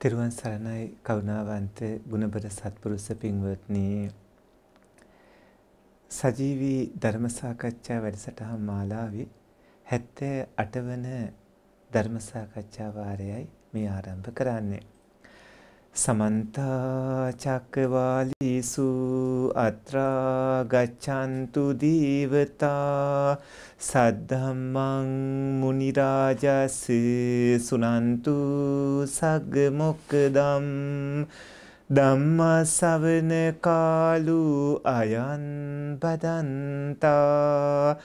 තෙරුවන් සරණයි කරුණාවන්ත ගුණබර සත්පුරුෂ පින්වත්නි සජීවී ධර්ම සාකච්ඡා වැඩසටහන් මාලාවේ 78 වන ධර්ම සාකච්ඡා වාරයයි මේ ආරම්භ කරන්නේ. සමන්තාචක්කවාලිසු අත්‍රාගච්ඡන්තු දීවතා සද්ධම්මං මුනිරාජස් සුනන්තු සග්ග මොක්කදම් ධම්මසවන කාලු අයං බදන්තා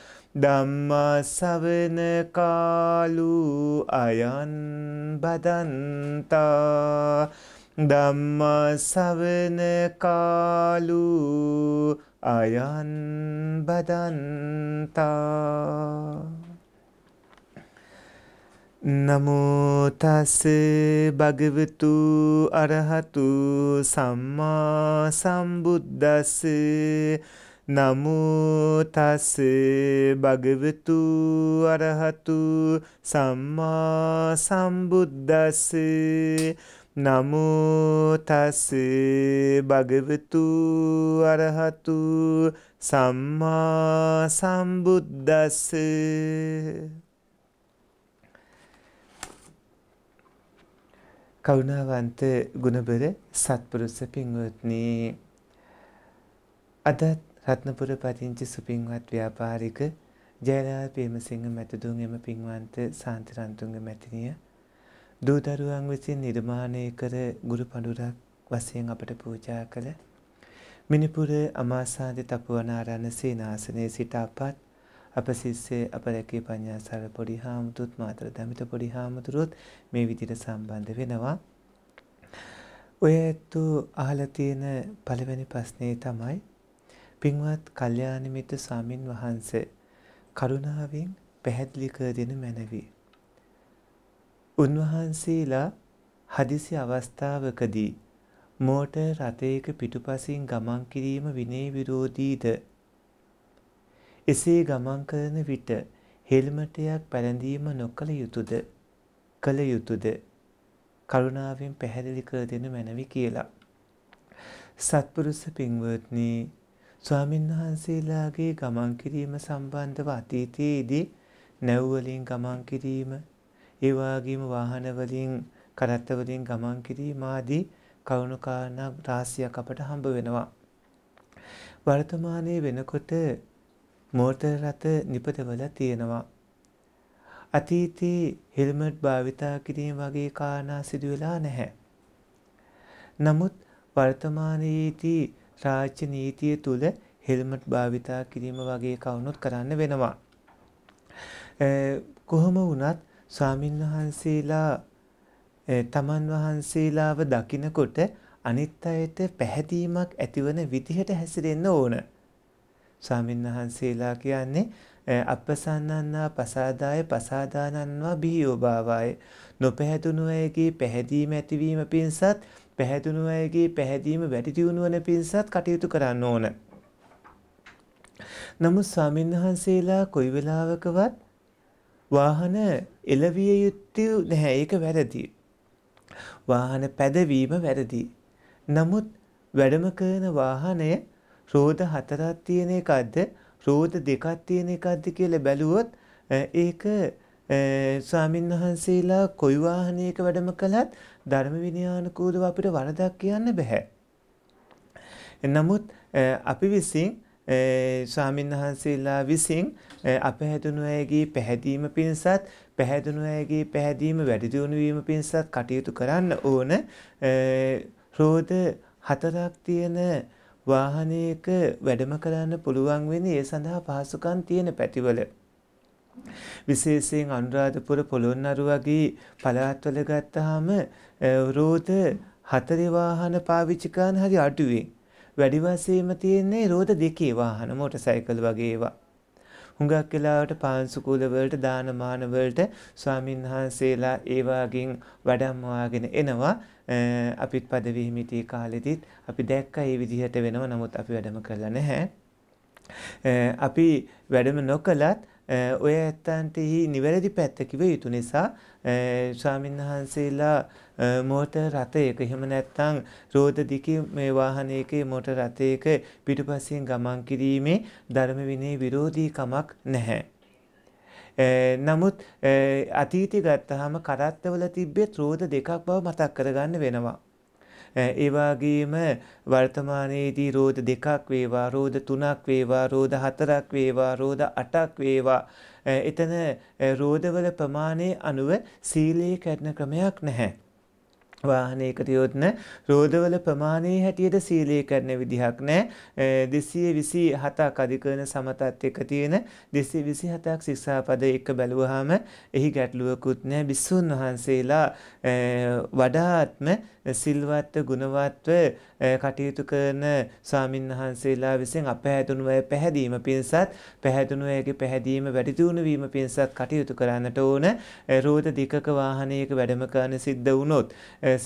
ධම්මසවන කාලු අයං බදන්තා ධම්මසවන කාලු අයන් බදන්තා නමෝ තස් භගවතු අරහතු සම්මා සම්බුද්දස්ස නමෝ තස් භගවතු අරහතු සම්මා සම්බුද්දස්ස නමුතස් භගවතු අරහතු සම්මා සම්බුද්දස්ස කරුණාවන්ත ගුණබර සත්පුරුෂ පින්වත්නි අදත් රත්නපුර පදිංචි සුපින්වත් ව්‍යාපාරික ජයලාල් පේමසිංහ මැතිතුන් එම පින්වන්ත සාන්තිරන්තුන්ගේ මැතිනිය දූදරුවන් විසින් නිර්මාණය කර ගුරු පඬුරක් වශයෙන් අපට පූජා කළ මිනිපුර අමාසාදි තපුවනාරණ සීනාසනයේ සිට අපත් අප සිස්සේ අප රැකේ පඤ්ඤාසාර පොඩි හාමුදුරුත් මාතර දමිත පොඩි හාමුදුරුත් මේ විදිහට සම්බන්ධ වෙනවා. ඔය ඇත්තු අහලා තියෙන පළවෙනි ප්‍රශ්නේ තමයි පින්වත් කල්යාණ මිත්‍ර ස්වාමින් වහන්සේ කරුණාවෙන් පැහැදිලි කර දෙන මැනවි. උන්වහන්සේලා හදිසි අවස්ථාවකදී මෝටර් රථයක පිටුපසින් ගමන් කිරීම විනය විරෝධීද එසේ ගමන් කරන විට හෙල්මටයක් පැළඳීම නොකළ යුතුද කළ යුතුද කරුණාවෙන් පැහැදිලි කර දෙනු මැනවි කියලා. සත්පුරුස පින්වත්නී ස්වාමීන් වහන්සේලාගේ ගමන් කිරීම සම්බන්ධව අතීතයේදී නැව්වලින් ගමන් කිරීම ඒවාගේම වාහනවලින් කරත්තවලින් ගමන් කිරීම ආදී කරුණුකාරණා රාශියක් අපට හම්බ වෙනවා. වර්තමානයේ වෙනකොට මෝටර් රථ නිපදවලා තියෙනවා. අතීතයේ හෙල්මට් භාවිතා කිරීම වගේ කාරණා සිදු වෙලා නැහැ. නමුත් වර්තමානයේදී රාජ්‍ය නීතිය තුළ හෙල්මට් භාවිතා කිරීම වගේ කවුනුත් කරන්න වෙනවා. කොහොම වුණත් ස්වාමින් වහන්සේලා තමන් වහන්සේලාව දකිනකොට අනිත් අයට පැහැදීමක් ඇතිවන විදිහට හැසිරෙන්න ඕන. ස්වාමින් වහන්සේලා කියන්නේ අපසන්නන්නා පසාදාය පසාදානන්වා බිහිෝභාවාය. නොපැහැදුණු අයගේ පැහැදීම ඇතිවීම පිණිසත් පැහැදුණු අයගේ පැහැදීම වැඩිදියුණු වන පිණිසත් කටයුතු කරන්න ඕන. නමුත් ස්වාමින් වහන්සේලා කොයි වෙලාවකවත් වාහන එළවිය යුත්තේ නැහැ. ඒක වැරදි. වාහන පැදවීම වැරදි. නමුත් වැඩම කරන වාහනය රෝද හතරක් තියෙන එකක්ද රෝද දෙකක් තියෙන එකක්ද කියලා බැලුවොත් ඒක ස්වාමින් වහන්සේලා කොයි වාහනයක වැඩම කළත් ධර්ම විනයානුකූලව අපිට වරදක් කියන්න බෑ. නමුත් අපි විසින් ස්වාමීන් වහන්සේලා විසින් අපහැදුණු අයගේ පැහැදීම පිණිසත් පැහැදුණු අයගේ පැහැදීම වැඩි දියුණු වීම පිණිසත් කටයුතු කරන්න ඕන රෝද හතරක් තියෙන වාහනයක වැඩම කරන්න පුළුවන් වෙන්නේ ඒ සඳහා පහසුකම් තියෙන පැතිවල විශේෂයෙන් අනුරාධපුර පොළොන්නරුව වගේ පළාත්වල ගත්තාම රෝද හතරේ වාහන පාවිච්චි කරන හරි අඩුවෙන් වැඩි වශයෙන්ම තියෙන්නේ රෝද දෙකේ වාහන මොටරසයිකල් වගේ ඒවා. හුඟක් වෙලාවට පාංශු කුල වලට දානමාන වලට ස්වාමින්වහන්සේලා ඒ වගේන් වැඩමවාගෙන එනවා. අපිත් පදවි හිමිටි කාලෙදිත් අපි දැක්කා මේ විදිහට වෙනවා. නමුත් අපි වැඩම කළා නැහැ. අපි වැඩම නොකලත් ඔය ඇත්තන්ට හි නිවැරදි පැත්තකිව යුතු නිසා ස්වාමීන් වහන්සේලා මෝට රථයක එහෙම නැත්තං රෝධ දිකි මේ වාහනයක මෝට රථයක පිටුපසින් ගමන් කිරීමේ ධර්ම විනේ විරෝධීකමක් නැහැ. නමුත් අතීති ගත්තහම කරත්තවල තිබ්බෙත් රෝධ දෙකක් බව මතක් කරගන්න වෙනවා. ඒවාගේම වර්තමානයේදී රෝධ දෙකක් වේවා රෝධ තුනක් වේවා රෝධ හතරක් වේවා රෝධ අටක් වේවා එතන රෝධවල ප්‍රමාණය අනුව සීලයේ කරන ක්‍රමයක් නැහැ. වාහනයකට යොත්න රෝධවල ප්‍රමාණයේ හැටියට සීලය කරන විදිහක් නෑ දෙසිය විසි හතාක් අධිකරන සමතත් එක තියෙන දෙසේ විසි හතාක් ශික්ෂාපද එක බැලුවහම එහි ගැටලුවකුත් නෑ බිස්සුන් වහන්සේලා වඩාත්ම සිල්වත්ව ගුණවත්ව කටයුතු කරන ස්වාමින්වහන්සේලා විසින් අපහැදුණු අය පැහැදීම පිණිසත් පැහැදුණු අයගේ පැහැදීම වැඩි දියුණු වීම පිණිසත් කටයුතු කරන්නට ඕන රෝද දිකක වාහනයක වැඩම කරන සිද්ධ වුණොත්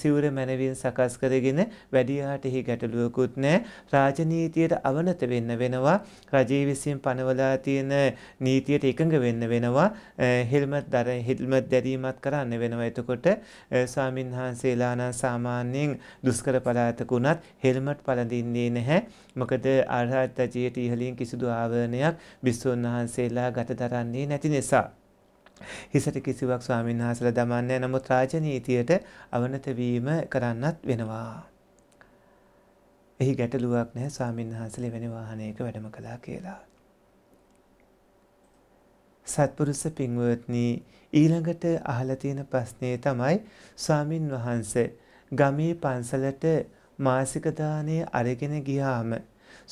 සිවුර මනවින් සකස් කරගෙන වැඩියාට එහි ගැටලුවකුත් නැහැ රාජනීතියට අවනත වෙන්න වෙනවා රජයේ විසින් පනවලා තියෙන නීතියට එකඟ වෙන්න වෙනවා හෙල්මත් දර හෙල්මත් දැරීමත් කරන්න වෙනවා එතකොට ස්වාමින්වහන්සේලා නම් සාමා සාමාන්‍යයෙන් දුෂ්කර පළාතක වුණත් හෙල්මට් පළඳින්නේ නැහැ. මොකද ආරාධිත ජීවිත ඉහළින් කිසිදු ආවරණයක් බිස්සෝන් වහන්සේලා ගත දරන්නේ නැති නිසා. හිසට කිසිවක් ස්වාමීන් වහන්සේලා දමන්නේ නමුත් රාජනීතියට අවනත වීම කරන්නත් වෙනවා. එහි ගැටලුවක් නැහැ ස්වාමීන් වහන්සේලා වෙන වාහනයක වැඩම කළා කියලා. සත්පුරුෂ පින්වත්නි ඊළඟට අහලා තියෙන ප්‍රශ්නේ තමයි ස්වාමින් වහන්සේ ගමේ පන්සලට මාසික දාණය අරගෙන ගියාම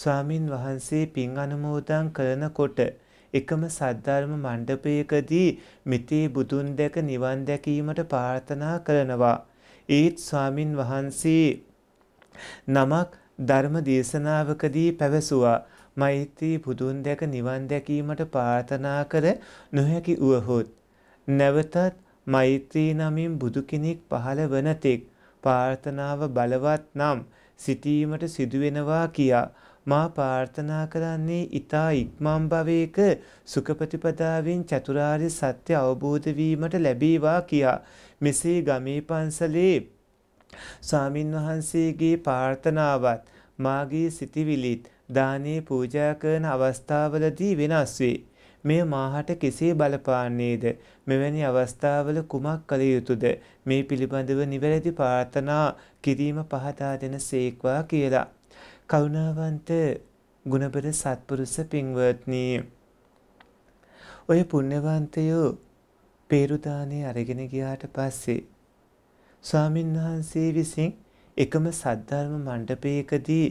ස්වාමින් වහන්සේ පින් අනුමෝදන් කරනකොට එකම සද්ධර්ම මණ්ඩපයකදී මෙතේ බුදුන් දැක නිවන් දැකීමට ප්‍රාර්ථනා කරනවා. ඒත් ස්වාමින් වහන්සේ නමක් ධර්ම දේශනාවකදී පැවසුවා මෛත්‍රී බුදුන් දැක නිවන් දැකීමට ප්‍රාර්ථනා කර නොහැකි වුවහොත් නැවතත් මෛත්‍රී නමින් බුදු කෙනෙක් පහළ වනතෙක් ප්‍රාර්ථනාව බලවත් නම් සිටීමට සිදුවෙනවා කියා මා ප්‍රාර්ථනා කරන්නේ ඊතා ඉක්මම් භවයක සුඛපතිපදාවෙන් චතුරාර්ය සත්‍ය අවබෝධ වීමට ලැබේවා කියා මෙසේ ගමේ පන්සලේ ස්වාමින්වහන්සේගේ ප්‍රාර්ථනාවත් මාගේ සිටිවිලිත් දානේ පූජා කරන අවස්ථාවලදී වෙනස් වේ. මෙය මාහට කෙසේ බලපාන්නේද මෙවැනි අවස්ථාවල කුමක් කළ යුතුද මේ පිළිබඳව නිවැරදි ප්‍රාර්ථනා කිරීම පහදා දෙන සේක්වා කියලා. කරුණාවන්ත ගුණබර සත්පුරුෂ පින්වත්නී. ඔය පුණ්‍යවන්තයෝ පේරුදානේ අරගෙන ගියාට පස්සේ ස්වාමින් වහන්සේ විසින් එකම සද්ධර්ම මණ්ඩපයකදී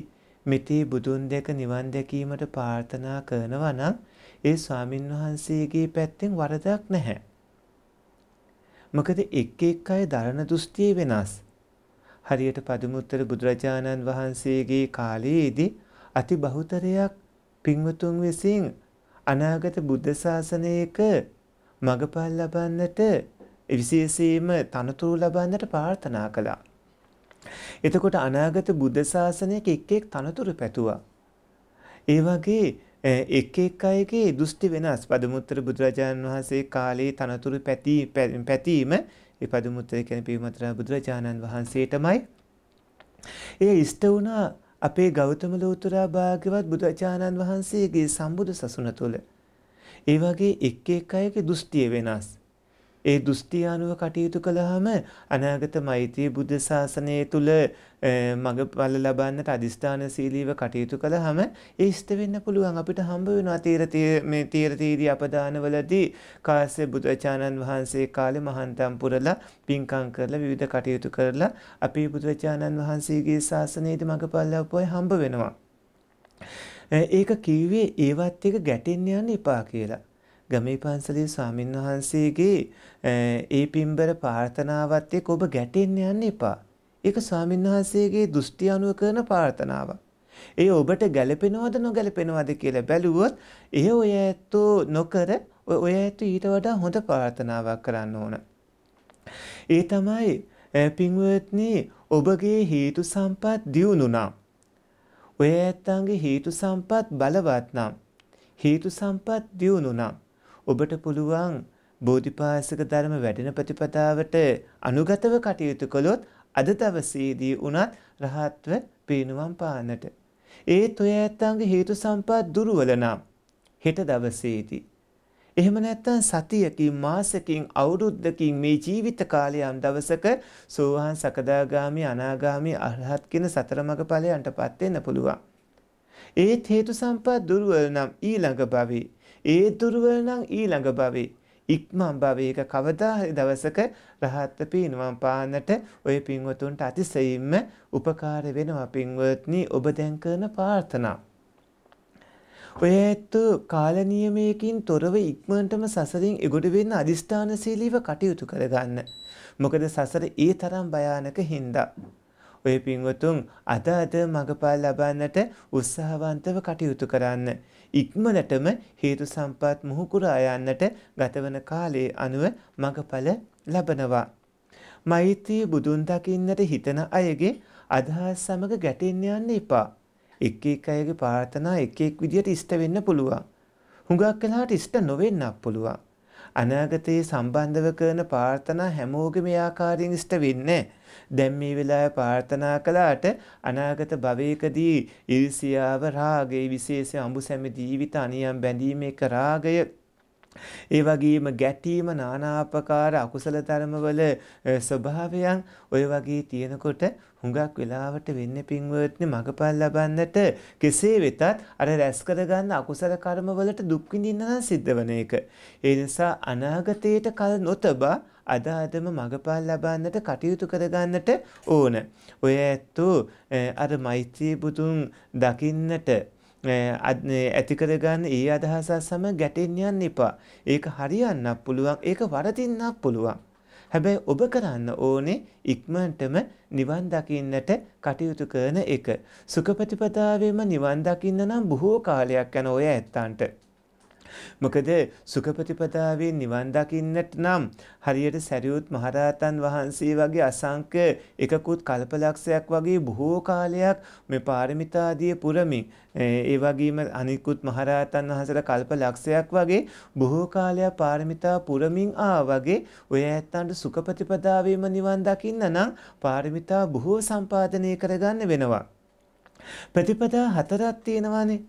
මෙතේ බුදුන් දැක නිවන් දැකීමට ප්‍රාර්ථනා කරනවා නම් ඒ ස්වාමින් වහන්සේගේ පැත්තෙන් වරදක් නැහැ. මොකද එක් එක් අය දරණ දෘෂ්ටිය වෙනස්. හරියට පදුමුත්තර බුදුරජාණන් වහන්සේගේ කාලයේදී අති බහුතරයක් පින්වතුන් විසින් අනාගත බුද්ධ ශාසනයක මගපල් ලබන්නට විශේෂයෙන්ම තනතුරු ලබන්නට ප්‍රාර්ථනා කළා. එතකොට අනාගත බුද්ධ ශාසනයක එක් එක් තනතුරු පැතුවා. ඒ වගේ එක එක අයගේ දෘෂ්ටි වෙනස් පදමුත්තර බුදුරජාණන් වහන්සේ කාලේ තනතුරු පැතීම ඒ පදමුත්තර කියන පිරිමතර බුදුරජාණන් වහන්සේටමයි ඒ ඉෂ්ට වුණා අපේ ගෞතම ලෝතුරා භාග්‍යවත් බුදුරජාණන් වහන්සේගේ සම්බුදු සසුන තුළ ඒ වගේ එක එක අයගේ දෘෂ්ටිය වෙනස් ඒ දෘෂ්ටි අනුව කටයුතු කළාම අනාගත මෛත්‍රී බුද්ධ ශාසනය තුල මගඵල ලබන්නට අදිස්ථානශීලීව කටයුතු කළාම ඒ ඉෂ්ට වෙන්න පුළුවන් අපිට හම්බ වෙනවා තීරතී මේ තීරතීදී අපදානවලදී කාශ්‍ය බුදුචානන් වහන්සේ කාලේ මහන්තම් පුරලා පින්කම් කරලා විවිධ කටයුතු කරලා අපේ බුදුචානන් වහන්සේගේ ශාසනයේදී මගඵල ලබපුවයි හම්බ වෙනවා ඒක කිව්වේ ඒවත් එක ගැටෙන්න යන්න එපා කියලා. ගමේ පන්සලේ ස්වාමින් වහන්සේගේ ඒ පින්බර පාර්ථනාවත් එක්ක ඔබ ගැටෙන්න යන්න එපා. ඒක ස්වාමින් වහන්සේගේ දෘෂ්ටි අනුව කරන පාර්ථනාවක්. ඒ ඔබට ගැලපෙනවද නොගැලපෙනවද කියලා බැලුවොත් ඒ ඔය ඇත්තෝ නොකර ඔය ඇත්තු ඊට වඩා හොඳ පාර්ථනාවක් කරන්න ඕන. ඒ තමයි පින්වත්නී ඔබගේ හේතු සම්පත් දියුණු නම්. ඔය ඇත්තන්ගේ හේතු සම්පත් බලවත් නම්. හේතු සම්පත් දියුණු නම්. ඔබට පුළුවන් බෝධිපාසක ධර්ම වැඩෙන ප්‍රතිපදාවට අනුගතව කටයුතු කළොත් අද දවසේදී වුණත් රහත්ව පේනුවම් පාන්නට. ඒත් ඔය ඇත්තන්ගේ හේතු සම්පාත් දුරුවල නම් හෙට දවසේදී. එහෙම නැත්තම් සතියකින් මාසකින් අවුරුද්දකින් මේ ජීවිත කාලයම් දවසක සෝවාන් සකදාගාමි අනාගාමි අරහත් කියන සතර මඟ ඵලයන්ටපත් වෙන්න පුළුවන්. ඒත් හේතු සම්පත් දුර්වල නම් ඊළඟ භවී ඒ දුර්වල නම් ඊළඟ භවයේ ඉක්මන් භවයක කවදා දවසක රහත් පිනුවම් පාන්නට ඔය පින්වතුන්ට අතිශයින්ම උපකාර වෙනවා පින්වත්නි ඔබ දැන් කරන ප්‍රාර්ථනා. ඔය ඇත්තු කාල නියමයකින් තොරව ඉක්මනටම සසරින් එගොඩ වෙන්න අදිෂ්ඨානශීලීව කටයුතු කරගන්න. මොකද සසර ඒ තරම් භයානක හින්දා. ඔය පින්වතුන් අද අද මඟපල් ලබන්නට උත්සාහවන්තව කටයුතු කරන්න. ඉක්මනටම හේතු සම්පත් මුහුකුරා යන්නට ගතවන කාලයේ අනුව මඟඵල ලබනවා. මෛත්‍රී බුදුන් දකින්නට හිතන අයගේ අදහස් සමග ගැටෙන්න යන්න එපා. එක් එක් අයගේ ප්‍රාර්ථනා එක් එක් විදියට ඉෂ්ට වෙන්න පුළුවන්. හුඟක් වෙලාවට ඉෂ්ට නොවෙන්නත් පුළුවන්. අනාගතයේ සම්බන්ධව කරන ප්‍රාර්ථනා හැමෝගෙම ආකාරයෙන් ඉෂ්ට වෙන්නේ නැහැ. දැන් මේ වෙලාවේ ප්‍රාර්ථනා කළාට අනාගත භවයකදී ඉරිසියාව රාගයේ විශේෂ අඹුසැම ජීවිත අනියම් බැඳීමේ රාගය ඒ වගේම ගැටීම නානාපකාර අකුසල ධර්මවල ස්වභාවයන් ඔය වගේ තියෙනකොට හුඟක් වෙලාවට වෙන්නේ පින්වත්නි මගපල් ලබන්නට කෙසේ වෙතත් අර රැස් කරගන්න අකුසල කර්මවලට දුක් විඳින්න සිද්ධ වෙන එක. ඒ නිසා අනාගතයට කල නොතබා අදාතම මඟපාල් ලබන්නට කටයුතු කරගන්නට ඕන. ඔය ඇත්තෝ අර මෛත්‍රී බුදුන් දකින්නට ඇතිකරගන්න ඒ අදහසත් සම ගැටෙන්යන් එපා. ඒක හරියන්නක් පුළුවන් ඒක වරදින්නක් පුළුවන්. හැබැයි ඔබ කරන්න ඕනේ ඉක්මනටම නිවන් දකින්නට කටයුතු කරන එක. සුඛපතිපදාවෙම නිවන් දකින්න නම් බොහෝ කාලයක් යන ඔය ඇත්තන්ට. මොකද සුඛපතිපදාවෙන් නිවන් දකින්නට නම් හරියට සැරියුත් මහරහතන් වහන්සේ වගේ අසංඛ්‍ය එකකුත් කල්පලක්ෂයක් වගේ බොහෝ කාලයක් මේ පාරමිතාදිය පුරමින් ඒ වගේම අනිකුත් මහරහතන් වහන්සේලා කල්පලක්ෂයක් වගේ බොහෝ කාලයක් පාරමිතා පුරමින් ආ වගේ ඔය ඇත්තන්ට සුඛපතිපදාවෙම නිවන් දකින්න නම් පාරමිතා බොහෝ සම්පාදනය කරගන්න වෙනවා. ප්‍රතිපදා හතරක් තියෙනවානේ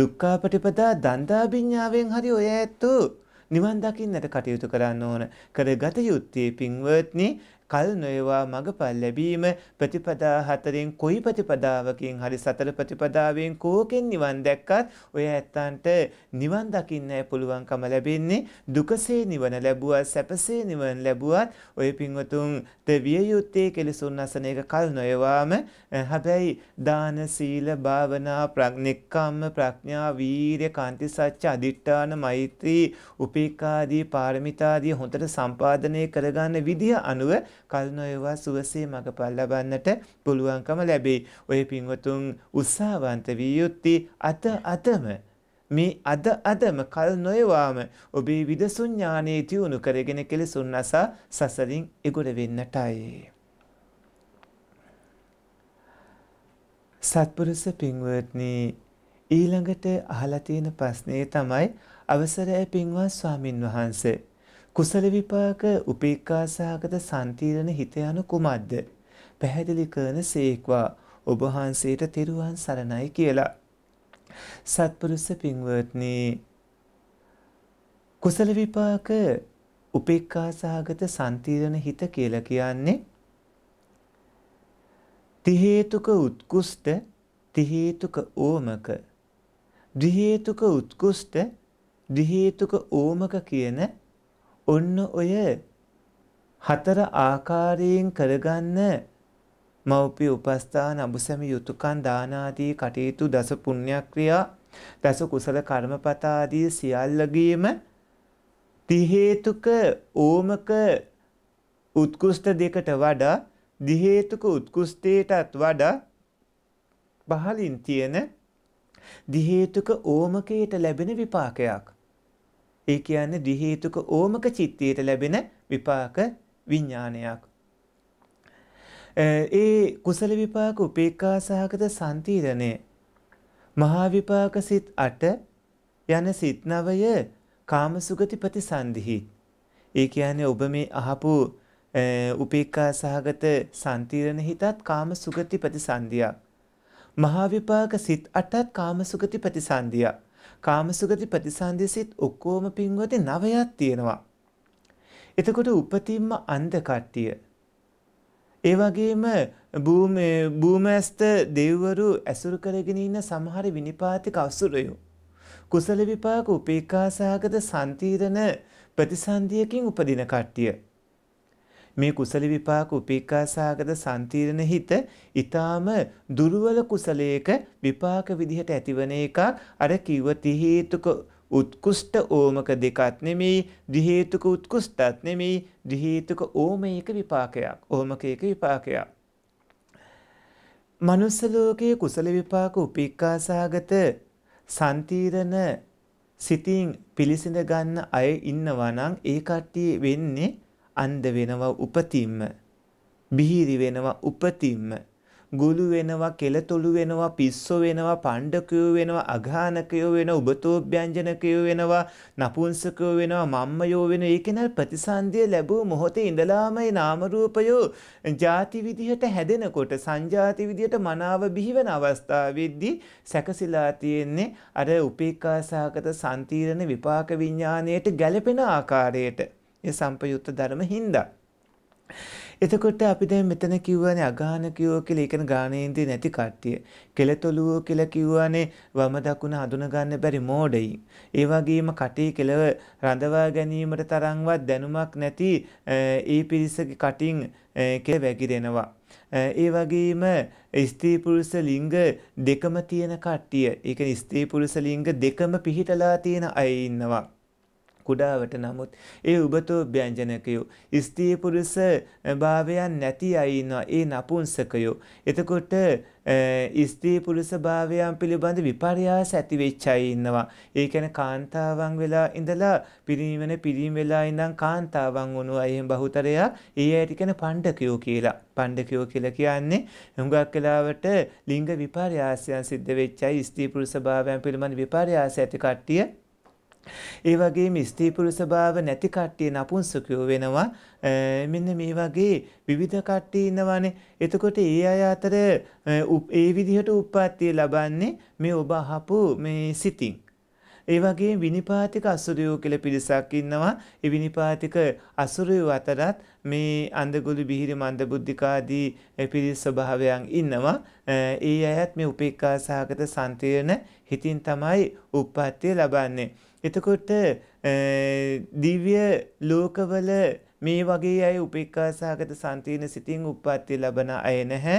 දුක්කාපටිපදා දන්දාභිඤ්ඥාවෙන් හරි ඔය ඇත්තු නිවන් දකින්නට කටයුතු කරන්න ඕන කර ගත යුත්තේ පින්වත්නි කල් නොයවා මඟපල් ලැබීම ප්‍රතිපදා හතරෙන් කොයි ප්‍රතිපදාවකින් හරි සතර ප්‍රතිපදාවෙන් කෝකෙන් නිවන් දැක්කත් ඔය ඇත්තන්ට නිවන් දකින්න පුළුවන්කම ලැබෙන්නේ දුකසේ නිවන ලැබුවත් සැපසේ නිවන ලැබුවත් ඔය පින්වතුන්ට විය යුත්තේ කෙලෙසුන් අසන එක කල් නොයවාම හැබැයි දාන සීල භාවනා ප්‍රඥෙක්කම්ම ප්‍රඥා වීර්ය කාන්ති සච්ච අදිට්ඨාන මෛත්‍රී උපේක්ඛාදී පාරමිතාදී හොඳට සම්පාදනය කරගන්න විදිය අනුව කල් නොයවා සුවසේ මඟපල් ලබන්නට පුළුවන්කම ලැබේ. ඔය පින්වතුන් උත්සාහවන්ත විය යුත්තේ අත අතම මේ අද අදම කල් නොයවාම ඔබේ විදසුන් ඥානයේ තියුණු කරගෙන කෙලෙසුන් අසා සසරින් එගොඩ වෙන්නටයි. සත්පුරුෂ පින්වත්නි ඊළඟට අහලා තියෙන ප්‍රශ්නේ තමයි අවසරය පින්වත් ස්වාමින් වහන්සේ කුසල විපාක උපේක්ඛාසහගත සම්තිරණ හිත යනු කුමක්ද? පැහැදිලි කරන සේක්වා ඔබ වහන්සේට තෙරුවන් සරණයි කියලා. සත්පුරුෂ පින්වත්නි කුසල විපාක උපේක්ඛාසහගත සම්තිරණ හිත කියලා කියන්නේ ති හේතුක උත්කුෂ්ඨ ති හේතුක ඕමක ද්වි හේතුක උත්කුෂ්ඨ ද්වි හේතුක ඕමක කියන ඔන්න ඔය හතර ආකාරයෙන් කරගන්න මව්පිය උපස්ථාන අබුසැම යුතුයකන් දාන ආදී කටයුතු දස පුණ්‍යක්‍රියා දස කුසල කර්මපත ආදී සියල්ලගීම ති හේතුක ඕමක උත්කෘෂ්ඨ දෙකට වඩා දි හේතුක උත්කෘෂ්ඨයටත් වඩා පහලින් තියෙන දි හේතුක ඕමකයට ලැබෙන විපාකයක් ඒ කියන්නේ ද්වි හේතුක ඕමක චිත්තයට ලැබෙන විපාක විඥානයක්. ඒ කුසල විපාක උපේක්ඛා සහගත සම්තිරණය මහා විපාක සිත් 8 යන සිත් 9 කාමසුගති ප්‍රතිසන්දිහි. ඒ කියන්නේ ඔබ මේ අහපු උපේක්ඛා සහගත සම්තිරණ හිතත් කාමසුගති ප්‍රතිසන්දියක්. මහා විපාක සිත් 8ත් කාමසුගති ප්‍රතිසන්දියක්. කාමසුගති ප්‍රතිසන්දිසිත් ඔක්කොම පින්වති නවයක් තියෙනවා. එතකොට උපතින්ම අන්ධ කට්ටිය. ඒ වගේම භූමස්ත දෙව්වරු ඇසුරු කරගෙන ඉන්න සමහර විනිපාතික අසුරයෝ. කුසල විපාක උපේක්ඛාසහගත සම්තිරණ ප්‍රතිසන්දියකින් උපදින කට්ටිය. මේ කුසල විපාක උපේක්ඛාසහගත සම්තිරණ හිත ඊටාම දුර්වල කුසලයක විපාක විදිහට ඇතිවන එකක් අර කිව තිහේතුක උත්කුෂ්ඨ ඕමක දෙකක් නෙමෙයි දිහේතුක උත්කුෂ්ඨත් නෙමෙයි දිහේතුක ඕමයක විපාකයක් ඕමකයක විපාකයක් මනුස්ස ලෝකයේ කුසල විපාක උපේක්ඛාසහගත සම්තිරණ සිතින් පිළිසිඳ ගන්න අය ඉන්නවා නම් ඒ කට්ටිය වෙන්නේ අන්ධ වෙනවා උපතින්ම බිහිරි වෙනවා උපතින්ම ගුළු වෙනවා කෙලතොළු වෙනවා පිස්සෝ වෙනවා පණ්ඩකයෝ වෙනවා අඝානකයෝ වෙන උබතෝභ්‍යංජනකයෝ වෙනවා නපුංසකයෝ වෙනවා මම්මයෝ වෙන ඒකෙනල් ප්‍රතිසන්දිය ලැබූ මොහොතේ ඉඳලාමයි නාමරූපයෝ ಜಾති විදිහට හැදෙනකොට සංජාති විදිහට මනාව බිහිවන අවස්ථාවේදී සැකසීලා තියෙන්නේ අර උපේක්ඛාසහගත සම්තිරණ විපාක විඥාණයට ගැළපෙන ආකාරයට ඒ සම්පයුත්ත ධර්ම හින්දා. එතකොට අපි දැන් මෙතන කිව්වනේ අගාන කිව්ව කියලා කියන ගානේන්ද්‍රිය නැති කට්ටිය. කෙලතොලුව කියලා කිව්වනේ වම දකුණ හඳුන ගන්න බැරි මෝඩයින්. ඒ වගේම කටේ කෙලව රඳවා ගැනීමට තරම්වත් දැනුමක් නැති ඒ පිරිසගේ කටින් කෙල වැగిරෙනවා. ඒ වගේම ස්ත්‍රී පුරුෂ ලිංග දෙකම තියෙන කට්ටිය. ඒ කියන්නේ ස්ත්‍රී පුරුෂ ලිංග දෙකම පිහිටලා තියෙන අය ඉන්නවා. කුඩාවට නමුත් ඒ උබතෝ ව්‍යංජනකයෝ ස්ත්‍රී පුරුෂ භාවයන් නැති අය ඉන්නවා ඒ නපුංසකයෝ එතකොට ස්ත්‍රී පුරුෂ භාවයන් පිළිබඳ විපර්යාස ඇති වෙච්ච අය ඉන්නවා ඒ කියන්නේ කාන්තාවන් වෙලා ඉඳලා පිරිනිවන පිරිම වෙලා ඉඳන් කාන්තාවන් වුණු අය බහුතරයා ඒ ඇයට කියන පණ්ඩකයෝ කියලා පණ්ඩකයෝ කියලා කියන්නේ හුඟක් වෙලාවට ලිංග විපර්යාසයන් සිද්ධ වෙච්ච අය ස්ත්‍රී පුරුෂ භාවයන් පිළිබඳ විපර්යාස ඇති කට්ටිය ඒ වගේම ස්ත්‍රී පුරුෂ භාව නැති කට්ටිය නපුංසකයෝ වෙනවා. මෙන්න මේ වගේ විවිධ කට්ටිය ඉන්නවානේ. එතකොට ඒ අය අතර ඒ විදිහට උප්පත්තිය ලබන්නේ මේ ඔබ අහපු මේ සිතින්. ඒ වගේ විනිපාතික අසුරයෝ කියලා පිරිසක් ඉන්නවා. ඒ විනිපාතික අසුරයෝ අතරත් මේ අන්දගුළු බිහිරි මන්දබුද්ධිකාදී පිරිස් ස්වභාවයන් ඉන්නවා. ඒ අයත් මේ උපේක්ඛා සහගත සන්තිරණ හිතින් තමයි උප්පත්තිය ලබන්නේ. එතකොට දිව්‍ය ලෝකවල මේ වගේ අය උපේක්ඛාසහගත සන්තිරණ සිතින් උප්පත්ති ලබන අය නැහැ.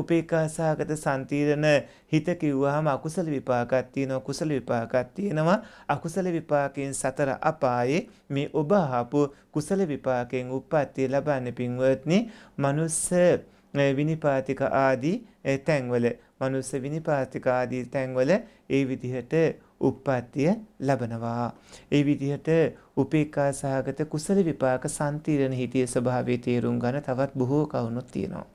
උපේක්ඛාසහගත සන්තිරණ හිත කිව්වහම අකුසල විපාකක් තියෙනවා කුසල විපාකක් තියෙනවා. අකුසල විපාකයෙන් සතර අපායේ මේ ඔබ ආපු කුසල විපාකයෙන් උප්පත්ති ලබන්නේ පින්වත්නි. මනුස්ස විනිපාතික ආදී තැන්වල මනුස්ස විනිපාතික ආදී තැන්වල ඒ විදිහට උප්පත්තිය ලබනවා. ඒ විදිහට උපේක්ඛා සහගත කුසල විපාක සම්තිරණ හිතිය ස්වභාවයේ තේරුම් ගන්න තවත් බොහෝ කවුණුත් තියෙනවා.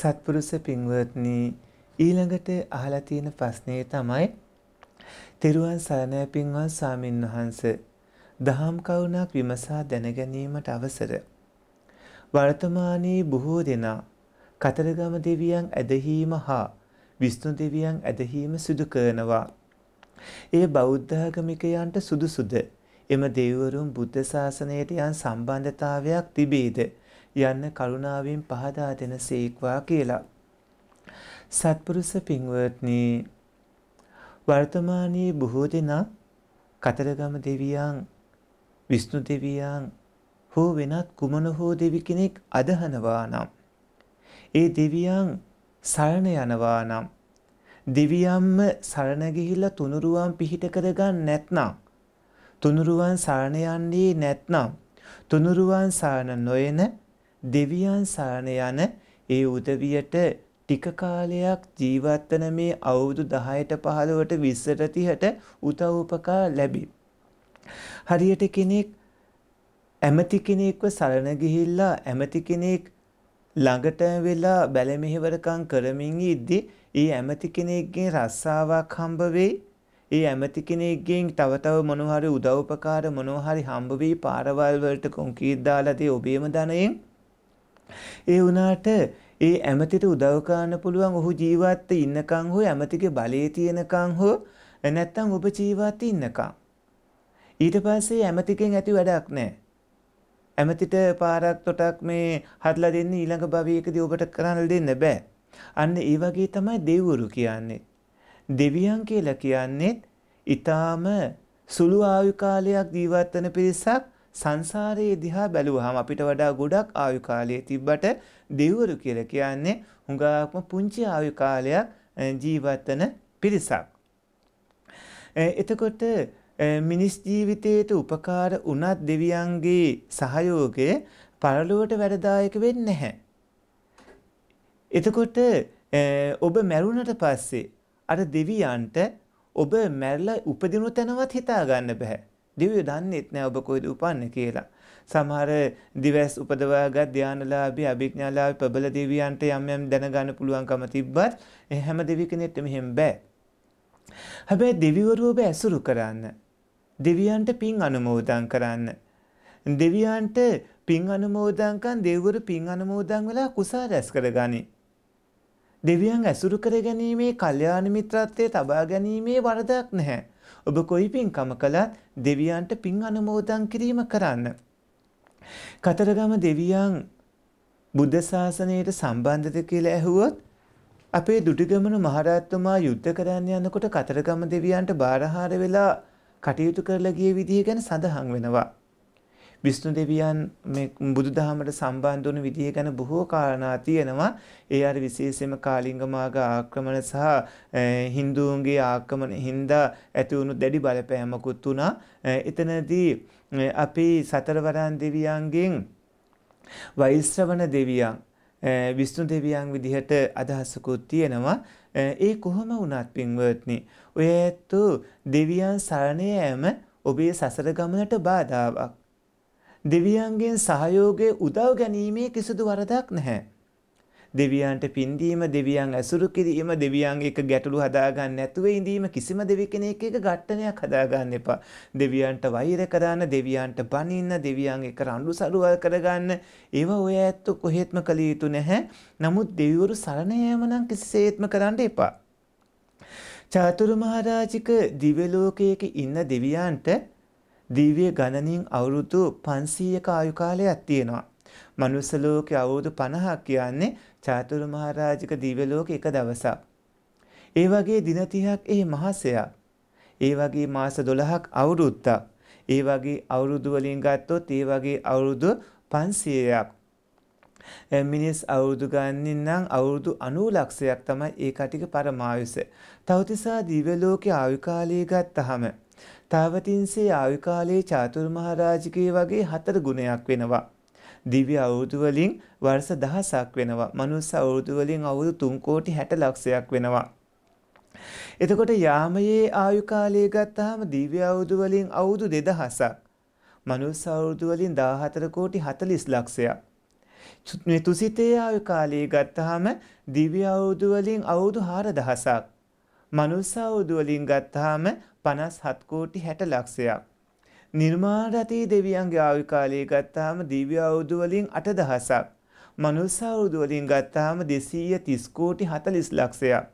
සත්පුරුෂ පින්වත්නි ඊළඟට අහලා තියෙන ප්‍රශ්නේ තමයි තෙරුවන් සරණයි පින්වත් ස්වාමින්වහන්සේ දහම් කරුණක් විමසා දැනගැනීමට අවසර. වර්තමානයේ බොහෝ දෙනා කතරගම දෙවියන් ඇදහීම හා විෂ්ණු දෙවියන් ඇදහීම සිදු කරනවා. ඒ බෞද්ධාගමිකයන්ට සුදුසුද එම දෙවිවරුන් බුද්ධ ශාසනයට යන් සම්බන්ධතාවයක් තිබේද යන්න කරුණාවෙන් පහදා දෙන සේක්වා කියලා. සත්පුරුෂ පින්වත්නි වර්තමානයේ බොහෝ දෙනා කතරගම දෙවියන් විෂ්ණු දෙවියන් හෝ වෙනත් කුමන හෝ දෙවි කෙනෙක් අදහනවා නම් ඒ දෙවියන් සරණ යනවා නම් දෙවියන්ම සරණ ගිහිලා තුනුරුවන් පිහිට කරගන්න නැත්නම් තුනුරුවන් සරණ යන්නේ නැත්නම් තුනුරුවන් සරණ නොයන දෙවියන් සරණ යන ඒ උදවියට ටික කාලයක් ජීවත් වන මේ අවුරුදු 10ට 15ට 20ට 30ට උදව් උපකාර ලැබේ හරියට කෙනෙක් ඇමති කෙනෙක්ව සරණ ගිහිල්ලා ඇමති කෙනෙක් ළඟට වෙලා බැලමෙහෙවරකම් කරමින් ඉද්දී ඒ ඇමති කෙනෙක්ගෙන් රස්සාවක් හම්බ වෙයි. ඒ ඇමති කෙනෙක්ගෙන් තව තව මොනවාරි උදව්පකාර මොනවාරි හම්බ වෙයි පාරවල් වලට කොන්ක්‍රීට් දාලා තිය ඔබේම ධනයෙන්. ඒ වුණාට ඒ ඇමතිට උදව් කරන්න පුළුවන් ඔහු ජීවත් ඉන්නකන් හෝ ඇමතිගේ බලයේ තියෙනකන් හෝ නැත්තම් ඔබ ජීවත් ඉන්නකන්. ඊට පස්සේ ඇමතිකෙන් ඇති වැඩක් නැහැ. ඇමතිට පාරක් තොටක් මේ හදලා දෙන්න ඊළඟ භවයකදී ඔබට කරන්න දෙන්න බෑ. අන්න ඒ වගේ තමයි දෙව්වරු කියන්නේ. දෙවියන් කියලා කියන්නේ ඊටාම සුළු ආයු කාලයක් ජීවත් වෙන පිරිසක් සංසාරයේ දිහා බැලුවහම අපිට වඩා ගොඩක් ආයු කාලයේ තිබ්බට දෙවරු කියලා කියන්නේ හුඟක්ම පුංචි ආයු කාලයක් ජීවත් වෙන පිරිසක්. එතකොට මිනිස් ජීවිතයට උපකාර වුණත් දෙවියන්ගේ සහයෝගය පරලොවට වැඩදායක වෙන්නේ නැහැ. එතකොට ඔබ මැරුණට පස්සේ අර දෙවියන්ට ඔබ මැරලා උපදිනු තැනවත් හිතා ගන්න බෑ. දෙවියෝ දන්නේත් නෑ ඔබ කොහෙද උපන්නේ කියලා. සමහර දිවස් උපදවාගත් ධානලාභී අභිඥාලාභී ප්‍රබල දෙවියන්ට යම් යම් දැනගන්න පුළුවන්කම තිබ්බත් හැම දෙවි කෙනෙක්ට මෙහෙම බෑ. හැබැයි දෙවිවරු ඔබ ඇසුරු කරන්න. දෙවියන්ට පින් අනුමෝදන් කරන්න. දෙවියන්ට පින් අනුමෝදන්කන් දෙව්වරු පින් අනුමෝදන් වෙලා කුසා රැස් කරගනි. දෙවියන් ඇසුරු කර ගැනීමේ කල්යාණ මිත්‍රත්වය තබා ගැනීමේ වරදක් නැහැ. ඔබ කොයි පින්කම කළත් දෙවියන්ට පින් අනුමෝදන් කිරීම කරන්න. කතරගම දෙවියන් බුද්ධ ශාසනයට සම්බන්ධද කියලා ඇහුවොත් අපේ දුටිගමන මහරත්තුමා යුද්ධ කරන්න යනකොට කතරගම දෙවියන්ට බාරහාර වෙලා කටයුතු කරලා ගිය විදිහ ගැන සඳහන් වෙනවා. විෂ්ණු දෙවියන් මේ බුදුදහමට සම්බන්ධ වුණු විදිය ගැන බොහෝ කාරණා තියෙනවා. ඒ අර විශේෂයෙන්ම කාලිංග මාර්ග ආක්‍රමණ සහ Hinduන්ගේ ආක්‍රමණ හින්දා ඇති වුණු දැඩි බලපෑමකුත් වුණා. එතනදී අපි සතරවරන් දෙවියන්ගෙන් වෛශ්‍රවණ දෙවියන් විෂ්ණු දෙවියන් විදිහට අදහසකුත් තියෙනවා. ඒ කොහොම වුණත් පින්වත්නි ඔය ඇත්තු දෙවියන් සරණය ඇම ඔබේ සසර ගමනට බාධාවක්. දෙවියන්ගෙන් සහයෝගය උදව් ගැනීමේ කිසිදු වරදක් නැහැ. දෙවියන්ට පින්දීම දෙවියන් ඇසුරු කිරීම දෙවියන්ගේ එක ගැටලු හදාගන්න නැතුව ඉඳීම කිසිම දෙවි කෙනෙක් එක ඝට්ටනයක් හදාගන්න එපා. දෙවියන්ට වෛර කරන්න, දෙවියන්ට බනින්න, දෙවියන් එක රණ්ඩු සරුවල් කරගන්න ඒව ඔය ඇත්ත කොහෙත්ම කළ යුතු නැහැ. නමුත් දෙවිවරු සරණ යෑම නම් කිසිසේත්ම කරන්න එපා. චාතුරුමහරාජික දිව්‍ය ලෝකයක ඉන්න දෙවියන්ට දිව්‍ය ගණනින් අවුරුදු 500ක ආයු කාලයක් තියෙනවා. මනුස්ස ලෝකේ අවුරුදු 50ක් කියන්නේ චාතුරුමහරාජික දිව්‍ය ලෝකේ එක දවසක්. ඒ වගේ දින 30ක් එහි මහසයක්. ඒ වගේ මාස 12ක් අවුරුද්දක්. ඒ වගේ අවුරුදු වලින් ගත්තොත් ඒ වගේ අවුරුදු 500ක්. මිනිස් අවුරුදු ගන්නින් නම් අවුරුදු 90 ලක්ෂයක් තමයි ඒ කටික පරමායුෂ. තවතිසා දිව්‍යලෝකේ ආයුකාලයේ ගත්තහම තාවතින්සේ ආයුකාලයේ චාතුර්මහරාජිකේ වගේ හතර ගුණයක් වෙනවා. දිව්‍ය අවුරුදු වලින් වර්ෂ 1000ක් වෙනවා. මනුස්ස අවුරුදු වලින් අවුරුදු 3 කෝටි 60 ලක්ෂයක් වෙනවා. එතකොට යාමයේ ආයු කාලය ගත්තාම දිව්‍ය අවුරුදු වලින් අවුරුදු 2000ක්. මනුස්ස අවුරුදු වලින් 14 කෝටි 40 ලක්ෂයක්. මේ තුසිතේ ආයු කාලය ගත්තාම දිව්‍ය අවුරුදු වලින් අවුරුදු 4000ක්. මනුස්ස අවුරුදු වලින් ගත්තාම 57 කෝටි 60 ලක්ෂයක්. නිර්මාණරතී දෙවියන්ගේ ආයු කාලය ගත්තාම දිව්‍ය අවුරුදු වලින් 8000ක්. මනුස්ස අවුරුදු වලින් ගත්තාම 230 කෝටි 40 ලක්ෂයක්.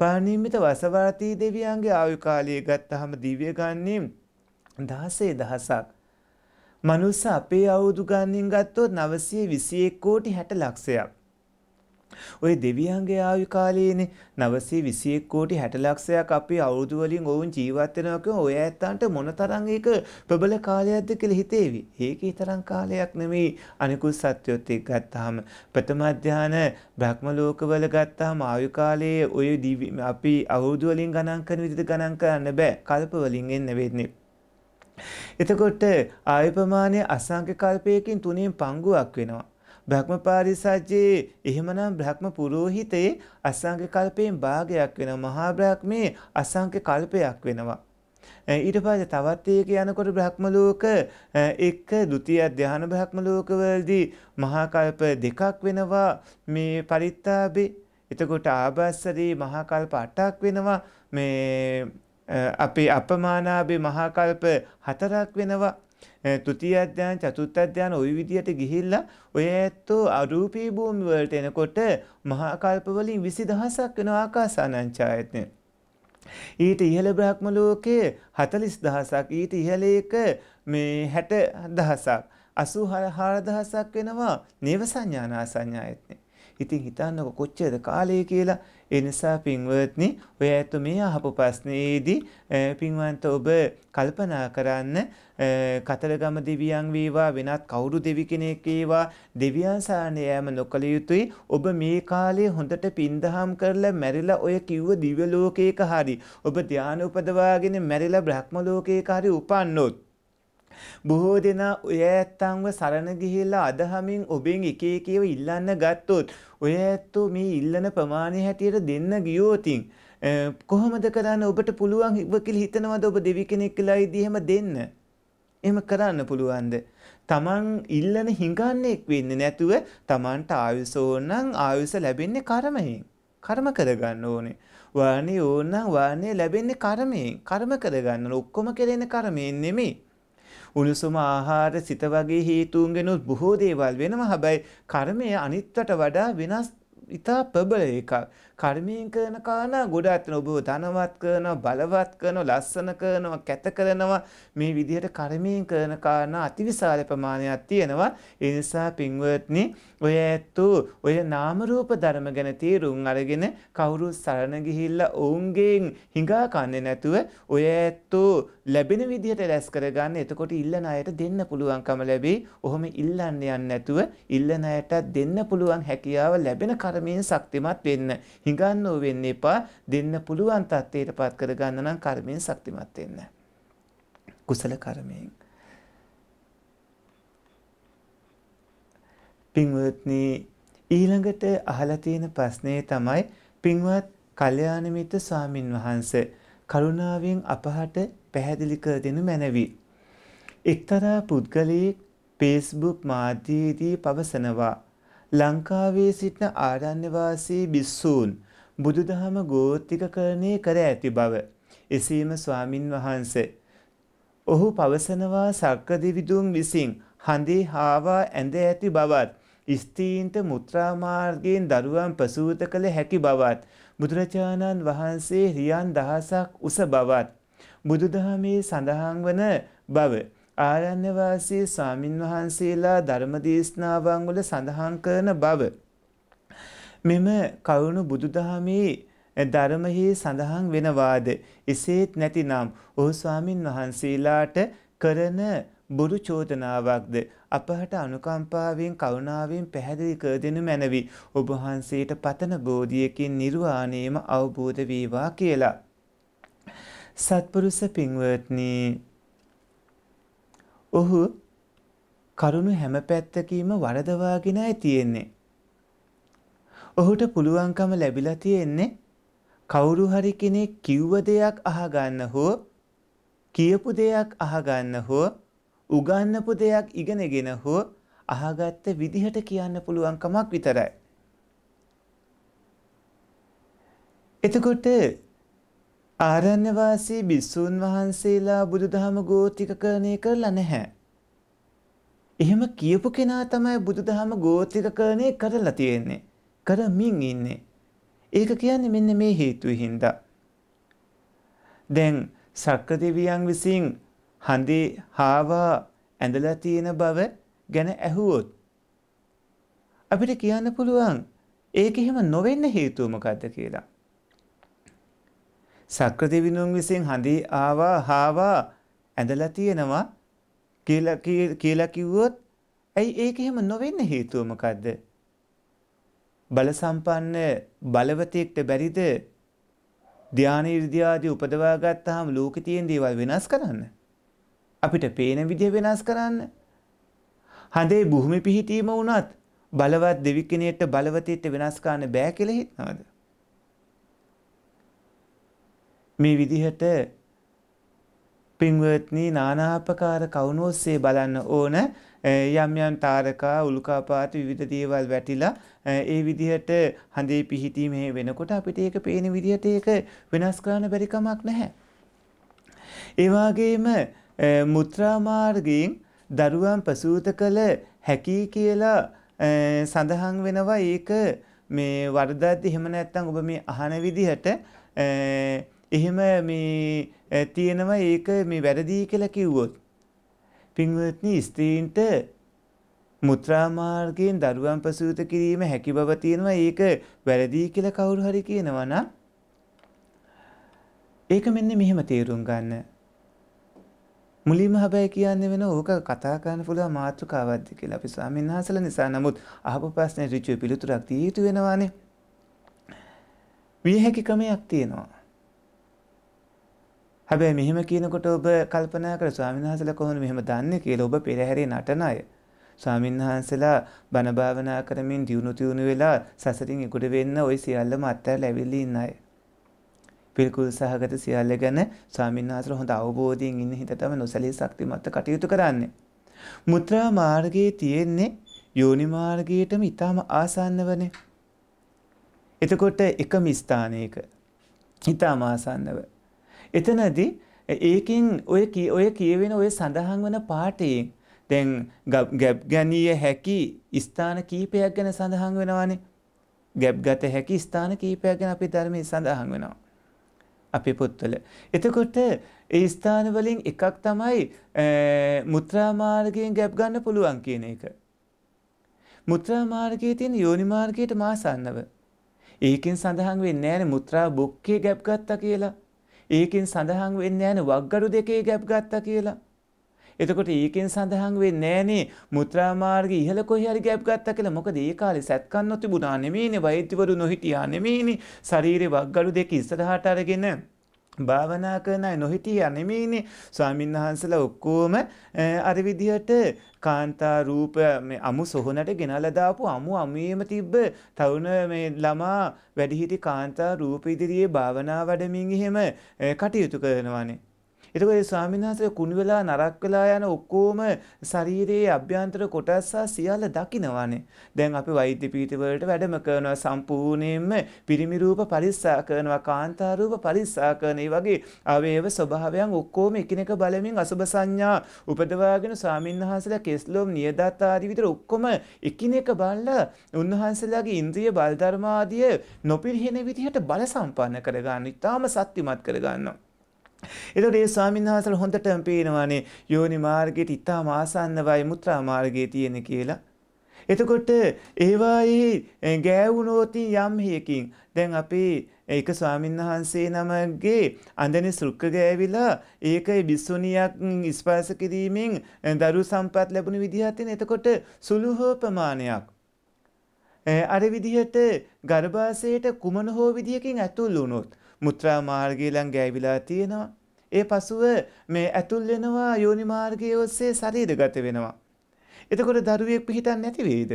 පාරණීමිත වසවර්තී දෙවියන්ගේ ආයු කාලය ගත්තාම දිව්‍ය ගන්නේ 16000ක්. මනුස්ස අපේ අවුරුදු ගණනින් ගත්තොත් 921 කෝටි 60 ලක්ෂයක්. ඔය දෙවියන්ගේ ආයු කාලයේනේ 921 කෝටි 60 ලක්ෂයක් අපි අවුරුදු වලින් ඔවුන් ජීවත් වෙනවා කියන ඔය ඇත්තන්ට මොනතරම් ඒක ප්‍රබල කාලයක්ද කියලා හිතේවි. ඒකේ තරම් කාලයක් නෙමෙයි අනිකුත් සත්‍යොත් එක්ක ගත්තාම ප්‍රථම ධාන බ්‍රහ්ම ලෝකවල ගත්තාම ආයු කාලයේ ඔය අපි අවුරුදු වලින් ගණන් කරන විදිහට ගණන් කරන්න බෑ. කල්ප වලින් එන්න වෙන්නේ. එතකොට ආයු ප්‍රමාණය අසංඛ්‍ය කල්පයකින් තුනෙන් පංගුවක් වෙනවා. බ්‍රහ්ම පාරිසජ්ජේ එහෙමනම් බ්‍රහ්ම පුරෝහිතයේ අසංඛ්‍ය කල්පයෙන් භාගයක් වෙනවා. මහා බ්‍රහ්මේ අසංඛ්‍ය කල්පයක් වෙනවා. ඊට පස්සේ තවත් ඒක යනකොට බ්‍රහ්ම ලෝක එක ဒုတိ ය ධාන බ්‍රහ්ම ලෝකවලදී මහා කල්ප දෙකක් වෙනවා මේ පරිත්තාබේ එතකොට ආබස්සරී මහා කල්ප 8ක් වෙනවා මේ අපේ අපමානාබේ මහා කල්ප 4ක් වෙනවා Eh, තෘතිය අධ්‍යාන චතුත් අධ්‍යාන ওই විදිහට ගිහිල්ලා ඔය ඇත්තෝ අරූපී භූමි වලට එනකොට මහා කල්ප වලින් 20000ක් වෙන ආකාසානංචායතන ඊට ඉහළ බ්‍රහ්ම ලෝකයේ 40000ක් ඊට ඉහළ එක මේ 60000ක් 84000ක් වෙනවා නේව සංඥානා සංඥායතන. ඉතින් හිතන්නකො කොච්චරද කාලය කියලා ඒ නිසා පින්වත්නි ඔය ඇතු මේ අහපු ප්‍රශ්නයේදී පින්වන්ත ඔබ කල්පනා කරන්න කතරගම දෙවියන් වේවා වෙනත් කවුරු දෙවි කෙනෙක් වේවා දෙවියන් සාරණේ යෑම නොකළ යුතුයි ඔබ මේ කාලේ හොඳට පින්දහම් කරලා මැරිලා ඔය කිව්ව දිව්‍ය ලෝකයක හරි ඔබ ධානය උපදවාගෙන මැරිලා බ්‍රහ්ම ලෝකයක හරි උපන්නොත් බොහෝ දෙනා ඔය ඇත්තන්ව සරණ ගිහිල්ලා අදහමින් ඔබෙන් එක එකව ඉල්ලන්න ගත්තොත් ඔය ඇත්තෝ මේ ඉල්ලන ප්‍රමාණය හැටියට දෙන්න ගියෝතින් කොහොමද කරන්න ඔබට පුළුවන් ඉවකිල් හිතනවද ඔබ දෙවි කෙනෙක් කියලා ඉදිහෙම දෙන්න එහෙම කරන්න පුළුවන්ද තමන් ඉල්ලන හිඟන්නෙක් වෙන්නේ නැතුව තමන්ට ආයුස ඕනනම් ආයුස ලැබෙන්නේ කර්මයෙන්. කර්ම කරගන්න ඕනේ. වානේ ඕනනම් වානේ ලැබෙන්නේ කර්මයෙන්. කර්ම කරගන්න ඔක්කොම කෙරෙන කර්මයෙන් නෙමෙයි. උණුසුම ආහාර සිත වගේ හේතුන්ගෙනුත් බොහෝ දේවල් වෙනවා. හැබැයි කර්මය අනිත්වට වඩා වෙනස් ඉතා ප්‍රබල එකක්. කර්මයෙන් කරන කාරණා ගොඩක් ඔබ ධනවත් කරනවා, බලවත් කරනවා, ලස්සන කරනවා, කැත කරනවා මේ විදිහට කර්මයෙන් කරන කාරණා අතිවිශාල ප්‍රමාණයක් තියෙනවා. ඒ නිසා පින්වත්නි ඔය ඇත්තෝ ඔය නාම රූප ධර්ම ගැන තීරුම් අරගෙන කවුරු සරණ ගිහිල්ලා ඔවුන්ගෙන් හිඟා කන්නේ නැතුව ඔය ඇත්තෝ ලැබෙන විදිහට රැස් කරගන්න එතකොට ඉල්ලන අයට දෙන්න පුළුවන්කම ලැබෙයි. ඔහොම ඉල්ලන්න යන්නේ නැතුව ඉල්ලන අයට දෙන්න පුළුවන් හැකියාව ලැබෙන කර්මයෙන් ශක්තිමත් වෙන්න. හිඟන්න වෙන්න එපා. දෙන්න පුළුවන් තත්ත්වයටපත් කරගන්න නම් කර්මයෙන් ශක්තිමත් වෙන්න. කුසල කර්මයෙන් පින්වත්නි ඊළඟට අහලා තියෙන ප්‍රශ්නේ තමයි පින්වත් කල්යාණමිත්‍ර ස්වාමින් වහන්සේ කරුණාවෙන් අපහට පැහැදිලි කර දෙනු මැනවි. එක්තරා පුද්ගලයෙක් Facebook මාධ්‍යයේදී පවසනවා ලංකාවේ සිටින ආරණ්‍යවාසී බිස්සූන් බුදුදහම ගෝත්‍රිකකරණය කර ඇති බව. එසේම ස්වාමින් වහන්සේ ඔහු පවසනවා සක්‍රදිවිදුන් විසින් හඳේ හාවා ඇඳ ඇති බවත් ස්ත්‍රීන්ට මුත්‍රා මාර්ගයෙන් දරුවන් ප්‍රසූත කළ හැකි බවත් බුදුරජාණන් වහන්සේ රියන් දහසක් උස බවත් බුදුදහමේ සඳහන් වන බව ආරණ්‍ය වාසී ස්වාමින් වහන්සේලා ධර්ම දේශනාවන් වල සඳහන් කරන බව මෙම කරුණ බුදුදහමේ ධර්මයේ සඳහන් වෙනවාද එසේත් නැතිනම් ඔහු ස්වාමින් වහන්සේලාට කරන බොරු චෝදනාවක්ද අපහට අනුකම්පාවෙන් කරුණාවෙන් පැහැදිලි කර දෙනු මැනවි ඔබ වහන්සේට පතන බෝධියකින් නිර්වාණයම අවබෝධ වේවා කියලා සත්පුරුෂ පින්වත්නි ඔහු කරුණු හැම පැත්තකීම වරදවාගෙනයි තියෙන්නේ ඔහුට පුළුවන්කම ලැබිලා තියෙන්නේ කවුරු හරි කෙනෙක් කිව්ව දෙයක් අහගන්න හෝ කියපු දෙයක් අහගන්න හෝ උගන්නපු දෙයක් ඉගෙනගෙන හෝ අහගත්ත විදිහට කියන්න පුළුවන්කමක් විතරයි. එතකොට ආරණ්‍යවාසී බිස්සූන් වහන්සේලා බුදුදහම ගෝතිකකරණය කරලා නැහැ. එහෙම කියපු කෙනා තමයි බුදුදහම ගෝතිකකරණය කරලා තියෙන්නේ. කරමින් ඉන්නේ. ඒක කියන්නේ මෙන්න මේ හේතුව හින්දා. දැන් සක්‍ර දෙවියන් විසින් හඳේ හාවා ඇඳලා තියෙන බව ගැන ඇහුවොත් අපිට කියන්න පුළුවන් ඒක එහෙම නොවෙන්න හේතුව මොකද්ද කියලා. සක්‍රදෙවිනුන් විසින් හඳේ ආවා හාවා ඇඳලා තියෙනවා කියලා කියලා කිව්වොත් ඇයි ඒක එහෙම නොවෙන්න හේතුව මොකද්ද? බල සම්පන්න බලවතෙක්ට බැරිද ධානය ඉර්ධියාදී උපදවා ගත්තාම ලෝකේ තියෙන දේවල් වෙනස් කරන්න? අපිට පේන විදිහ වෙනස් කරන්න. හඳේ බුහුමි පිහිටීම වුණත් බලවත් දෙවික්කෙනෙට බලවතයට වෙනස් කරන්න බෑ කියලා හිතනවද? මේ විදිහට පින්වත්නි නානාපකාර කවුන ඔස්සේ බලන්න ඕන යම් යම් තාරකා උල්කාපාත විවිධ දේවල් වැටිලා ඒ විදිහට හඳේ පිහිටීම වෙනකොට අපිට ඒක පේන විදිහට ඒක වෙනස් කරන්න බැරි කමක් නැහැ. ඒ වගේම මුත්‍රාමාර්ගයෙන් දරුවන් ප්‍රසූත කළ හැකි කියලා සඳහන් වෙනවා ඒක මේ වර්ධද්දි එහෙම නැත්තම් ඔබ මේ අහන විදිහට එහෙම මේ තියෙනවා ඒක මේ වැරදි කියලා කිව්වොත් පින්වත්නි ස්ත්‍රීන්ට මුත්‍රාමාර්ගයෙන් දරුවන් ප්‍රසූත කිරීම හැකි බව තියෙනවා ඒක වැරදි කියලා කවුරු හරි කියනවා නම් ඒක මෙන්න මෙහෙම තේරුම් ගන්න මුලින්ම හැබැයි කියන්න වෙන ඕක කතා කරන්න පුළුවන් මාතෘකාවක්ද කියලා අපි ස්වාමීන් වහන්සේලා නිසා නමුත් අහපු ප්‍රශ්නේ ඍජු පිළිතුරක් දිය යුතු වෙනවානේ. විය හැකි ක්‍රමයක් තියෙනවා. හැබැයි මෙහෙම කියනකොට ඔබ කල්පනා කර ස්වාමීන් වහන්සේලා කොහොමද මෙහෙම දන්නේ කියලා ඔබ පෙරහැරේ නටන අය. ස්වාමීන් වහන්සේලා බණ භාවනා කරමින් දියුණු තියුණු වෙලා සසරින් ඉක්ුඩ වෙන්න ওই සියල්ලම අත්හැරලා ඇවිල්ලා ඉන්න අය. පිළිකුල් සහගත සියල්ල ගැන ස්වාමීන් වහන්සේලා හොඳ අවබෝධයෙන් ඉන්න හිත තමයි නොසලී ශක්තිමත් කටයුතු කරන්නේ. මුත්‍රා මාර්ගයේ තියෙන්නේ යෝනි මාර්ගයටම ඊටම ආසන්නවනේ. එතකොට එකම ස්ථානයක ඊටම ආසන්නව. එතනදී ඒකෙන් ඔය ඔය කියවෙන ඔය සඳහන් වන පාඩේ දැන් ගැබ් ගැනීය හැකි ස්ථාන කීපයක් ගැන සඳහන් වෙනවානේ. ගැබ්ගත හැකි ස්ථාන කීපයක් ගැන අපේ ධර්මයේ සඳහන් වෙනවා. අපේ පොත්වල. එතකොට ඒ ස්ථාන වලින් එකක් තමයි මුත්‍රා මාර්ගයෙන් ගැප් ගන්න පුළුවන් කියන එක. මුත්‍රා මාර්ගයේ තියෙන යෝනි මාර්ගයට මාසන්නව. ඒකෙන් සඳහන් වෙන්නේ නැහැ මුත්‍රා බොක්කේ ගැප් ගත්තා කියලා. ඒකෙන් සඳහන් වෙන්නේ නැහැ වග්ගඩු දෙකේ ගැප් ගත්තා කියලා. එතකොට ඒකෙන් සඳහන් වෙන්නේ නෑනේ මුත්‍රා මාර්ගයේ ඉහළ කොහේ හරි ගැප් ගත්තා කියලා. මොකද ඒ කාලේ සැත්කන් නොතිබුණා නෙමෙයිනේ වෛද්‍යවරු නොහිටියා නෙමෙයිනේ. ශරීරේ වක්ගලු දෙක ඉස්සරහට අරගෙන භාවනා කරන අය නොහිටියා නෙමෙයිනේ. ස්වාමීන් වහන්සේලා ඔක්කොම අර විදිහට කාන්තා රූප මේ අමු සොහනට ගෙනල්ලා දාපු අමු අමුවේම තිබ්බ තරුණ මේ ළමා වැඩිහිටි කාන්තා රූප ඉදිරියේ භාවනා වැඩමින් එහෙම කටයුතු කරනවානේ. එතකොට ඒ ස්වාමීන් වහන්සේ කුණු වෙලා නරක් වෙලා යන ඔක්කොම ශරීරයේ අභ්‍යන්තර කොටස් සහ සියල්ල දකිනවානේ. දැන් අපි වෛද්‍ය පීඨවලට වැඩම කරනවා සම්පූර්ණයෙන්ම පිරිමි රූප පරිස්සා කරනවා කාන්තා රූප පරිස්සා කරන ඒ වගේ අවයව ස්වභාවයන් ඔක්කොම එකිනෙක බලමින් අසුබ සංඥා උපදවාගෙන ස්වාමීන් වහන්සේලා කෙස්ලොම් නියදත් ආදී විතර ඔක්කොම එකිනෙක බලලා උන්වහන්සේලාගේ ඉන්ද්‍රිය බල ධර්මාදිය නොපිරිහෙන විදිහට බල සම්පන්න කරගන්න. ඊටාම සත්‍යමත් කරගන්නවා. එතකොට ඒ ස්වාමීන් වහන්සේලා හොඳටම පේනවානේ යෝනි මාර්ගයට ඊටාම ආසන්නවයි මුත්‍රා මාර්ගයේ තියෙන කියලා. එතකොට ඒවායේ ගෑවුනෝති යම් හේකින් දැන් අපි ඒක ස්වාමීන් වහන්සේ නමගේ අඳනේ සුල්ක ගෑවිලා ඒකයි බිස්සුණියක් ස්පර්ශ කිරීමෙන් දරු සම්පත් ලැබුණ විදිහක් තියෙන. එතකොට සුළු හෝ ප්‍රමාණයක් අර විදිහට ගර්භාෂයට කුමන හෝ විදිහකින් ඇතුල් වුණොත් මුත්‍රා මාර්ගය ළඟ ගෑවිලා තියෙනවා. ඒ පසුව මේ ඇතුල් වෙනවා යෝනි මාර්ගය ඔස්සේ ශරීරගත වෙනවා. එතකොට දරුවෙක් පිහිටන්නේ නැති වෙයිද?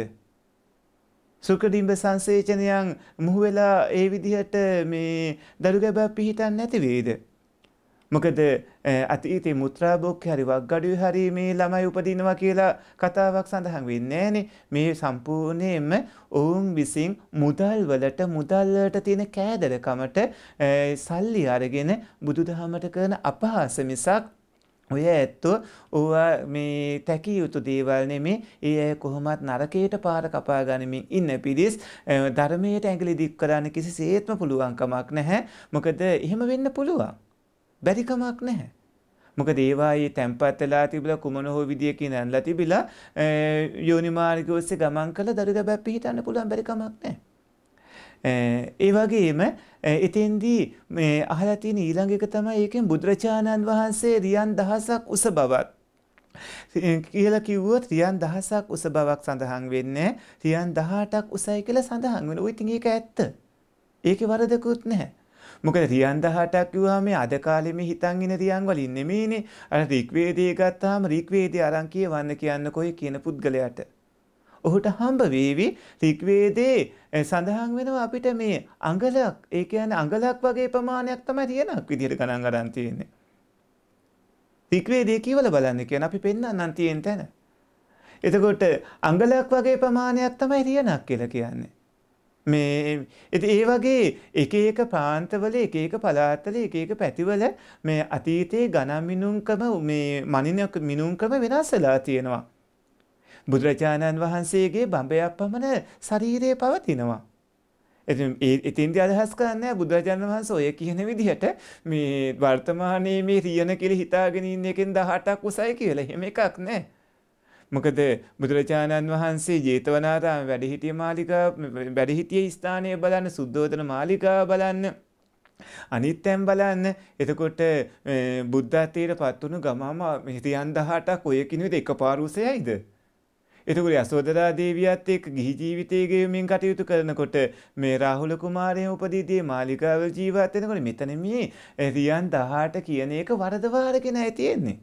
සුකඩිම්බ සංසේචනයන් මුහු වෙලා ඒ විදිහට මේ දරුගැබ පිහිටන්නේ නැති වෙයිද? මොකද අතීතේ මුත්‍රා බොක්කේ හරි වක්ගඩුවේ හරි මේ ළමයි උපදිනවා කියලා කතාවක් සඳහන් වෙන්නේ නැහනේ මේ සම්පූර්ණයෙන්ම ඔවුන් විසින් මුදල් වලට මුදල් වලට තියෙන කෑදරකමට සල්ලි අරගෙන බුදුදහමට කරන අපහාස මිසක් ඔය ඇත්තෝ ඕවා මේ තැකිය යුතු දේවල් නෙමේ ඒ අය කොහොමත් නරකයට පාර කපා ගනිමින් ඉන්න පිරිස් ධර්මයට ඇඟිලි දික් කරන්න කිසිසේත්ම පුළුවන්කමක් නැහැ මොකද එහෙම වෙන්න පුළුවන් බැරි කමක් නැහැ. මොකද ඒවා ඒ තැම්පත් වෙලා තිබිලා කුමන හෝ විදියකින් ඇනලා තිබිලා යෝනි මාර්ගය ඔස්සේ ගමන් කළ දරු ගැබක් පිහිටන්න පුළුවන් බැරි කමක් නැහැ. ඒ වගේම එතෙන්දී මේ අහලා තියෙන ඊළඟ එක තමයි ඒකෙන් බුදුරජාණන් වහන්සේ රියන් දහසක් උස බවත් කියලා කිව්වොත් රියන් දහසක් උස බවක් සඳහන් වෙන්නේ රියන් 18ක් උසයි කියලා සඳහන් වෙනවා. ඔය ඉතින් ඒක ඇත්ත. ඒකේ වරදකුත් නැහැ. මොකද රියන් 18ක් කිව්වම අද කාලේ මේ හිතන් ඉන රියන් වලින් නෙමෙයිනේ. අර ඍග්වේදයේ ගත්තාම ඍග්වේදය අරන් කියවන්න කියන්නකොයි කියන පුද්ගලයාට. ඔහුට හම්බ වේවි ඍග්වේදයේ සඳහන් වෙනවා අපිට මේ අඟලක්, ඒ කියන්නේ අඟලක් වගේ ප්‍රමාණයක් තමයි රියනක් විදිහට ගණන් අරන් තියෙන්නේ. ඍග්වේදයේ කියවල බලන්න කියන අපි පෙන්වන්නම් තියෙන තැන. එතකොට අඟලක් වගේ ප්‍රමාණයක් තමයි රියනක් කියලා කියන්නේ. මේ ඇති ඒ වගේ එක ඒක ප්‍රාන්තවල එක ඒක පලාත්තල එක ඒක පැතිවල මේ අතීතයේ ගණමිනුම්කම මේ මනිනක මිනුම්කම වෙනස්සලා තියෙනවා. බුදුරජාණන් වහන්සේගේ බඹයක් පමණ ශරීරය පවතිනවා. ඉතින්දි අදහස් කරන්න බුදුරජාණන් වහන්ස ඔය කියන විදිහට මේ වර්තමානයේ මේ රියන කෙලි හිතාගෙන ඉන්න එකෙන් දහටක් උසයි කියලා එහෙම එකක් නෑ. මොකද බුදුරජාණන් වහන්සේ ජේතවනාරාම වැඩිහිටිය මාලිකා වැඩිහිටිය ස්ථානය බලන්න සුද්ධෝදන මාලිකා බලන්න අනිත් තැන් බලන්න එතකොට බුද්ධත්වයට පත් වුණු ගමම හිතයන් 18ක් ඔය කිනුවේද එකපාරුසයයිද එතකොට යසෝදරා දේවියත් එක්ක ගිහි ජීවිතයේ ගෙවමින් කටයුතු කරනකොට මේ රාහුල කුමාරයා උපදීදී මාලිකාවල ජීවත් වෙනකොට මෙතන මේ රියන් 18 කියන එක වරදවාරගෙන ඇති තියෙන්නේ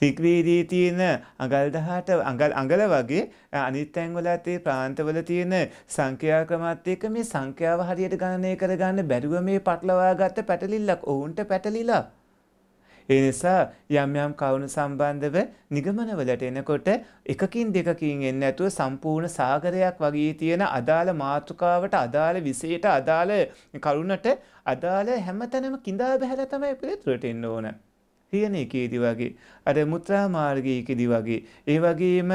සිග්වීදී තියෙන අඟල් 18 අඟල් අඟල වගේ අනිත් තැන්වලත් ඒ ප්‍රාන්තවල තියෙන සංඛ්‍යා ක්‍රමات එක්ක මේ සංඛ්‍යාව හරියට ගණනය කරගන්න බැරුව මේ පටලවාගත්ත පැටලිල්ලක් ඔවුන්ට පැටලිලා. ඒ නිසා යම් යම් කවුණු සම්බන්ධව නිගමනවලට එනකොට එකකින් දෙකකින් එන්නේ නැතුව සම්පූර්ණ සාගරයක් වගේ තියෙන අදාළ මාතෘකාවට අදාළ විෂයට අදාළ කරුණට අදාළ හැමතැනම කිඳා බහැලා තමයි පිළිතුරට එන්න ඕනේ. කියන එකේදි වගේ. අර මුත්‍රාමාර්ගයකෙදි වගේ. ඒ වගේම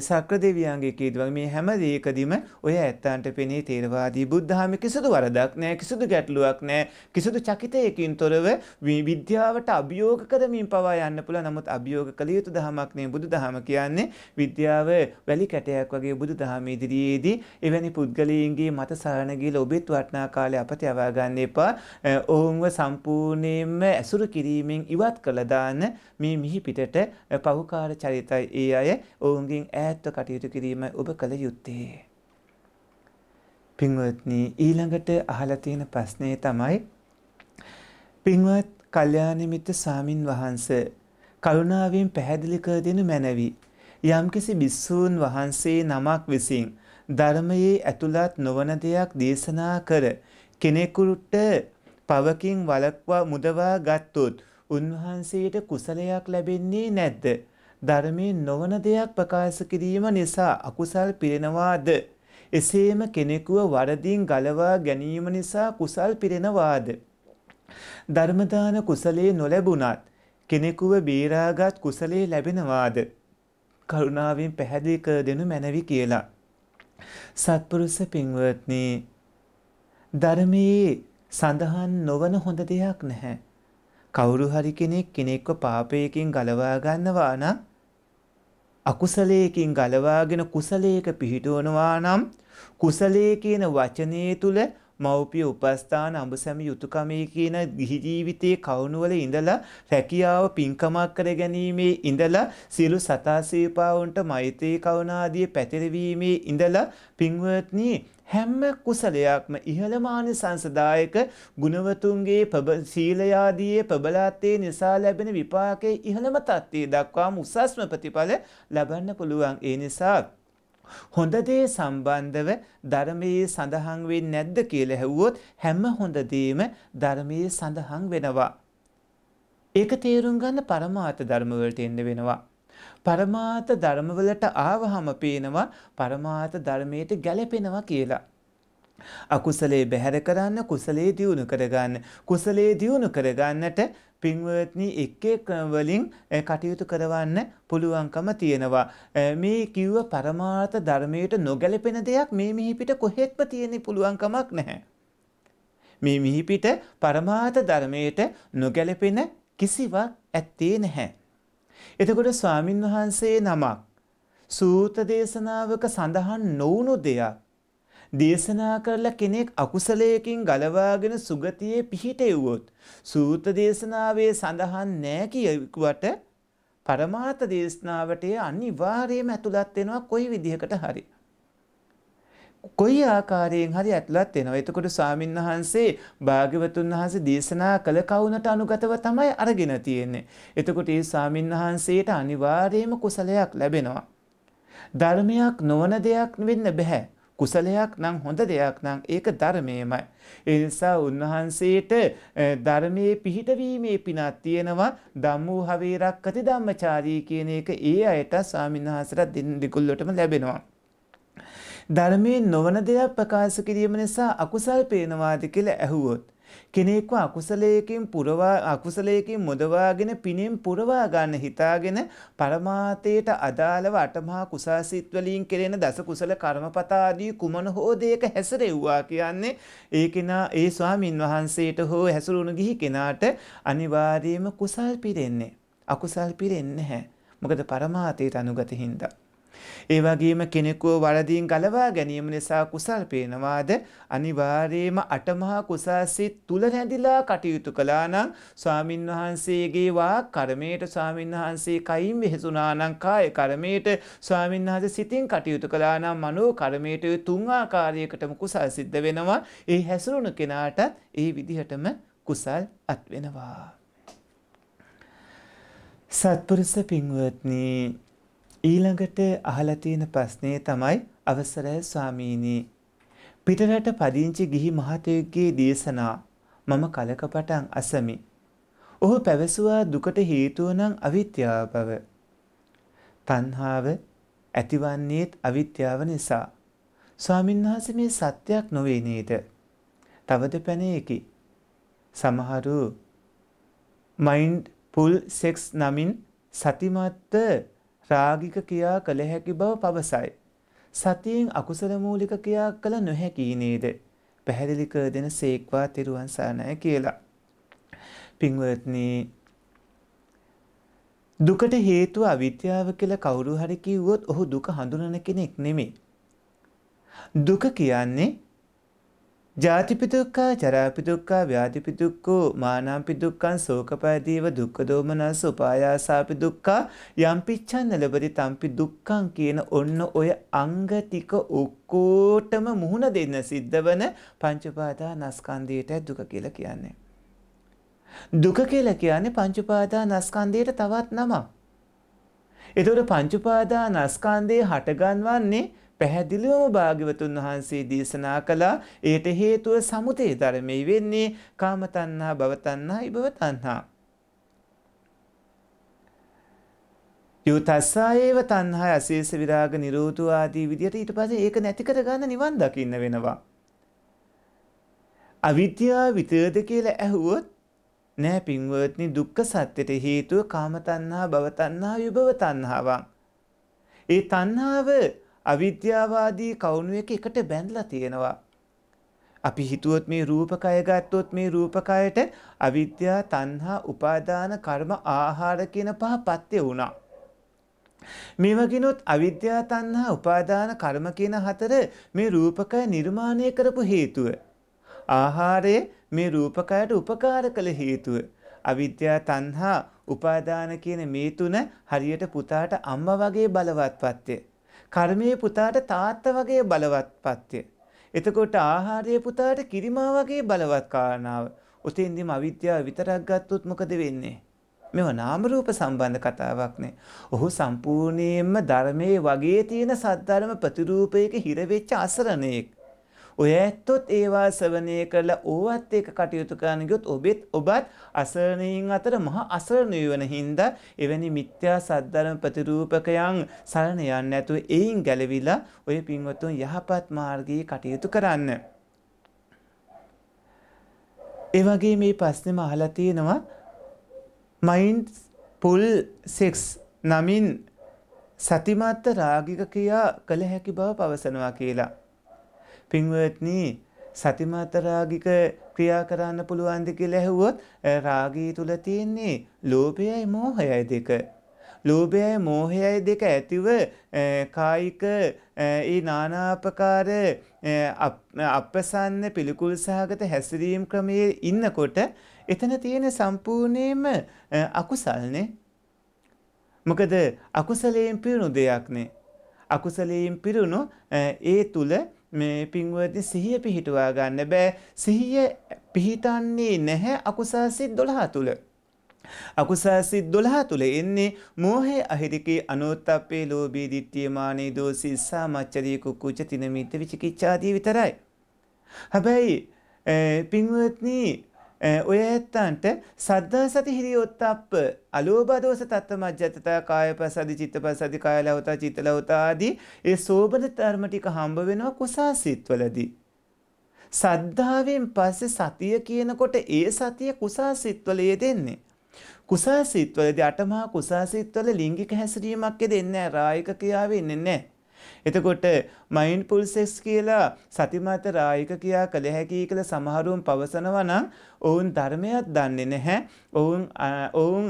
සක්‍ර දෙවියන්ගේ කීදුවගේ මේ හැම දේකදිම ඔය ඇත්තන්ට පෙනේ තේරවාදී බුද්ධාම කිසිදු වරදක් නෑ කිසිදු ගැටලුවක් නෑ කිසිදු චකිතයකින් තොරව විද්‍යාවට අභියෝග කරමින් පවා යන්න පුළ නමුත් අභියෝග කළ යුතු දහමක් නේ බුදු දහම කියන්නේ විද්‍යාව වැලි කැටයක් වගේ බුදු දහම ඉදිරියේදී එවැනි පුද්ගලයන්ගේ මත සරණ ගිහිලා ඔබෙත් වටනා කාලේ අපත යවා ගන්න එපා ඔවුන්ව සම්පූර්ණයෙන්ම ඇසුරු කිරීමෙන් ඉවත් කළ දාන්න මේ මිහි පිටට පහුකාර චරිතයි ඒ අය ඔවුන්ගෙන් ඈත්ව කටයුතු කිරීම ඔබ කළ යුත්තේ. පින්වත්නී ඊළඟට අහලා තියෙන ප්‍රශ්නේ තමයි පින්වත් කල්යාණමිත්‍ර සාමින් වහන්සේ කරුණාවෙන් පැහැදිලි කර දෙනු මැනවි. යම්කිසි බිස්සූන් වහන්සේ නමක් විසින් ධර්මයේ ඇතුළත් නොවන දෙයක් දේශනා කර කෙනෙකුට පවකින් වලක්වා මුදවා ගත්තොත් උන්වහන්සේට කුසලයක් ලැබෙන්නේ නැද්ද? ධර්මයේ නොවන දෙයක් ප්‍රකාශ කිරීම නිසා අකුසල් පිරෙනවාද? එසේම කෙනෙකුව වරදින් ගලවා ගැනීම නිසා කුසල් පිරෙනවාද? ධර්මදාන කුසලයේ නොලැබුණත් කෙනෙකුව බේරාගත් කුසලයේ ලැබෙනවාද? කරුණාවෙන් පැහැදිලි කර දෙනු මැනවි කියලා. සත්පුරුෂ පින්වත්නි ධර්මයේ සඳහන් නොවන හොඳ දෙයක් නැහැ. කවුරු හරි කෙනෙක් කෙනෙක්ව පාපයකින් ගලවා ගන්නවා නම් අකුසලයකින් ගලවාගෙන කුසලයක පිහිටුවනවා නම් කුසලයේ කියන වචනය තුල මව්පිය උපස්ථාන අඹ සැමි යුතුයකමේ කියන ගිහි ජීවිතයේ කවුණුවල ඉඳලා රැකියාව පින්කමක් කර ගැනීමේ ඉඳලා සියලු සතා සේපාවුන්ට මෛත්‍රී කරුණාදී පැතිරවීමේ ඉඳලා පින්වත්නි හැම කුසලයක්ම ඉහළම ආනිසංසදායක ගුණවතුන්ගේ සීලයාදී ප්‍රබලත්වයේ නිසා ලැබෙන විපාකයේ ඉහළම තත්ත්වයේ දක්වාම උසස්ම ප්‍රතිඵල ලබන්න පුළුවන්. ඒ නිසා හොඳ දේ සම්බන්ධව ධර්මයේ සඳහන් වෙන්නේ නැද්ද කියලා ඇහුවොත් හැම හොඳ දෙයක්ම ධර්මයේ සඳහන් වෙනවා. ඒක තේරුම් ගන්න පරමාර්ථ ධර්ම වලට එන්න වෙනවා. පරමාර්ථ ධර්මවලට ආවහම පේනවා පරමාර්ථ ධර්මයට ගැලපෙනවා කියලා. අකුසලයේ බැහැර කරන්න කුසලයේ දියුණු කරගන්න කුසලයේ දියුණු කරගන්නට පින්වත්නි එක් එක් වලින් කටයුතු කරවන්න පුළුවන්කම තියෙනවා මේ කිව්ව පරමාර්ථ ධර්මයට නොගැලපෙන දෙයක් මේ මිහිපිට කොහෙත්ම තියෙන පුළුවන්කමක් නැහැ මේ මිහිපිට පරමාර්ථ ධර්මයට නොගැලපෙන කිසිවක් ඇත්තේ නැහැ එතකොට ස්වාමින් වහන්සේ නමක් සූත දේශනාවක සඳහන් නොවුණු දෙයක් දේශනා කරලා කෙනෙක් අකුසලයකින් ගලවාගෙන සුගතියේ පිහිටෙව්වොත් සූත දේශනාවේ සඳහන් නෑ කියවට පරමාර්ථ දේශනාවට අනිවාර්යයෙන්ම ඇතුළත් වෙනවා කොයි විදිහකට හරි. කොයි ආකාරයෙන් හරි ඇතුළත් වෙනවා. එතකොට ස්වාමින් වහන්සේ භාග්‍යවතුන් වහන්සේ දේශනා කළ කවුනට අනුගතව තමයි අරගෙන තියෙන්නේ. එතකොට ඒ ස්වාමින් වහන්සේට අනිවාර්යයෙන්ම කුසලයක් ලැබෙනවා. ධර්මයක් නොවන දෙයක් වෙන්න බෑ. කුසලයක් නම් හොඳ දෙයක් නම් ඒක ධර්මයමයි. ඒ නිසා උන්වහන්සේට ධර්මයේ පිහිටවීමේ පිනක් තියෙනවා. ධම්මෝ හවේරක්කති ධම්මචාරී කියන එක ඒ අයට ස්වාමින්වහන්සේට දෙන්න දෙකොල්ලොටම ලැබෙනවා. ධර්මයේ නොවන දෙයක් ප්‍රකාශ කිරීම නිසා අකුසල් පේනවාද කියලා ඇහුවොත් කෙනෙක්ව අකුසලයකින් පුරවා අකුසලයකින් මොදවාගෙන පිනෙන් පුරවා ගන්න හිතාගෙන පරමාතයට අදාළව අටමහා කුසාසිත වලින් කෙරෙන දස කුසල කර්මපත ආදී කුමන හෝ දෙයක හැසිරෙව්වා කියන්නේ ඒ කෙනා ඒ ස්වාමින් වහන්සේට හෝ හැසිරුණු ගිහි කෙනාට අනිවාර්යයෙන්ම කුසල් පිරෙන්නේ අකුසල් පිරෙන්නේ නැහැ මොකද පරමාතයට අනුගත හින්දා ඒ වගේම කෙනෙකුව වරදීන් ගලවා ගැනීම නිසා කුසල් පේනවාද අනිවාර්යයෙන්ම අටමහා කුසාසිත තුල රැඳිලා කටයුතු කළා නම් ස්වාමින්වහන්සේගේ වාක් කර්මයට ස්වාමින්වහන්සේ කයින් වෙහසුණා නම් කාය කර්මයට ස්වාමින්වහන්සේ සිතින් කටයුතු කළා නම් මනෝ කර්මයට තුන් ආකාරයකටම කුසල් සිද්ධ වෙනවා. ඒ හැසිරුණු කෙනාටත් ඒ විදිහටම කුසල් අත් වෙනවා. සත්පුරුෂ පින්වත්නි ඊළඟට අහලා තියෙන ප්‍රශ්නේ තමයි අවසරය ස්වාමීනි පිටරට පදිංචි ගිහි මහතෙක්ගේ දේශනා මම කලකපටන් අසමි. ඔහු පැවසුවා දුකට හේතුව නම් අවිද්‍යාව බව. තණ්හාව ඇතිවන්නේත් අවිද්‍යාව නිසා. ස්වාමින්වහන්සේ මේ සත්‍යයක් නොවේ නේද? තවද පැනේකි. සමහරු මයින්ඩ්ෆුල් සෙක්ස් නමින් සතිමත්ව රාගික ක්‍රියා කළ හැකි බව පවසයි. සතියෙන් අකුසල මූලික ක්‍රියා කළ නොහැකි නේද? පැහැදිලි කර දෙන සේක්වා තෙරුවන් සරණයි කියලා. පින්වත්නි දුකට හේතුව අවිද්‍යාව කියලා කවුරු හරි කිව්වොත් ඔහු දුක හඳුනන කෙනෙක් නෙමෙයි. දුක කියන්නේ ජාතිපිදුක්කා ජරාපිදුක්කා ව්‍යාධිපිදුක්කෝ මානාම්පිදුක්කන් සෝකපෑදීව දුක්කදෝමනස් උපායාසාපිදුක්කා යම්පිච්චන් නලබදි තම්පි දුක්කං කියන ඔන්න ඔය අංගතික ඔක්කෝටම මුහුණ දෙන්න සිද්ධවන පංචපාදා නස්කන්දයට දුක කියල කියන්නේ. දුක කියල කියන්නේ පංචුපාදා නස්කන්දයට තවත් නමක්. එතවට පංචුපාදා නස්කන්දේ හටගන්වන්නේ පැහැදිලිවම භාග්‍යවතුන් වහන්සේ දේශනා කළා ඒට හේතුව සමුතේ ධර්මයේ වෙන්නේ කාම තණ්හා භව තණ්හා ඉභව තණ්හා යුතස්සායේව තණ්හා අශේෂ විරාග නිරෝධ ආදී විදියට ඊට පස්සේ ඒක නැති කරගන්න නිවන් දකින්න වෙනවා අවිද්‍යාව විතරද කියලා ඇහුවොත් නෑ පින්වත්නි දුක්ඛ සත්‍යට හේතුව කාම තණ්හා භව තණ්හා විභව තණ්හාවන් ඒ තණ්හාව අවිද්‍යාවාදී කවුණු එක එකට බැඳලා තියෙනවා. අපි හිතුවොත් මේ රූපකය ගත්තොත් මේ රූපකයට අවිද්‍යා තණ්හා උපාදාන කර්ම ආහාර කියන පහ පත්‍ය වුණා. මේ වගිනොත් අවිද්‍යා තණ්හා උපාදාන කර්ම කියන හතර මේ රූපකය නිර්මාණය කරපු හේතුව. ආහාරය මේ රූපකයට උපකාර කළ හේතුව. අවිද්‍යා තණ්හා උපාදාන කියන මේ තුන හරියට පුතාට අම්මා වගේ බලවත් පත්‍ය. කර්මයේ පුතාට තාත්තා වගේ බලවත් පත්‍ය. එතකොට ආහාරයේ පුතාට කිරිමා වගේ බලවත් කාරණාව. උතෙන්දිම අවිද්‍යාව විතරක් ගත්තොත් මොකද වෙන්නේ? මෙව නාම රූප සම්බන්ධ කතාවක්නේ. ඔහු සම්පූර්ණයෙන්ම ධර්මයේ වගේ තියෙන සද්ධර්ම ප්‍රතිරූපයක හිර වෙච්ච අසරණයෙක්. ඔය ඇත්තොත් ඒවා සවනය කරලා ඕවත් ඒක කටයුතු කරන්න ගියොත් ඔබෙත් ඔබත් අසරණයින් අතර මහා අසරණය වන හින්දා එවැනි මිත්‍යා සද්ධර්ම ප්‍රතිරූපකයන් සරණ යන්නේ නැතුව එයින් ගැලවිලා ඔය පින්වත්තුන් යහපත් මාර්ගයේ කටයුතු කරන්න. ඒ වගේ මේ ප්‍රශ්නේම අහලා තියෙනවා මයින්ඩ් පුල් 6 නමින් සතිමත්ත රාගික ක්‍රියා කළ හැකි බව පවසනවා කියලා. පින්වත්නී සතිමත් රාගික ක්‍රියා කරන්න පුළුවන්ද කියලා ඇහුවොත් රාගී තුල තියෙන්නේ ලෝභයයි මෝහයයි දෙක. ලෝභයයි මෝහයයි දෙක ඇතිව කායික ඒ නානාපකාර අපසන්න පිළිකුල් සහගත හැසිරීම් ක්‍රමයේ ඉන්නකොට එතන තියෙන සම්පූර්ණයෙන්ම අකුසල්නේ. මොකද අකුසලයෙන් පිරුණු දෙයක්නේ. අකුසලයෙන් පිරුණු ඒ තුල මේ පින්වති සිහිය පිහිටුවා ගන්න බෑ සිහිය පිහිටන්නේ නැහැ අකුසල් සිත් 12 තුල. අකුසල් සිත් 12 තුල එන්නේ මෝහය අහිරිකේ අනෝත්ප්පේ ලෝභී ditthිය මානේ දෝසී සාමච්චදී කුකුච තිනමිත විචිකිච්ඡාදී විතරයි. හැබැයි පින්වත්නි Eh, ඔය ඇත්තන්ට සද්ධා සති හිරියොත්තප්ප අලෝබදෝස තත්ත මජ්‍යතතා කාය පසදි චිත්ත පසදි කාය ලවතා චිත්ත ලවතාදී ඒ සෝබන ධර්ම ටික හම්බ වෙනවා කුසාසිත්වලදී. සද්ධාවෙන් පස්සේ සතිය කියනකොට ඒ සතිය කුසාසිත්වලයේ දෙන්නේ. කුසාසිත්වලදී අටමහා කුසාසිත්වල ලිංගික හැසිරීමක් දෙන්නේ නැහැ රායික ක්‍රියාවෙ ඉන්නේ නැහැ. එතකොට මයින්ඩ්ෆුල් සෙක්ස් කියලා සතිමත් රායික කියා කළ හැකි කියලා සමහරුන් පවසනවා නම් ඔවුන් ධර්මයක් දන්නේ නැහැ. ඔවුන් ඔවුන්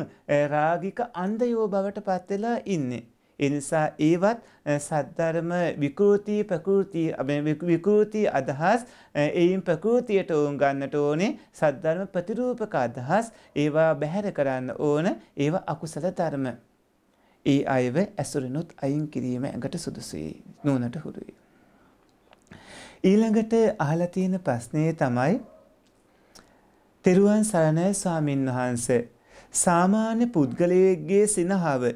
රාගික අන්ධයෝ බවට පත් වෙලා ඉන්නේ. ඒ නිසා ඒවත් සද්ධර්ම විකෘති ප්‍රකෘති විකෘති අදහස් එයින් ප්‍රකෘතියට ඕන් ගන්නට ඕනේ සද්ධර්ම ප්‍රතිරූපක අදහස් ඒවා බැහැර කරන්න ඕන ඒවා අකුසල ධර්ම ඒ අයව ඇසුරනුත් අයින් කිරීම ඇඟට සුදුසුයි නූනට හුරුයි. ඊළඟට අහලා තියෙන ප්‍රශ්නය තමයි තෙරුවන් සරණයි ස්වාමින් වහන්ස සාමාන්‍ය පුද්ගලයෙක්ගේ සිනහව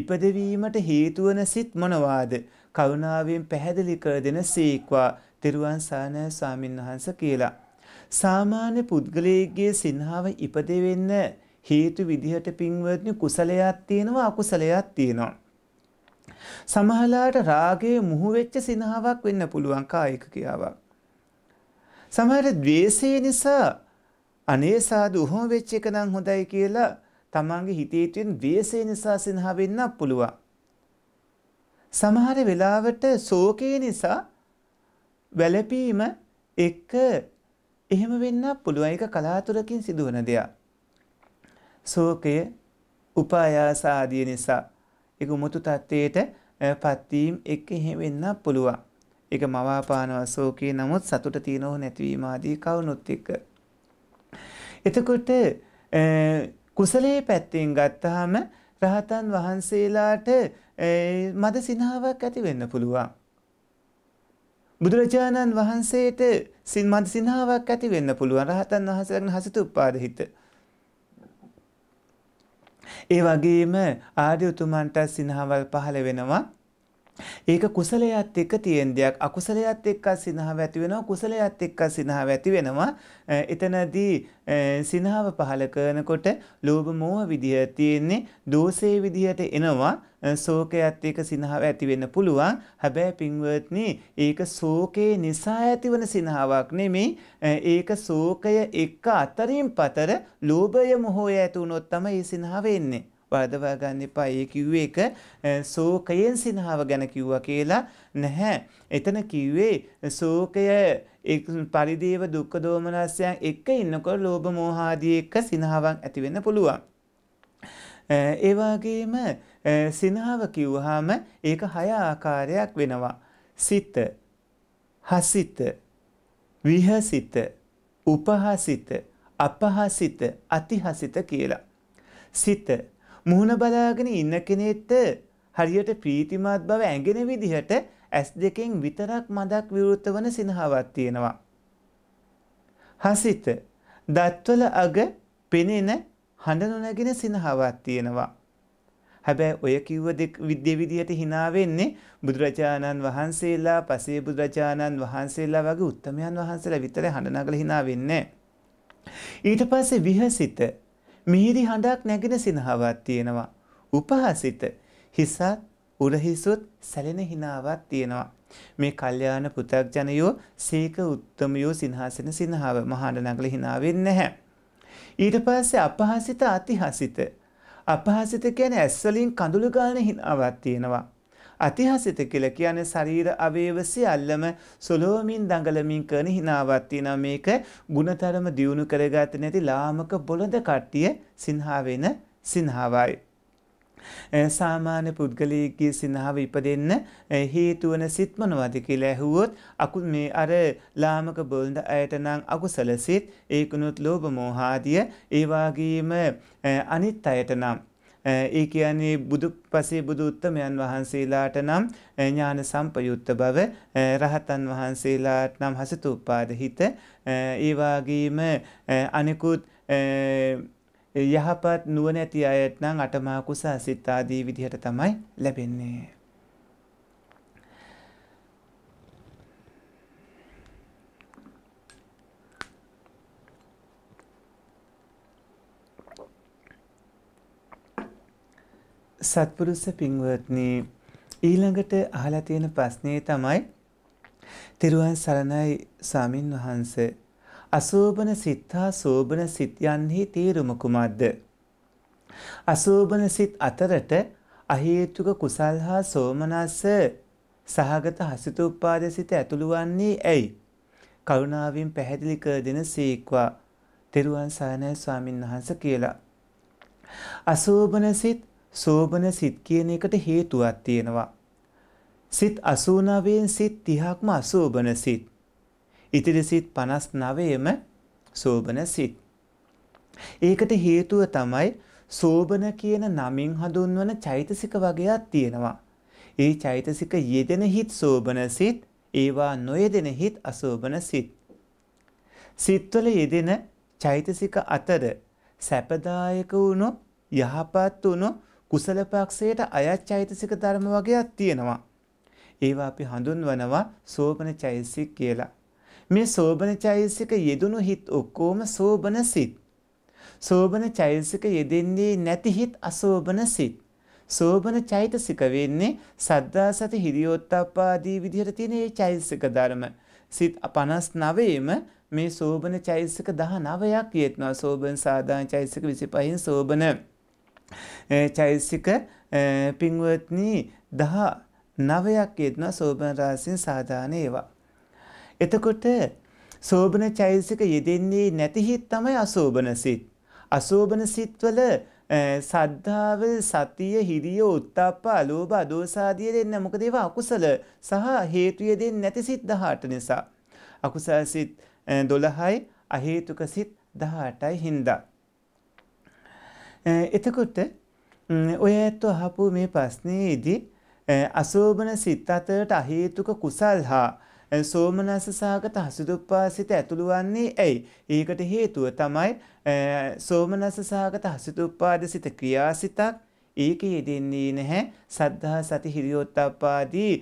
ඉපදවීමට හේතුවන සිත් මොනවාද කරුණාවෙන් පැහැදිලි කර දෙන සීක්වා තෙරුවන් සරණයි ස්වාමින් වහන්ස කියලා. සාමාන්‍ය පුද්ගලයෙක්ගේ සිනහව ඉපදවෙන්න හේතු විදිහට පින්වත්නි කුසලයක් තියෙනවා අකුසලයක් තියෙනවා. සමහරලාට රාගයේ මුහු වෙච්ච සිනහාවක් වෙන්න පුළුවන් කායික කියාවක්. සමහර ද්වේෂය නිසා අනේ සාදු උහුම වෙච්ච එක නම් හොඳයි කියලා තමන්ගේ හිතේ තියෙන ද්වේෂය නිසා සිනහ වෙන්නත් පුළුවන්. සමහර වෙලාවට ශෝකය නිසා වැළපීම එක්ක එහෙම වෙන්නත් පුළුවන්. ඒක කලාතුරකින් සිදුවන දෙයක්. ශෝකය උපායාස ආදිය නිසා ඒක උමතු තත්ත්වයට පත්වීම් එක්ක එහෙම වෙන්න පුළුවන්. ඒක මවාපානවා ශෝකේ නමුත් සතුට තියෙනව නැතිවීම ආදී කවුනුත් එක්ක. එතකොට කුසලයේ පැත්තෙන් ගත්තාම රහතන් වහන්සේලාට මද සිනාවක් ඇති වෙන්න පුළුවන්. බුදුරජාණන් වහන්සේට සින් මද සිනාවක් ඇති වෙන්න පුළුවන් රහතන් වහන්සේලාගේ හසිත උපාදහිත. ඒ වගේම ආර්ය උතුමන්ට සිනහවල් පහළ වෙනවා. ඒක කුසලයත් එක්ක තියෙන දෙයක් අකුසලයත් එක්ක සිනහව ඇති වෙනවා කුසලයත් එක්ක සිනහව ඇති වෙනවා එතනදී සිනහව පහල කරනකොට ලෝභ මෝහ විදිය තියෙන්නේ දෝෂේ විදියට එනවා සෝකයත් එක්ක සිනහව ඇති වෙන්න පුළුවන්. හැබැයි පින්වත්නි, ඒක සෝකේ නිසා ඇතිවන සිනහාවක් නෙමෙයි. ඒක සෝකය එක්ක අතරින් පතර ලෝභය මොහොය ඇති වුණොත් තමයි ඒ සිනහ වෙන්නේ. වරදවා ගන්න එපා. ඒ කිව්වේ එක සෝකයෙන් සිනහව ගැන කිව්වා කියලා නැහැ. එතන කිව්වේ සෝකය පරිදේව දුක්ඛ දෝමනස්යන් එක්ක ඉන්නකොට ලෝභ මෝහ ආදී එක්ක සිනහවක් ඇති වෙන්න පුළුවන්. ඒ වගේම සිනාව කිව්වහම ඒක හය ආකාරයක් වෙනවා. සිත, හසිත, විහසිත, උපහසිත, අපහසිත, අතිහසිත කියලා. සිත මුහුණ බලාගෙන ඉන්න කෙනෙක්ට හරියට ප්‍රීතිමත් බව ඇඟෙන විදිහට ඇස් දෙකෙන් විතරක් මදක් විවෘත වන සිනහාවක් තියෙනවා. හසිත දත්වල අග පෙනෙන හඬ නොනැගෙන සිනහාවක් තියෙනවා. හැබැයි ඔය කිව්ව විද්‍ය විදියට hina වෙන්නේ බුදුරජාණන් වහන්සේලා, පසේ බුදුරජාණන් වහන්සේලා වගේ උත්තමයන් වහන්සේලා විතරයි හඬ නගලා hina වෙන්නේ. ඊට පස්සේ විහසිත මිහිරි හඬක් නැගෙන සිනහවක් තියෙනවා. උපහසිත හිසත් උරහිසුත් සැලෙන හිනාවක් තියෙනවා. මේ කල්යාණ පු탁ජනයෝ සීක උත්තමයෝ සිනහසන සිනහව මහානගල හිනාවෙන්නේ නැහැ. ඊට පස්සේ අපහසිත අතිහසිත අපහසිත කියන්නේ ඇස්වලින් කඳුළු ගාලන හිනාවක් තියෙනවා. අතිහසිත කියලා කියන්නේ ශරීර අවයව සියල්ලම සොලෝමින් දඟලමින් කරන හිනාවක් තියෙනවා. මේක ಗುಣතරම දියුණු කරගත්තේ නැති ලාමක බොළඳ කට්ටිය සින්හා වෙන සින්හාවයි. සාමාන්‍ය පුද්ගලයෙක්ගේ සිනහව ඉපදෙන්න හේතු වෙන සිත් මොනවද කියලා ඇහුවොත් අකු මේ අර ලාමක බොළඳ අයට නම් අකුසල සිත් ඒකුණොත් ලෝභ මෝහ ආදිය ඒ වගේම අනිත් අයට නම් ඒ කියන්නේ බුදු පසේ බුදු උත්තමයන් වහන්සේලාට නම් ඥාන සම්පයුත්ත බව රහතන් වහන්සේලාට නම් හසතුපාද හිත ඒ වගේම අනිකුත් යහපත් නුවණැති අයට නම් අටමා කුසා සිත ආදී විදිහට තමයි ලැබෙන්නේ. සත්පුරුෂ පින්වත්නි ඊළඟට අහලා තියෙන ප්‍රශ්නේ තමයි තෙරුවන් සරණයි ස්වාමින් වහන්සේ අසෝබන සිත්හා සෝබන සිත් යන්හි තේරුම කුමක්ද? අසෝබන සිත් අතරට අහේතුක කුසල් හා සෝමනස්ස සහගත හසිතෝපාද සිත ඇතුළු වන්නේ ඇයි? කරුණාවෙන් පැහැදිලි කර දෙන සීක්වා තෙරුවන් සරණයි ස්වාමින් වහන්සේ කියලා. අසෝබන සිත් සෝබන සිත් කියන එකට හේතුවක් තියෙනවා. සිත් 89න් සිත් 30ක්ම අසෝබන සිත්. ඉතිරි සිත් 59ම සෝබන සිත්. ඒකට හේතුව තමයි සෝබන කියන නමින් හඳුන්වන චෛතසික වගයක් තියෙනවා. ඒ චෛතසික යෙදෙන හිත් සෝබන සිත්, ඒවා නොයෙදෙන හිත් අසෝබන සිත්. සිත්වල යෙදෙන චෛතසික අතර සැපදායක වුණු යහපත් වුණු කුසල පක්ෂයට අයත් චෛතසික ධර්ම වගයක් තියෙනවා. ඒවා අපි හඳුන්වනවා සෝබන චෛතසික කියලා. මේ සෝබන චෛසික යෙදුණු හිත් ඔක්කෝම සෝබන සිත්. සෝබන චෛසික යෙදෙන්නේ නැති හිත් අසෝබන සිත්. සෝබන චෛතසික වෙන්නේ සද්දා සති හිරියෝත්තප්පාදී විදිහට තියෙන මේ චෛතසික ධර්ම. සිත් 59ෙම මේ සෝබන චෛතසික 19ක් යෙදෙනවා. සෝබන සාදාන චෛතසික 25න් සෝබන චෛතසික පින්වත්නි 19ක් යෙදෙනවා සෝබන රාසින් සාදාන ඒවා. එතකොට සෝබන චෛතසික යෙදෙන්නේ නැති හිත් තමයි අසෝබන සිත්. අසෝබන සිත්වල සද්ධාව සතිය හිරිය උත්තාප්ප අලෝභ අදෝසාදිය දෙන්න මොකද ඒවා අකුසල සහ හේතුය දෙන්නේ නැති සිත් 18 නිසා අකුසල සිත් 12යි අහේතුක සිත් 18යි හින්දා එතකොට ඔය ඇත්ත අහපු මේ ප්‍රශ්නේදී අසෝබන සිත් අතරට අහේතුක කුසල් හා සෝමනස සහගත හසුදුප්පාසිත ඇතුළු වන්නේ ඇයි? ඒකට හේතුව තමයි සෝමනස සහගත හසුදුප්පාදසිත ක්‍රියාසිතක් ඒක යෙදෙන්නේ නැහැ සද්ධා සති හිරියෝත්ප්පාදී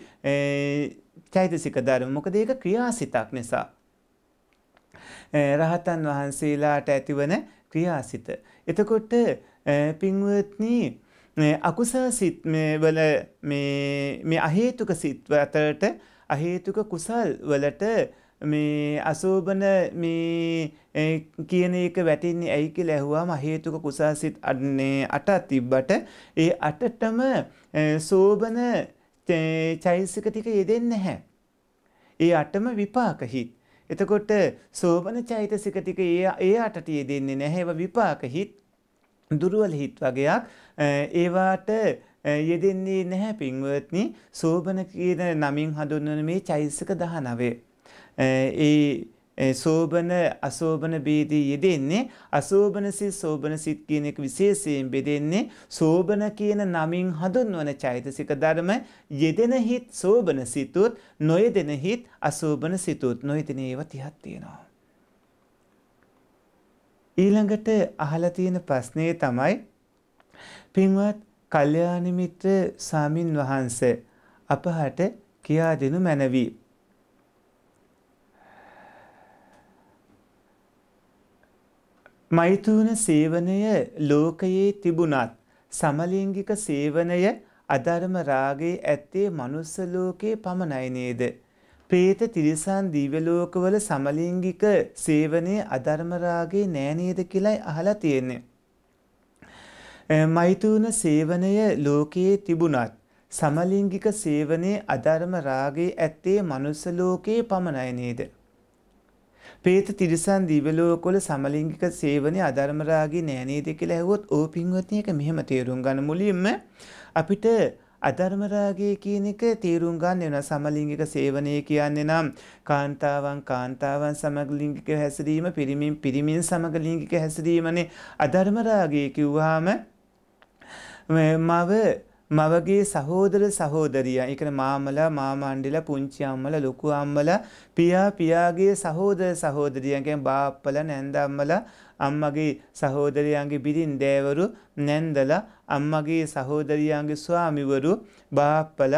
චෛතසික ධර්ම. මොකද ඒක ක්‍රියාසිතක් නිසා. රහතන් වහන්සේලාට ඇතිවන ක්‍රියාසිත. එතකොට පින්වත්නි අකුසල සිත් වල මේ මේ අහේතුක සිත් අතරට අහේතුක කුසල් වලට මේ අසෝභන මේ කියන එක වැටෙන්නේ ඇයි කියලා ඇහුවාම හේතුක කුසාසිත අන්නේ අට තිබ්බට ඒ අටටම සෝබන චෛසික ටික යෙදෙන්නේ නැහැ. ඒ අටම විපාක හිත්. එතකොට සෝබන චෛතසික ටික ඒ අටට යෙදෙන්නේ නැහැ. ඒවා විපාක හිත්, දුර්වල හිත් වගේක් ඒවාට යෙදෙන්නේ නැහැ පින්වත්නි සෝබන කියන නමින් හඳුන්වන මේ චෛසික 19. ඒ සෝබන අසෝබන බේදී යෙදෙන්නේ අසෝබන සිත් සෝබන සිත් කියන එක විශේෂයෙන් බෙදෙන්නේ සෝබන කියන නමින් හඳුන්වන චෛතසික ධර්ම යෙදෙන හිත් සෝබන සිතුත් නොයෙදෙන හිත් අසෝබන සිතුත් නොයෙදෙන ඒවා 30ක් තියෙනවා ඊළඟට අහලා තියෙන ප්‍රශ්නේ තමයි පින්වත් කල්යාණමිත්‍ර සාමින් වහන්ස අපහට කියා දෙනු මැනවි. මෛතුන සේවනය ලෝකයේ තිබුණත් සමලිංගික සේවනය අධර්ම රාගයේ ඇත්තේ මනුස්ස ලෝකයේ පමණයි නේද? പ്രേත තිරිසන් දිව්‍ය ලෝකවල සමලිංගික සේවනයේ අධර්ම රාගේ නෑ නේද කියලායි අහලා තියෙන්නේ. මෛතුන සේවනය ලෝකයේ තිබුණත් සමලිංගික සේවනයේ අධර්ම රාගයේ ඇත්තේ මනුස්ස ලෝකයේ පමණයි නේද? പ്രേත තිරිසන් දිවලෝකවල සමලිංගික සේවනයේ අධර්ම රාගී නෑ නේද කියලා ඇහුවොත් ඕ පින්වත්නි එක මෙහෙම තේරුම් ගන්න මුලින්ම අපිට අධර්ම රාගය කියන එක තේරුම් ගන්න වෙන සමලිංගික සේවනය කියන්නේ නම් කාන්තාවන් කාන්තාවන් සමග ලිංගික හැසිරීම පිරිමින් පිරිමින් සමග ලිංගික හැසිරීමනේ අධර්ම රාගය කිව්වහම මව මවගේ සහෝදර සහෝදරිය එකන මාමලා මාමණ්ඩිල පුංචි අම්මල ලොකු අම්මල පියා පියාගේ සහෝදර සහෝදරියන්ගෙන් බාප්පල නැන්දම්මල අම්මගේ සහෝදරියන්ගේ බිරින් දෑවරු නැන්දල අම්මගේ සහෝදරියන්ගේ ස්වාමිවරු බාප්පල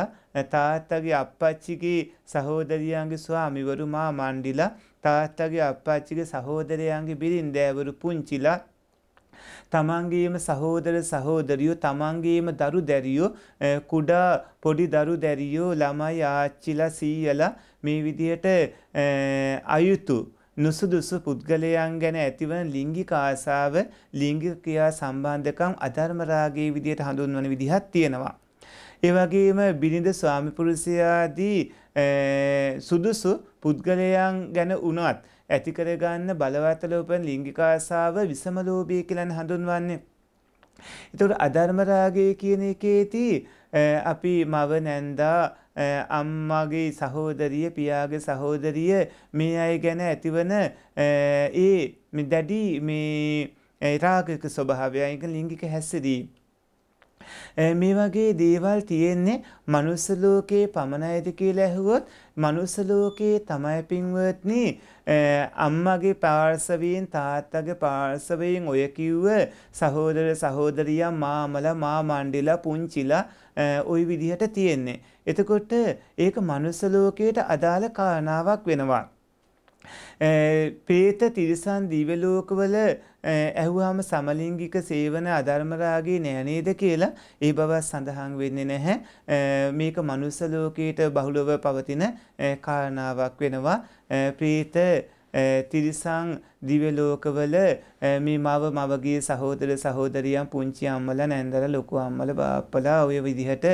තාත්තගේ අපපච්චිගේ සහෝදරියන්ගේ ස්වාමිවරු මාමණ්ඩිල තාත්තගේ අපපච්චිගේ සහෝදරයන්ගේ බිරින් දෑවරු පුංචිලා තමන්ගේම සහෝදර සහෝදරියෝ තමන්ගේම දරු දැරියෝ කුඩා පොඩි දරු දැරියෝ ළමයි ආච්චිලා සීයලා මේ විදිහට අයුතු නුසුදුසු පුද්ගලයන් ගැන ඇතිවන ලිංගික ආසාව ලිංගික ක්‍රියා සම්බන්ධකම් අධර්ම රාගයේ විදිහට හඳුන්වන විදිහක් තියෙනවා. ඒ වගේම බිරිඳ ස්වාමිපුරුෂයාදී සුදුසු පුද්ගලයන් ගැන වුණත් ඇතිකරගන්න බලවතල උපන් ලිංගිකාසාව විසමලෝභය කියලන් හඳුන්වන්නේ. එතකට අධර්මරාගය කියන එකේදී අපි මව නැන්දා අම්මාගේ සහෝදරිය පියාගේ සහෝදරිය මේ අය ගැන ඇතිවන ඒ දැඩි මේ රාගක ස්වභාවයක ලිංගික හැස්සදී. මේ වගේ දේවල් තියෙන්නේ මනුස්ස ලෝකේ පමණයිද කියලා ඇහුවොත් මනුස්ස ලෝකේ තමයි පින්වත්නි අම්මගේ පාර්ශවයෙන් තාත්තගේ පාර්ශවයෙන් ඔය කිව්ව සහෝදර සහෝදරියා මාමල මා මණ්ඩිලා පුංචිලා ওই විදිහට තියෙන්නේ. එතකොට ඒක මනුස්ස ලෝකයට අදාළ කාරණාවක් වෙනවා. ප්‍රේත තිරිසන් දිවලෝකවල ඇහුවාම සමලිංගික සේවන අධර්මරාගේ නෑ නේද කියලා ඒ බව සඳහන් වෙන්නේ නැහැ මේක මනුස්ස ලෝකයට බහුලව පවතින කාරණාවක් වෙනවා ප්‍රේත තිරිසං දිවලෝකවල මේ මව මවගේ සහෝදර සහෝදරියම් පුංචි අම්මල නැන්දර ලොකු අම්මල බාප්පලා ඔය විදිහට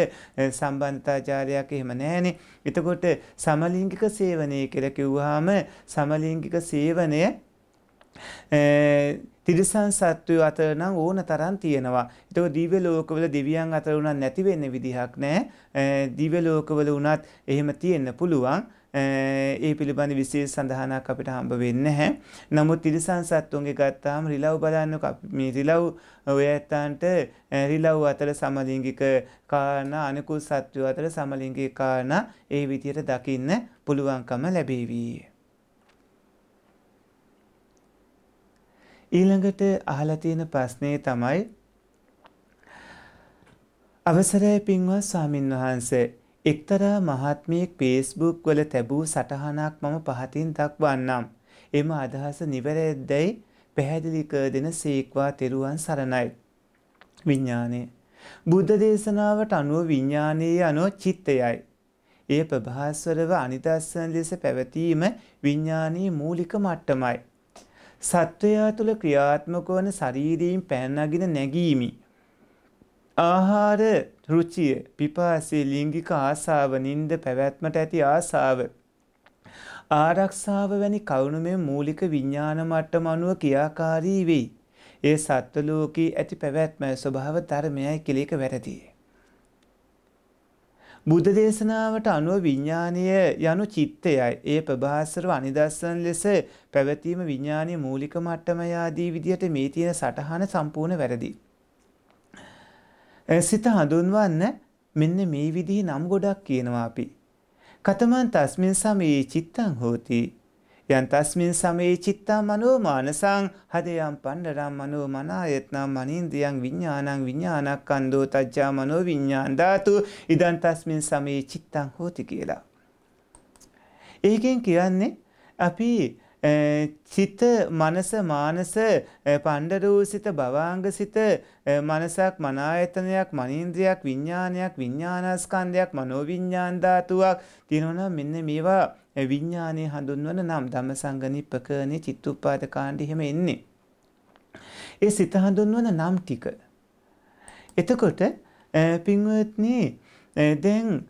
සම්බන්ධතාචාරයක් එහෙම නැහැනේ. එතකොට සමලිංගික සේවනය කියලා කිව්වහම සමලිංගික සේවනය තිරිසන් සත්වය අතර නම් ඕන තරම් තියෙනවා. ඒක දිව්‍ය ලෝකවල දෙවියන් අතර උනත් නැති වෙන්න විදිහක් නැහැ. දිව්‍ය ලෝකවල උනත් එහෙම තියෙන්න පුළුවන්. ඒ පිළිබඳ විශේෂ සඳහනක් අපිට හම්බ වෙන්නේ නැහැ. නමුත් තිරිසන් සත්තුන්ගේ ගත්තාම රිලව් බලන්නකො මේ රිලව් ඔය ඇත්තන්ට රිලව් අතර සමලිංගික කාරණා අනිකුත් සත්වයෝ අතර සමලිංගික කාරණා ඒ විදිහට දකින්න පුළුවන්කම ලැබේවි. ඊළඟට අහලා තියෙන ප්‍රශ්නේ තමයි අවසරයි පින්වත් ස්වාමින් වහන්සේ එක්තරා මහත්මියෙක් ෆේස්බුක් වල තැබූ සටහනක් මම පහතින් දක්වන්නම්. එම අදහස නිවැරැද්දැයි පැහැදිලි කර දෙන සීක්වා තෙරුවන් සරණයි. විඥානය. බුද්ධ දේශනාවට අනුව විඥානයේ අනෝ චිත්තයයි. එය ප්‍රභාස්වරව අනිදස්සන ලෙස පැවතීම විඥානයේ මූලික මට්ටමයි. සත්වයා තුළ ක්‍රියාත්මක වන ශරීරයෙන් පැනනගෙන නැගීමි. ආහාර රුචිය පිපාසය ලිංගික ආසාව නින්ද පැවැත්මට ඇති ආසාව ආරක්ෂාව වැනි කවුණු මේ මූලික විඤ්ඥාන මට්ටම අනුව ක්‍රියාකාරී වෙයි. ඒ සත්වලෝකී ඇති පැවැත්මයි ස්වභාව ධර්මයයි කෙලික වැරදිය. බුද්ධ දේශනාවට අනුව විඤ්ඥානය යනු චිත්තයයි ඒ ප්‍රභාසරව අනිදස්සන ලෙස පැවැතීම විඤ්ඥානය මූලික මට්ටමයාදී විදිහට මේ තියෙන සටහන සම්පූර්ණ වැරදිී. සිත හඳුන්වන්න මෙන්න මේ විදිහේ නම් ගොඩක් කියනවා අපි. කතමන් තස්මින් සමයේ චිත්තං හෝති. යන් තස්මින් සමයේ චිත්තං මනෝ මානසං හදයන් පණ්ඩරම් මනෝ මනායත්නම් මනින්දියං විඥානං විඥානක්ඛන්‍தோ තජ්ජා මනෝ විඥාන් ධාතු ඉදන් තස්මින් සමයේ චිත්තං හෝති කියලා. ඒකෙන් කියන්නේ අපි චිත මනස මානස පණ්ඩරූසිත භවාංගසිත මනසක් මනායතනයක් මනින්ද්‍රයක් විඤ්ඥානයක් විඤ්ඥානස්කන්ධයක් මනෝවිඤ්ඥාන්ධාතුවක් තිනොන මෙන්න මේවා විඤ්ඥානය හඳුන්වන නම් දම සංගනිප්පකනේ චිත්තුපාද කාණ්ඩිහෙම එන්නේ. ඒ සිත හඳුන්වන නම් ටික. එතකොට පිංවත්නේ දැන්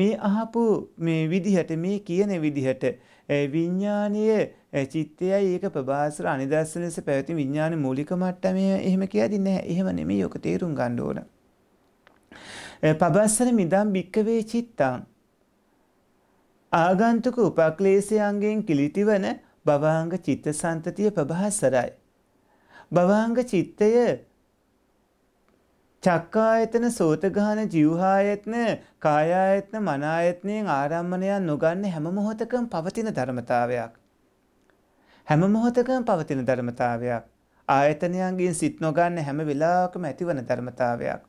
මේ අහපු මේ විදිහට මේ කියන විදිහට විඤ්ඥානය චිත්තයයි ඒක ප්‍රභාසර අනිදස්සන ලෙස පැවැති විඤ්ඥාන මූලික මට්ටමය එහෙම කියදින්න එහෙම නෙම යොක තේරුම් ගණ්ඩෝන. පබස්සර මිදම් භික්කවේ චිත්තාන්. ආගන්තුක උපක්ලේශයන්ගෙන් කිලිතිවන බවාංග චිත්ත සන්තතිය ප්‍රභාසරයි. බවාංග චිත්තය චක්කායතන සෝතගාන ජීවහායත්න කායායත්න මනායත්නයෙන් ආරම්මණයන් නොගන්න හැම මොහොතකම් පවතින ධර්මතාවයක්. හැම මොහොතකම් පවතින ධර්මතාවයක්. ආයතනයන්ගින් සිත් නොගන්න හැම වෙලාකම ඇතිවන ධර්මතාවයක්.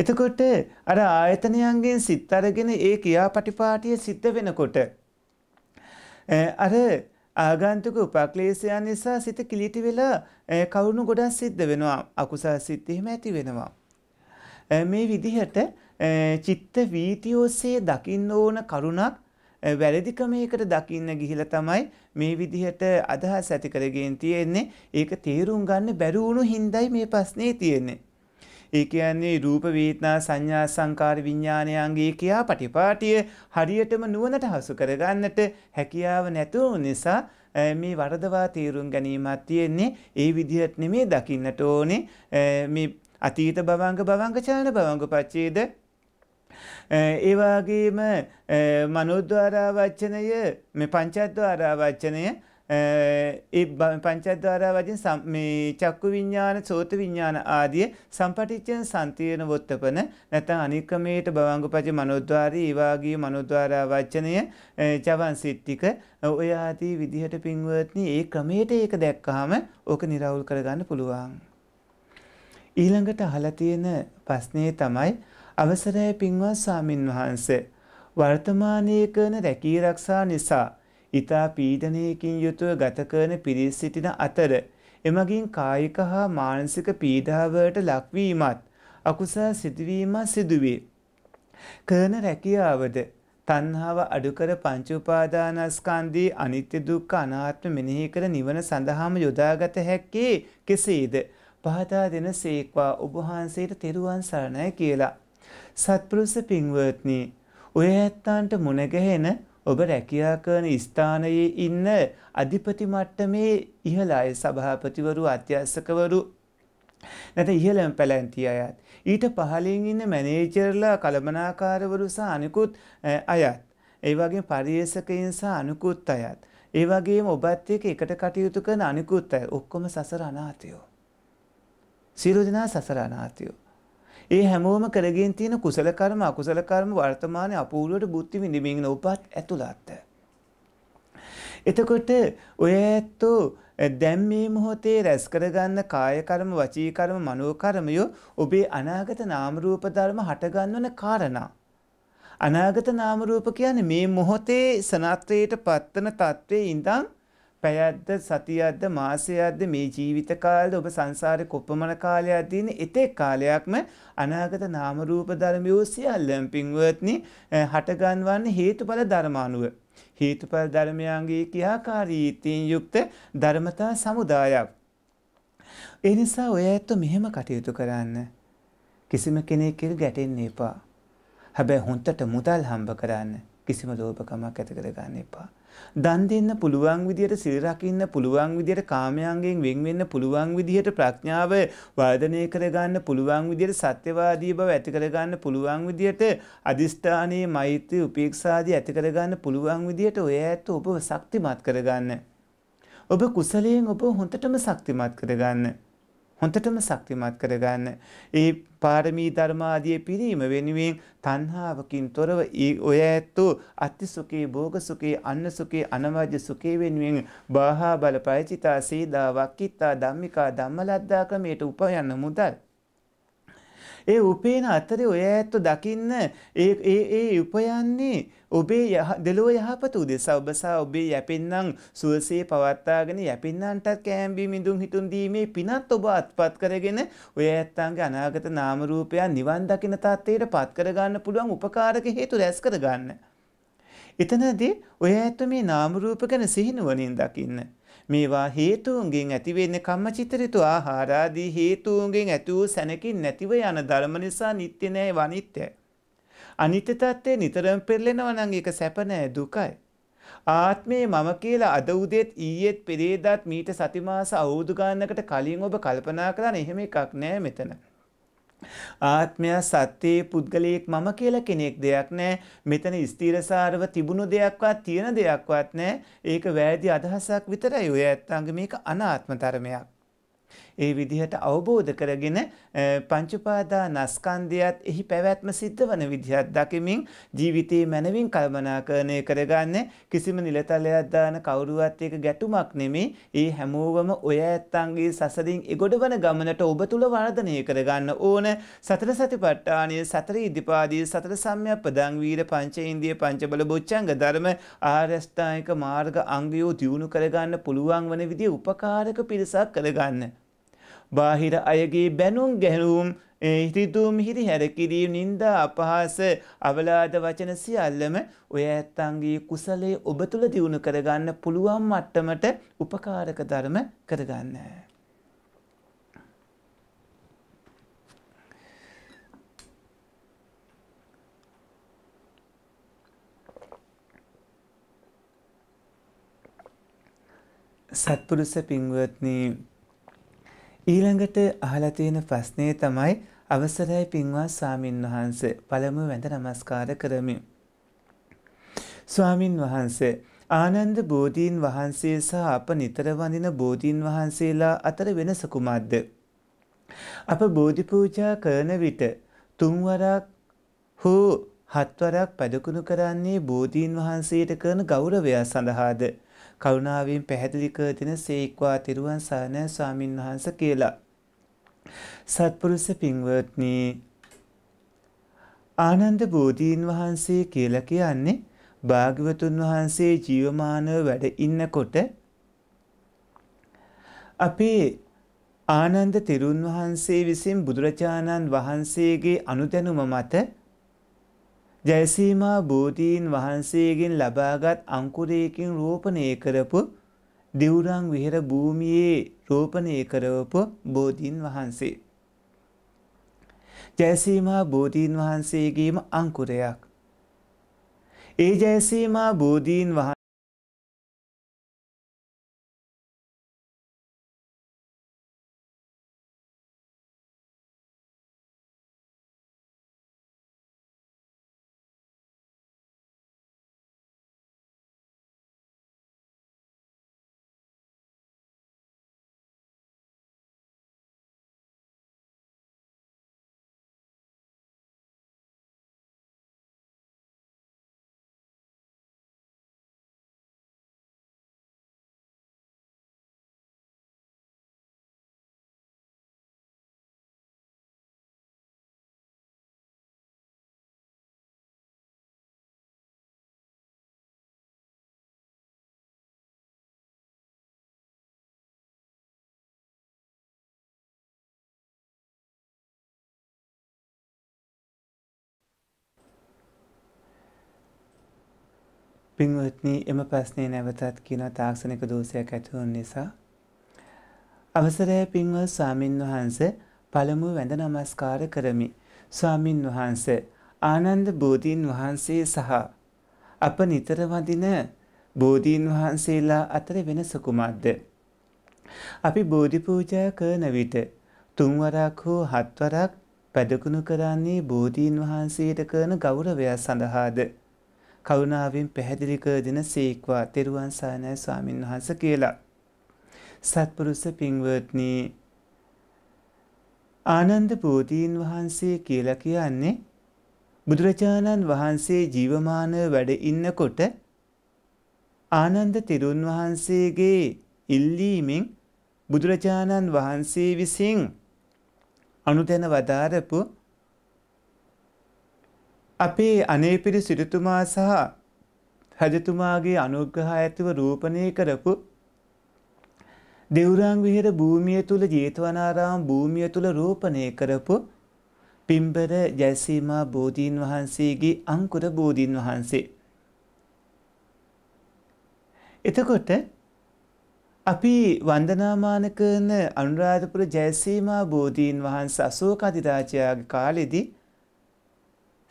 එතකොට අර ආයතනයන්ගෙන් සිත් අරගෙන ඒ කියා පටිපාටිය සිද්ධ වෙනකොට. අර ආගන්තුක උපක්ලේශයන් නිසා සිත කිලිටි වෙලා කවුරුණු ගොඩක් සිද්ධ වෙනවා අකුසල් සිත් එහෙම ඇති වෙනවා. මේ විදිහට චිත්ත වීතියෝසේ දකින්න ඕන කරුණක් වැරදිකමයකට දකින්න ගිහිලා තමයි මේ විදිහට අදහස් ඇති කරගෙන තියෙන්නේ. ඒක තේරුම් ගන්න බැරි වුණු හින්දායි මේ ප්‍රශ්නේ තියෙන්නේ. ඒ කියන්නේ රූප වේදනා සංඥා සංකාර විඥානයන්ගේ කියා පටිපාටිය හරියටම නුවණට හසු කරගන්නට හැකියාව නැතුව නිසා මේ වරදවා තීරුම් ගැනීමක් තියෙන්නේ ඒ විදිහට නෙමේ දකින්නට ඕනේ මේ අතීත භවංග භවංග චාන භවංග පච්චේද ඒ වගේම මනෝද්වාරා වචනය මේ පංචද්වාරා වචනය ඒ පංචද්වාරා වජින් මේ චක්කු විඤ්ඥාන සෝත විඤ්ඥාන ආදිය සම්පටිච්චයෙන් සන්තියන වොත්තපන නැත අනික්‍රමයට බවංගපජ මනොද්වාරී ඒවාගේ මනොද්වාරා වච්චනය චවන් සිට්ටික ඔයාදී විදිහට පින්වත්න ඒ ක්‍රමයට ඒක දැක්කහම ඕක නිරවුල් කරගන්න පුළුවන්. ඊළඟට අහලතියෙන ප්‍රස්නය තමයි අවසරය පින්වත් සාමීන් වහන්ස. වර්තමානය කරන රැකී රක්ෂා නිසා ඊතා පීඩනයකින් යුතුව ගත කරන පිරිස් සිටින අතර එමගින් කායික හා මානසික පීඩාවට ලක්වීමත් අකුසල් සිදුවීමත් සිදුවේ. කරන රැකියාවද තණ්හාව අඩුකර පංච උපාදානස්කන්ධී අනිත්‍ය දුක්ඛ අනාත්ම මෙනෙහි කර නිවන සඳහාම යොදාගත හැක්කේ කෙසේද? පහදා දෙන සේක්වා ඔබ වහන්සේට තෙරුවන් සරණයි කියලා. සත්පුරුෂ පින්වත්නි, ඔය ඇත්තන්ට මුණගැහෙන ඔබ රැකියා කරන ස්ථානයේ ඉන්න අධිපති මට්ටමේ ඉහළ අය සභාපතිවරු අධ්‍යක්ෂකවරු නැත ඉහළම පැලැන්ති අයත් ඊට පහලින් ඉන්න මැනේජර්ලා කළමනාකාරවරු සහ අනිකුත් අයත් ඒ වගේ පරිේශකයන් සහ අනිකුත් අයත් ඒ වගේම ඔබත් එක්ක එකට කටයුතු කරන අනිකුත් අය ඔක්කොම සසර අනාථයෝ සියලු දෙනා සසර අනාථයෝ ඒ හැමෝම කරගෙන තියෙන කුසල කර්ම අකුසල කර්ම වර්තමානයේ අපූර්වයට බුද්ධි විඳින්න උපත් ඇතුළත්. එතකොට ඔය ඇත්තෝ දැන් මේ මොහොතේ රැස් කරගන්න කාය කර්ම වචී කර්ම මනෝ කර්මය ඔබේ අනාගත නාම රූප ධර්ම හටගන්වන කාරණා. අනාගත නාම රූප කියන්නේ මේ මොහොතේ සනාත්‍රයට පත්වන තත්වයේ ඉඳන් පැයක්ද සතියක්ද මාසයක්ද මේ ජීවිත කාලේ ඔබ සංසාරේ කොපමණ කාලයක් දින එතෙක් කාලයක්ම අනාගත නාම රූප ධර්මයෝ සියල්ලම් පින්වත්නි හටගන්වන්නේ හේතුඵල ධර්මානුව හේතුඵල ධර්මයන්ගේ කියාකාරීත්වයෙන් යුක්ත ධර්මතා සමුදායක් ඒ නිසා ඔය ඇත්ත මෙහෙම කටයුතු කරන්න කිසිම කෙනෙක් ගැටෙන්න එපා හැබැයි හොන්තට මුදල් හම්බ කරන්න කිසිම ලෝභකමක් ඇති කරගන්න එපා දන් දෙන්න පුළුවන් විදියට සිල් රකින්න පුළුවන් විදියට කාමයන්ගෙන් වෙන් වෙන්න පුළුවන් විදියට ප්‍රඥාව වර්ධනය කරගන්න පුළුවන් විදියට සත්‍යවාදී බව ඇති කරගන්න පුළුවන් විදියට අදිෂ්ඨානයේ මෛත්‍රී උපේක්ෂාදී ඇති කරගන්න පුළුවන් විදියට ඔය ඇත්ත ඔබ ශක්තිමත් කරගන්න. ඔබ කුසලයෙන් ඔබ හොඳටම ශක්තිමත් කරගන්න. හොඳටම ශක්තිමත් කරගන්න. ඒ පාරමී ධර්මාදිය පිරීම වෙනුවෙන් තණ්හාවකින් තොරව ඔය ඇත්තෝ අත්තිසුකේ භෝගසුකේ අන්නසුකේ අනවජ්‍ය සුකේ වෙනුවෙන් බාහා බල ප්‍රයචිතා සීදා වක්කිතා ධම්මිකා ධම්මලද්දා ක්‍රමයට උපයන්න මුදල්. ඒ උපේන අතරේ ඔය ඇත්ත දකින්න ඒ ඒ ඒ උපයන්නේ ඔබේ දෙලෝ යහපත උදෙසා ඔබසා ඔබේ යැපෙන්නම් සුවසේ පවත්තාගෙන යැපෙන්න්නන්ටත් කෑම්බි මිදුම් හිතුම් දීමේ පිනත් ඔබ අත්පත් කරගෙන ඔය ඇත්තන්ගේ අනාගත නාමරූපයන් නිවන් දකින තත්ත්වයට පත් කරගන්න පුළුවන් උපකාරක හේතු රැස් කරගන්න. එතනදී ඔය ඇත්ත මේ නාමරූප ගැන සිහිනුවනින් දකින්න. මේවා හේතුන්ගෙන් ඇතිවෙන්න කම්මචිතරිතු ආහාරාදී හේතුන්ගෙන් ඇති වූ සැනකින් නැතිව යන ධර්ම නිසා නිත්‍ය නැහැ වනිත්‍යයි. අනිත්‍ය තත්ත්වේ නිතරම පෙරලෙනවා නම් ඒක සැප නැහැ දුකයි. ආත්මේ මම කියලා අද උදේත් ඊයේත් පෙරේදාත් මීට සතිමාස අවුරුදු ගානකට කලින් ඔබ කල්පනා කරන එහෙම එකක් නැහැ මෙතන. ආත්මය සත්‍යයේ පුද්ගලයෙක් මම කියලා කෙනෙක් දෙයක් නෑ මෙතන ස්ථීරසාරව තිබුණු දෙයක්වත් තියෙන දෙයක්වත් නෑ ඒක වැරදි අදහසක් විතරයි ඔය ඇත්තන්ගේ මේක අනාත්ම ධර්මයක් ඒ විදිහට අවබෝධ කරගෙන පංචුපාදානස්කන්ධයත් එහි පැවැත්ම සිද්ධ වන විදිහත් දකිමින් ජීවිතයේ මනවින් කල්පනාකරණය කරගන්න කිසිම නිලතලයක් දාන කවුරුවත් එක ගැටුමක් නෙමේ ඒ හැමෝවම ඔය ඇත්තන්ගේ සසරින් එගොඩවන ගමනට ඔබ තුළ වර්ධනය කරගන්න ඕන සතර සතිපට්ඨානය සතර ඉදිපාදී සතර සම්‍යප්පදං වීර පංච ඉන්දිය පංචබල බොච්චංග ධර්ම ආරස්ථායක මාර්ග අංගයෝ දියුණු කරගන්න පුළුවන් වන විදිහ උපකාරක පිරිසක් කරගන්න. බාහිර අයගේ බැනුම් ගැනුම් හිතුම් හිරි හැරකිරීම නින්දා අපහාස අවලාද වචන සියල්ලම ඔය ඇත්තන්ගේ කුසලයේ ඔබ තුළ දියුණු කරගන්න පුළුවන් මට්ටමට උපකාරක ධර්ම කරගන්න. සත්පුරුස පින්වත්නී ඊළඟට අහලා තියෙන ප්‍රශ්නේ තමයි අවසරයි පින්වත් ස්වාමින් වහන්සේ පළමු වැඳ නමස්කාර කරමි. ස්වාමින් වහන්සේ ආනන්ද බෝධීන් වහන්සේ සහ අප නිතර වඳින බෝධීන් වහන්සේලා අතර වෙනස කුමක්ද? අප බෝධි පූජා කරන විට තුන්වරක් හෝ හත්වරක් පැදකුණු කරන්නේ බෝධීන් වහන්සේට කරන ගෞරවය සඳහාද? කරුණාවෙන් පැහැදිලි කර දෙන සේක්වා තිරුවන් සරණයි ස්වාමින් වහන්සේ කියලා. සත්පුරුෂ පින්වත්නි ආනන්ද බෝධීන් වහන්සේ කියලා කියන්නේ භාග්‍යවතුන් වහන්සේ ජීවමානව වැඩ ඉන්නකොට අපේ ආනන්ද තෙරුන් වහන්සේ විසින් බුදුරජාණන් වහන්සේගේ අනුදැනුම මත ජයසීමා බෝධීන් වහන්සේගෙන් ලබාගත් අංකුරයකින් රෝපණය කරපු දිවුරං විහෙර භූමියේ රෝපණය කරවපු බෝධීන් වහන්සේ. ජයසීමා බෝධීන් වහන්සේගේම අංකුරයක්. ඒ ජයසීමා බෝධීන් වහන්සේ පින්වත්නී එම ප්‍රශ්නය නැවතත් කියන තාක්ෂණක දෝෂයක් ඇතිවුන් නිසා. අවසරය පින්වල් ස්වාමින් වහන්ස පළමු වැඳ නමස්කාර කරමි. ස්වාමින් වහන්ස ආනන්ද බෝධීන් වහන්සේ සහ අප නිතර වදින බෝධීන් වහන්සේලා අතර වෙනස කුමක්ද? අපි බෝධි පූජා කරන විට තුන්වරක් හෝ හත්වරක් පැදකුණු කරන්නේ බෝධීන් වහන්සේට කරන ගෞරවය සඳහාද? කරුණාවෙන් පැහැදිලි කර දෙන සීක්වා තෙරුවන් සානය ස්වාමින් වහන්ස කියලා. සත්පුරුස පින්වත්නී ආනන්ද බෝධීන් වහන්සේ කියලා කියන්නේ බුදුරජාණන් වහන්සේ ජීවමාන වැඩ ඉන්නකොට ආනන්ද තෙරුන් වහන්සේගේ ඉල්ලීමෙන් බුදුරජාණන් වහන්සේ විසින් අනුතැන වදාරපු අපේ අනේපිරි සිරිතුමා සහ රජතුමාගේ අනුග්‍රහ ඇතිව රූපණය කරපු දෙවුරාං විහෙර භූමිය තුල ජේතවනාරාම භූමිය තුල රූපණය කරපු පිම්බර ජයසීමා බෝධීන් වහන්සේගේ අංකුර බෝධීන් වහන්සේ. එතකොට අපි වන්දනාමාන කරන අනුරාධපුර ජයසීමා බෝධීන් වහන්සේ අශෝක අධිරාජයාගේ කාලෙදී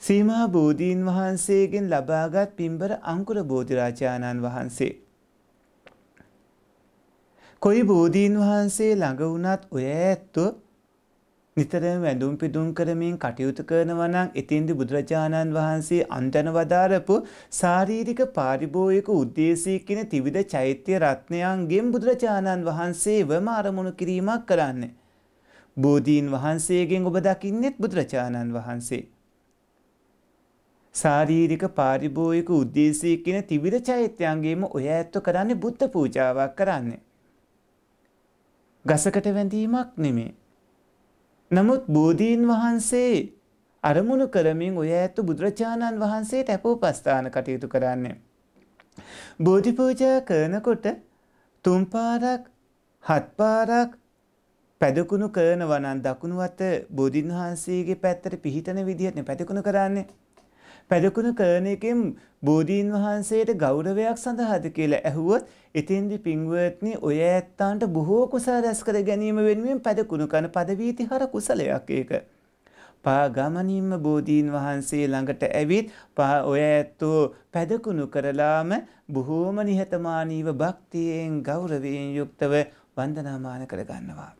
සීමා බෝධීන් වහන්සේගෙන් ලබාගත් පින්බර අංකුර බෝධිරාජාණන් වහන්සේ. කොයි බෝධීන් වහන්සේ ළඟ වුණත් ඔය ඇත්තෝ නිතරම වැඳුම් පිදුම් කරමින් කටයුතු කරනවා නම් එතින්දි බුදුරජාණන් වහන්සේ අන්තන වදාරපු ශාරීරික පාරිභෝගික ಉದ್ದೇಶී කියන ත්‍රිවිධ චෛත්‍ය රත්නයන්ගෙන් බුදුරජාණන් වහන්සේවම අරමුණු කිරීමක් කරන්නේ. බෝධීන් වහන්සේගෙන් ඔබ දකින්නේත් බුදුරජාණන් වහන්සේ. ශාරීරික පාරිභෝයක උද්දේශය කියන තිවිර චෛත්‍යයන්ගේම ඔය ඇත්ත කරන්නේ බුද්ධ පූජාවක් කරන්නේ. ගසකට වැඳීමක් නෙමේ. නමුත් බෝධීන් වහන්සේ අරමුණු කරමින් ඔය ඇත්ත බුදුරජාණන් වහන්සේට ඇපෝපස්ථාන කටයුතු කරන්නේ. බෝධිපූජා කරනකොට තුම්පාරක් හත්පාරක් පැදකුණු කරනවනන් දකුණු අත බෝධීන් වහන්සේගේ පැත්තට පිහිටන විදිහත්න පැතිකුණු කරන්නේ පැදකුණු කරන එකෙන් බෝධීන් වහන්සේට ගෞරවයක් සඳහාද කියලා ඇහුවොත් ඉතින්දි පින්වත්නි ඔය ඇත්තාන්ට බොහෝ කුසල රැස්කර ගැනීම වෙනුවෙන් පැදකුණු කරන පදවීතිහාර කුසලයක් ඒක. පා ගමනින්ම බෝධීන් වහන්සේ ළඟට ඇවිත් පා ඔය ඇත්තෝ පැදකුණු කරලාම බොහෝම නිහතමානීව භක්තියෙන් ගෞරවයෙන් යුක්තව වන්දනාමාන කරගන්නවා.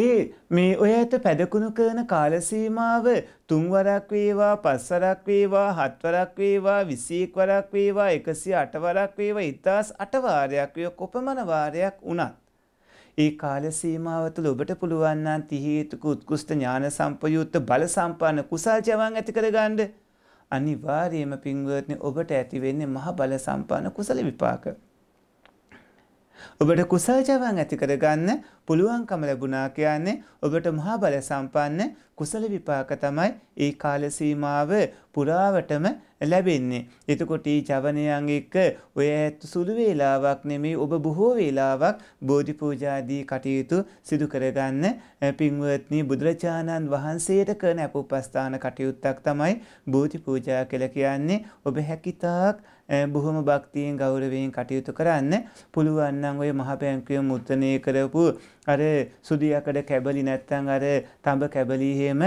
ඒ මේ ඔය ඇත පැදකුණු කරන කාලසීමාව තුන්වරක් වේවා පස්වරක් වේවා හත්වරක් වේවා විසීක් වරක් වේවා එකසි අටවරක් වේවා ඉතාස් අටවාරයක් වය කොපමණ වාරයක් වනත්. ඒ කාලසීමාව තුළ ඔබට පුළුවන්නන් තිහේතුක උත්කෘෂ්ට ඥාන සම්පයුත්ත බල සම්පාන කුසල් ජවන් ඇති කරගණ්ඩ අනිවාර්යම පින්වත්නය ඔබට ඇතිවෙන්නේ මහ බල සම්පාන කුසල විපාක. ඔබට කුසල් ජවන් ඇති කරගන්න පුළුවන්කම ලැබුණා කියන්නේ ඔබට මහා බල සම්පන්න කුසල විපාක තමයි ඒ කාල සීමාව පුරාවටම ලැබෙන්නේ. එතකොට ඊ ජවනයන් එක්ක ඔය ඇත්ත සුළු වේලාවක් නෙමෙයි ඔබ බොහෝ වේලාවක් බෝධි පූජාදී කටයුතු සිදු කරගන්න පින්වත්නි බුදුරජාණන් වහන්සේට කරන අප උපස්ථාන කටයුත්තක් තමයි බෝධි පූජා කියලා කියන්නේ ඔබ හැකිතාක් බොහොම භක්තියෙන් ගෞරවයෙන් කටයුතු කරන්න පුළුවන්නම් ඔය මහ පැංකුව මුත්තනය කරපු අර සුදියකඩ කැබලි නැත්තං අර තඹ කැබලීහෙම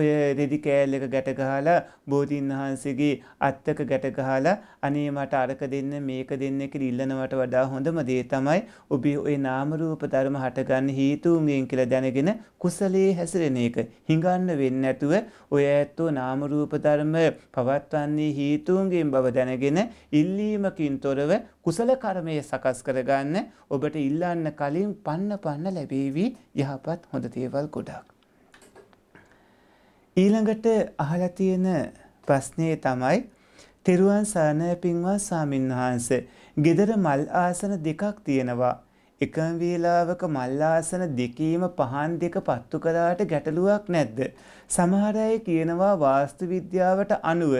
ඔය රෙදි කෑල් එක ගැටගහලා බෝධීන් වහන්සේගේ අත්තක ගැටගහලා අනේ මට අරක දෙන්න මේක දෙන්න එක ඉල්ලනවට වඩා හොඳම දේ තමයි ඔබේ ඔය නාමරූප ධර්ම හටගන්න හේතුන්ගෙන් කියලා දැනගෙන කුසලයේ හැසිරෙන එක හිඟන්න වෙන්නේ නැතුව ඔය ඇත්තෝ නාමරූප ධර්ම පවත්වන්නේ හේතුන්ගෙන් බව දැනගෙන ඉල්ලීමකින් තොරව කුසල කර්මය සකස් කරගන්න ඔබට ඉල්ලන්න කලින් පන්න පන්න ලැබේවි යහපත් හොඳ දේවල් ගොඩක්. ඊළඟට අහලා තියෙන ප්‍රශ්නේ තමයි තෙරුවන් සරණය පින්වත් සාමින්වහන්ස. gedara mal ආසන දෙකක් තියෙනවා. එකම වේලාවක මල් ආසන දෙකීම පහන් දෙක පත්තු කරාට ගැටලුවක් නැද්ද? සමහර අය කියනවා වාස්තු විද්‍යාවට අනුව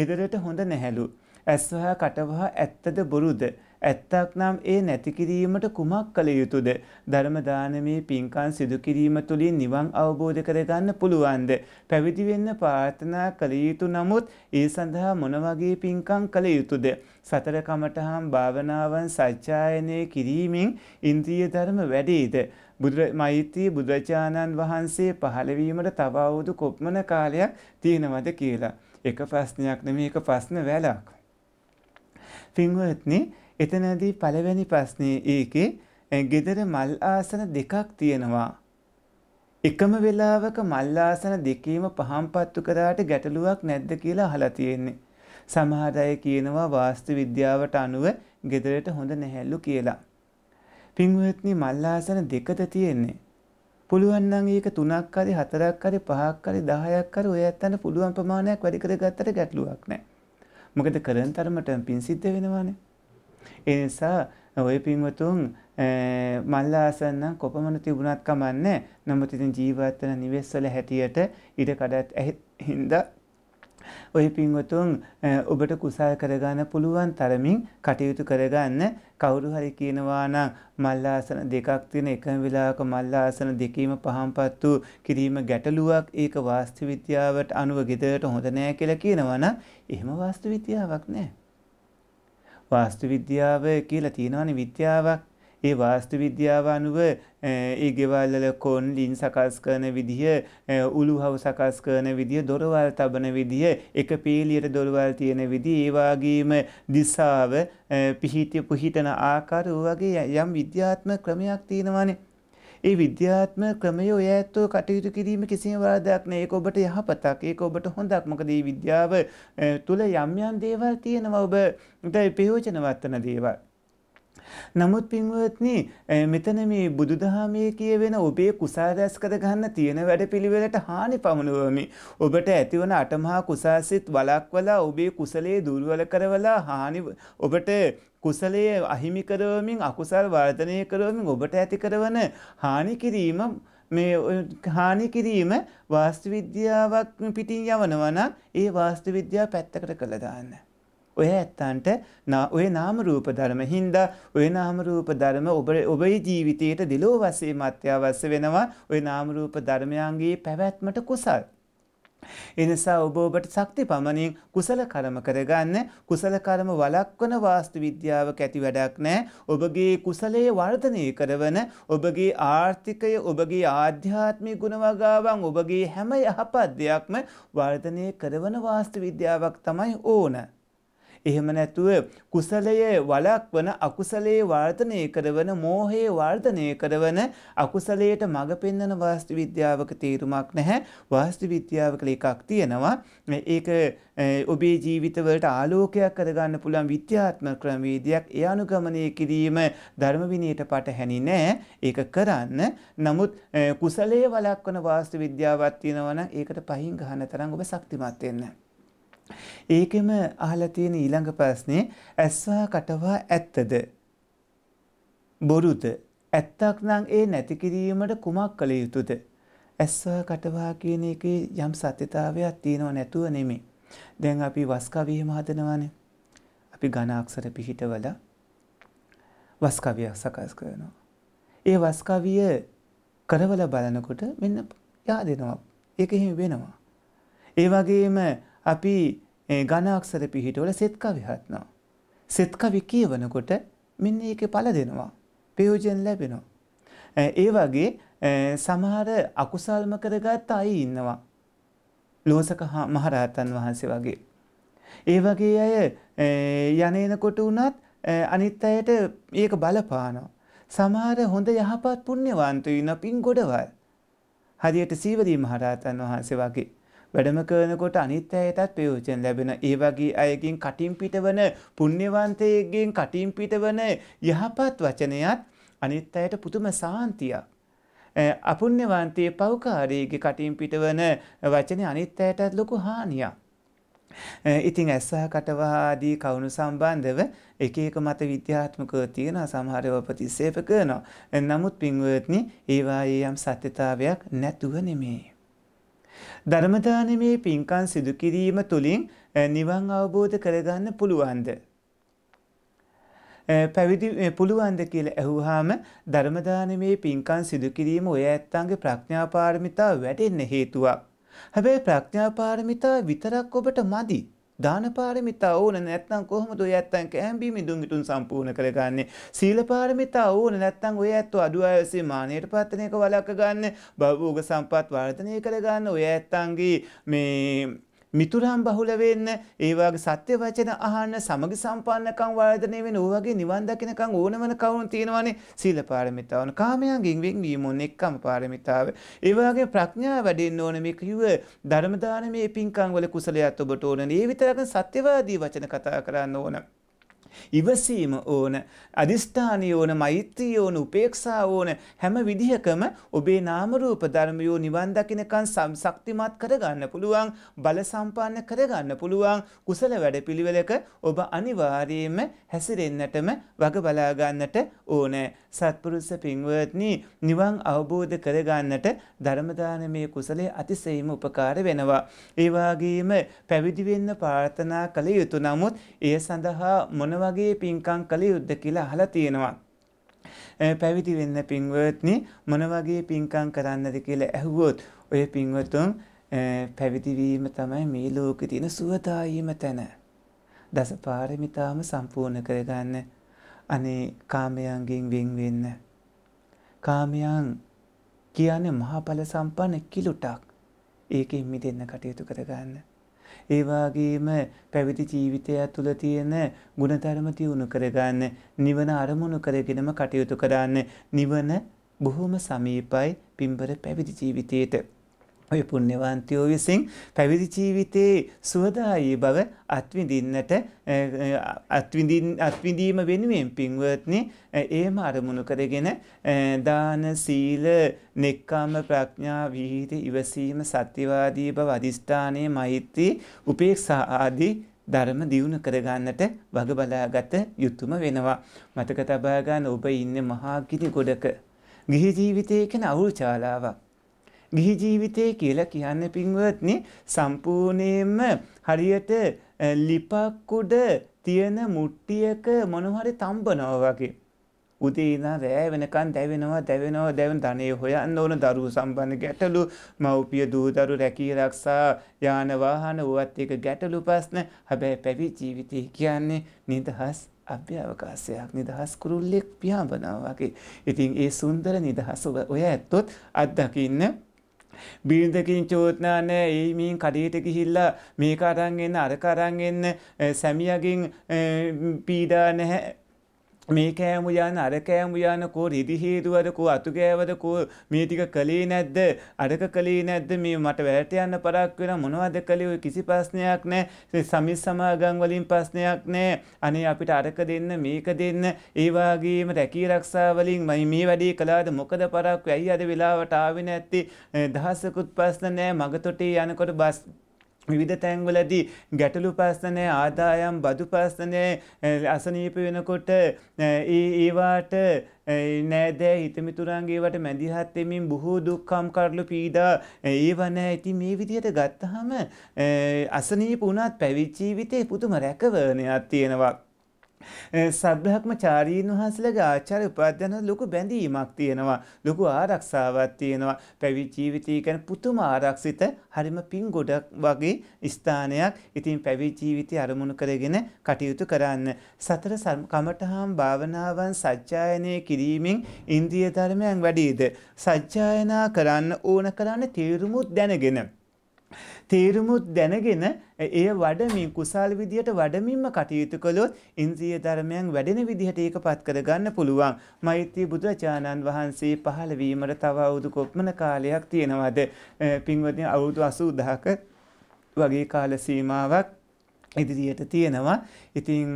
gedarata හොඳ නැහැලු. ඇස්වහා කටවහා ඇත්තද බොරුද ඇත්තක් නම් ඒ නැති කිරීමට කුමක් කළ යුතුද ධර්ම දානමේ පින්කම් සිදු කිරීම තුළින් නිවන් අවබෝධ කරගන්න පුළුවන්ද පැවිදි වෙන්න ප්‍රාර්ථනා කළ යුතු නමුත් ඒ සඳහා මොන වගේ පින්කම් කළ යුතුද සතර කමඨහම් භාවනාවන් සත්‍යයනය කිරීමෙන් ඉන්ද්‍රිය ධර්ම වැඩිද මෛත්‍රී බුදුරජාණන් වහන්සේ පහළවීමට තව අවුරුදු කොපමණ කාලයක් තියෙනවද කියලා එක ප්‍රශ්නයක් නෙමෙයි එක ප්‍රශ්න වැලක් පින්වත්නි එතනදී පළවෙනි ප්‍රශ්නේ ඒකේ ගෙදර මල් ආසන දෙකක් තියෙනවා. එකම වෙලාවක මල් ආසන දෙකීම පහම්පත්තු කරාට ගැටලුවක් නැද්ද කියලා අහලා තියෙන්නේ. සමහර අය කියනවා වාස්තු විද්‍යාවට අනුව ගෙදරට හොඳ නැහැලු කියලා. පින්වත්නි මල් ආසන දෙකද තියෙන්නේ. පුළුවන් නම් ඒක 3ක් හරි 4ක් හරි 5ක් හරි 10ක් හරි ඔය ඇත්තට පුළුවන් ප්‍රමාණයක් වැඩි කරගත්තට ගැටලුවක් නැහැ. මොකද කරන තරමට පින් සිද්ධ වෙනවානේ. ඒ නිසා ඔය පින්වතුන් මල්ලාසන්න කොපමණ තිබුණත් කමන්නේ. නමුත් ඉතින් ජීවත් වෙන නිවෙස්වල හැටියට ඉඩ කඩත් ඇහිඳ ඔය පින්වතුන් ඔබට කුසල් කරගන්න පුළුවන් තරමින් කටයුතු කරගන්න කවුරු හරි කියනවා නම් මල්ලාසන දෙකක් තියෙන එකම වෙලාවක මල්ලාසන දෙකීම පහම්පත්තු කිරීම ගැටලුවක් ඒක වාස්තු විද්‍යාවට අනුව ගෙදරට හොඳ නෑ කියලා කියනවා නම් එහෙම වාස්තු විද්‍යාවක් නෑ වාස්තු විද්‍යාව කියලා තියෙනවනේ විද්‍යාවක් ඒ වාස්තු විද්‍යාව අනුව ඒ ගෙවල්ල කොන් ලින් සකස් කරන විදිහ උළු හව සකස් කරන විදිහ දොරවල් තබන විදිහ එක පේලියට දොරවල් තියෙන විදි ඒවාගේම දිසාව පිහිටිය පුහිටන ආකාර වගේ යම් විද්‍යාත්ම ක්‍රමයක් තියෙනවානේ ඒ විද්‍යාත්ම ක්‍රමය ඔය ඇත්තෝ කටයුතු කිරීම කිසිම වරදක් නෑ ඒක ඔබට යහපතක් ඒක ඔබට හොඳක් මොකද මේ විද්‍යාව තුල යම් යම් දේවල් තියෙනවා ඔබට ප්‍රයෝජනවත් වෙන දේවල් නමුත් පින්වත්නි මෙතන මේ බුදුදහමේ කියවෙන ඔබේ කුසාදැස් කර ගන්න තියෙන වැඩ පිළිවෙලට හානි පමුණුවමි. ඔබට ඇතිවන අටමහා කුසාසිත් වලක්වලා ඔබේ කුසලයේ දුර්වල කරවලා හානි ඔබට කුසලයේ අහිමි කරවමින් අකුසල් වර්ධනය කරවමින් ඔබට ඇති කරවන හානි කිරීම මේ හානි කිරීම වාස්තු විද්‍යාවක් පිටින් යවනවා නම් ඒ වාස්තු විද්‍යාව පැත්තකට කළා දාන්න. ඔය ඇත්තන්ට ඔය නාම රූප ධර්ම හින්දා ඔය නාම රූප ධර්ම ඔබේ ජීවිතයට දෙලෝ වසේ මත්‍යවශ්‍ය වෙනවා ඔය නාම රූප ධර්මයන්ගේ පැවැත්මට කුසල්. එනිසා ඔබ ඔබට ශක්ති පමණින් කුසල කර්ම කරගන්න කුසල කර්ම වළක්වන වාස්තු විද්‍යාවක් ඇති වැඩක් නැහැ ඔබගේ කුසලයේ වර්ධනය කරවන ඔබගේ ආර්ථිකය ඔබගේ ආධ්‍යාත්මික ගුණවගාවන් ඔබගේ හැම යහපත් දෙයක්ම වර්ධනය කරවන වාස්තු විද්‍යාවක් තමයි ඕන එහෙම නැතුව කුසලයේ වලක්වන අකුසලයේ වර්ධනය කරවන මෝහයේ වර්ධනය කරවන අකුසලයට මඟ පෙන්වන වාස්තු විද්‍යාවක තේරුමක් නැහැ. වාස්තු විද්‍යාවක එකක් තියෙනවා. ඒක ඔබේ ජීවිතවලට ආලෝකයක් කරගන්න පුළුවන් විද්‍යාත්මක ක්‍රමවේදයක් ඒ අනුගමනය කිරීම ධර්ම විනයට පටහැනි නෑ ඒක කරන්න නමුත් කුසලයේ වළක්වන වාස්තු විද්‍යාවක් තියෙනවා නම් ඒකට පහින් ගහන තරම් ඔබ ශක්තිමත් වෙන්න ඒකෙම අහලා තියෙන ඊළඟ ප්‍රශ්නේ ඇස්වා කටවා ඇත්තද? බොරුද? ඇත්තක් නම් ඒ නැති කිරීමට කුමක් කළ යුතුද? ඇස්වා කටවා කියන එකේ යම් සත්‍යතාවයක් තියෙනව නැතුව නෙමෙයි. දැන් අපි වස් කවියම හදනවානේ. අපි ඝන අක්ෂර පිහිටවලා වස් කවියක් සකස් කරනවා. ඒ වස් කවිය කරවල බලනකොට මෙන්න yaadෙනවා. ඒක එහෙම වෙනවා. ඒ වගේම අපි ගණාක්ෂර පිහිටවල සෙත්කවි හත්නවා. සෙත්කවි කියවනකොට මෙන්න ඒක පල දෙනවා. ප්‍රයෝජන ලැබෙනවා. ඒ වගේ සමහර අකුසල්ම කරගත් අයි ඉන්නවා. ලෝසක මහරහතන් වහන්සේ වගේ. ඒ වගේ අය යනේනකොට වුණත් අනිත් අයට ඒක බලපානවා. සමහර හොඳ යහපත් පුණ්‍යවන්තයෝ ඉන්න පින් ගොඩවල්. හරියට සීවදී මහරහතන් වහන්සේ වගේ. වැඩම කරනකොට අනිත් අයටත් ප්‍රයෝජන ලැබෙන ඒ වගේ අයගෙන් කටින් පිටවන පුණ්‍යවන්තයෙක්ගෙන් කටින් පිටවන යහපත් වචනයත් අනිත් අයට පුදුම සාන්තියක්. අපුණ්‍යවන්තයේ පෞකාරයේගේ කටින් පිටවන වචනේ අනිත් අයටත් ලොකු හානියක්. ඉතින් ඇස්සා කටවාදී කවුණු සම්බන්ධව එක එක මත විද්‍යාත්මකව තියෙන සමහරව ප්‍රතික්ෂේප කරනවා. නමුත් පින්වත්නි ඒවායේ යම් සත්‍යතාවයක් නැතුව නෙමෙයි. ධර්මදානමේ පින්කන් සිදුකිරීම තුළින් නිවන් අවබෝධ කරගන්න පුළුවන්ද. පැවිදි පුළුවන්ද කියලා ඇහුවාම ධර්මදානමේ පින්කන් සිදුකිරීම ඔය ඇත්තන්ගේ ප්‍රඥාපාරමිතා වැටෙන්න හේතුවක්. හැබැයි ප්‍රඥාපාරමිතා විතරක් ඔබට මදි. දානපාරමිතා ඕන නැත්නම් කොහොමද ඔය ඇත්තන් කැම්බී මිදුන් මිතුන් සම්පූර්ණ කරගන්නේ සීලපාරමිතා ඕන නැත්නම් ඔය ඇත්තෝ අඩු අය විසින් මානයට පත්තන එක වළක්ව ගන්න භවෝග සම්පත් වර්ධනය කරගන්න ඔය ඇත්තන්ගේ මේ මිතුරන් බහුල වෙන්න ඒ වගේ සත්‍ය වචන අහන්න සමග සම්පන්නකම් වර්ධනය වෙන ඕ වගේ නිවන් දකිනකම් ඕනමන කවුරුන් තියෙනවානේ සීල පාරමිතාවන් කාමයන්ගෙන් වෙන්වීම ඕන එක්කම පාරමිතාව ඒ වගේ ප්‍රඥා වැඩෙන්න ඕන මේ කිව්ව ධර්ම දානමේ පින්කම් වල කුසලයක් ඔබට ඕන ඒ විතරක් සත්‍යවාදී වචන කතා කරන්න ඕන ඉවසීම ඕන අදිස්ථානය ඕන මෛත්‍රිය ඕන උපේක්ෂා ඕන හැම විදිහකම ඔබේ නාම රූප ධර්මයෝ නිවන් දකින්නකන් ශක්තිමත් කරගන්න පුළුවන් බල සම්පන්න කරගන්න පුළුවන් කුසල වැඩපිළිවෙලක ඔබ අනිවාර්යයෙන්ම හැසිරෙන්නටම වග බලා ගන්නට ඕන සත්පුරුෂ පින්වත්නි නිවන් අවබෝධ කරගන්නට ධර්ම දානමේ කුසලයේ අතිශයින්ම උපකාර වෙනවා ඒ වගේම පැවිදි වෙන්න ප්‍රාර්ථනා කළ යුතු නමුත් ඒ සඳහා මොන වගේ පින්කම් කළ යුද්ධ කියලා අහලා තියෙනවා. පැවිදි වෙන්න පින්වත්නි මොන වගේ පින්කම් කරන්නද කියලා ඇහුවොත් ඔය පින්වතුන් පැවිදි වීම තමයි මේ ලෝකේ තියෙන සුවදායීම තැන. දසපාරමිතාම සම්පූර්ණ කරගන්න. අනේ කාමයන්ගෙන් වෙන් වෙන්න. කාමයන් කියන්නේ මහා ඵල සම්පන්න කිලුටක්. ඒකෙන් මිදෙන්න කටයුතු කරගන්න. ඒවාගේම පැවිදි ජීවිතය තුළ තියෙන ගුණධර්ම තියුණු කරගන්න නිවන අරමුණු කරගෙනම කටයුතු කරන්න නිවන බොහොම සමීපයි පින්බර පැවිදි ජීවිතයට. ඔය පුණ්‍යවන්තයෝ විසින් පැවිදි ජීවිතයේ සුවදායී බව අත්විඳින්නට අත්විඳින් අත්විඳීම වෙනුවෙන් පින්වත්නි ඒම අරමුණු කරගෙන දාන සීල නෙක්කාම ප්‍රඥා විහිද ඉවසීම සත්‍යවාදී බව අදිෂ්ඨානයේ මෛත්‍රී උපේක්ෂා ආදී ධර්ම දියුණු කරගන්නට වග බලාගත යුතුයම වෙනවා මතක තබා ගන්න ඔබ ඉන්නේ මහා ගිනි ගොඩක ගිහි ජීවිතයේ කියන අවුල් ශාලාවක් ගිහි ජීවිතය කියලා කියන්න පින්වත්නි සම්පූර්ණයෙන්ම හරියට ලිපක්කුඩ තියෙන මුට්ටියක මොනහරි තම්බනව වගේ. උදේනා රෑ වෙනකන් දැවෙනවා දැවෙනවා දැවන ධනේ හොයන්න ඕන දරුවෝ සම්බන්ධ ගැටලු මව්පිය දූදරු රැකී ආරක්ෂා යාන වාහන උවත් එක ගැටලු ප්‍රශ්න හැබැයි පැවිදි ජීවිතය කියන්නේ නිදහස් අභ්‍යවකාශයක් නිදහස් කුරුල්ලෙක් පියාඹනවා වගේ. ඉතින් ඒ සුන්දර නිදහස ඔය ඇත්තොත් අත්දකින්න බිරිඳකින් චෝත්නානෑ ඒමින් කඩයට ගිහිල්ලා මේක අරන්ගන්න අරකරන්ගන්න සැමියගෙන් පීඩා නැහැ මේ කෑමු යන අර කෑමු යනකෝ රිදිහේරුවරකෝ අතුගෑවරකෝ මේ ටික කළේ නැද්ද අරක කළේ නැද්ද මේ මට වැරට යන්න පරක් වෙන මොනවද කළේ ඔය කිසි ප්‍රශ්නයක් නැහැ සමිස් සමාගම් වලින් ප්‍රශ්නයක් නැහැ අනේ අපිට අරක දෙන්න මේක දෙන්න ඒ වගේම රැකී ආරක්ෂා වලින් මේ වැඩේ කළාද මොකද පරක් ඇයි අද වෙලාවට ආවේ නැත්තේ දහසකුත් ප්‍රශ්න නැහැ මගතොටේ යනකොට බස් විධ තැන්වලදී ගැටලු පස්සනය ආදායම් බදු පස්සනය අසනීප වෙනකොට ඒවාට නෑදෑ හිතමිතුරන්ගේවට මැදිහත්වෙමින් බොහෝ දුක්කම් කරලු පීඩා ඒ වනෑ ඇති මේ විදිහට ගත්තහම අසනීප වුණත් පැවිච්චීවිතේ පුතුම රැකවරණයක් තියෙනවා. සබ්‍රහ්මචාරීන් වහන්සේලගේ ආචාර්ය උපාධ්‍යන ලොකු බැඳීමක් තියෙනවා. ලොකු ආරක්ෂාවක් තියෙනවා. පැවිදි ජීවිතය කියන්නේ පුතුම ආරක්ෂිත හරිම පිං ගොඩක් වගේ ස්ථානයක්. ඉතින් පැවිදි ජීවිතය අරමුණු කරගෙන කටයුතු කරන්න. සතර කමඨහම් භාවනාවන් සජ්ජායනය කිරීමෙන් ඉන්ද්‍රිය ධර්මයන් වැඩිද? සජ්ජායනා කරන්න ඕන කරන්න තීරුමුත් දැනගෙන තේරුමුත් දැනගෙන එය වඩමින් කුසල් විදියට වඩමින්ම කටයුතු කළොත් ඉන්ද්‍රිය ධර්මයන් වැඩෙන විදිහට ඒක පත් කරගන්න පුළුවන්. මෛත්‍රී බුදුරජාණන් වහන්සේ පහළ වීමට තව අවුරුදු කොපමණ කාලයක් තියෙනවද? පින්වත්නි අවුරුදු 80000ක වගේ කාල සීමාවක් ඉදිරියට තියෙනවා. ඉතින්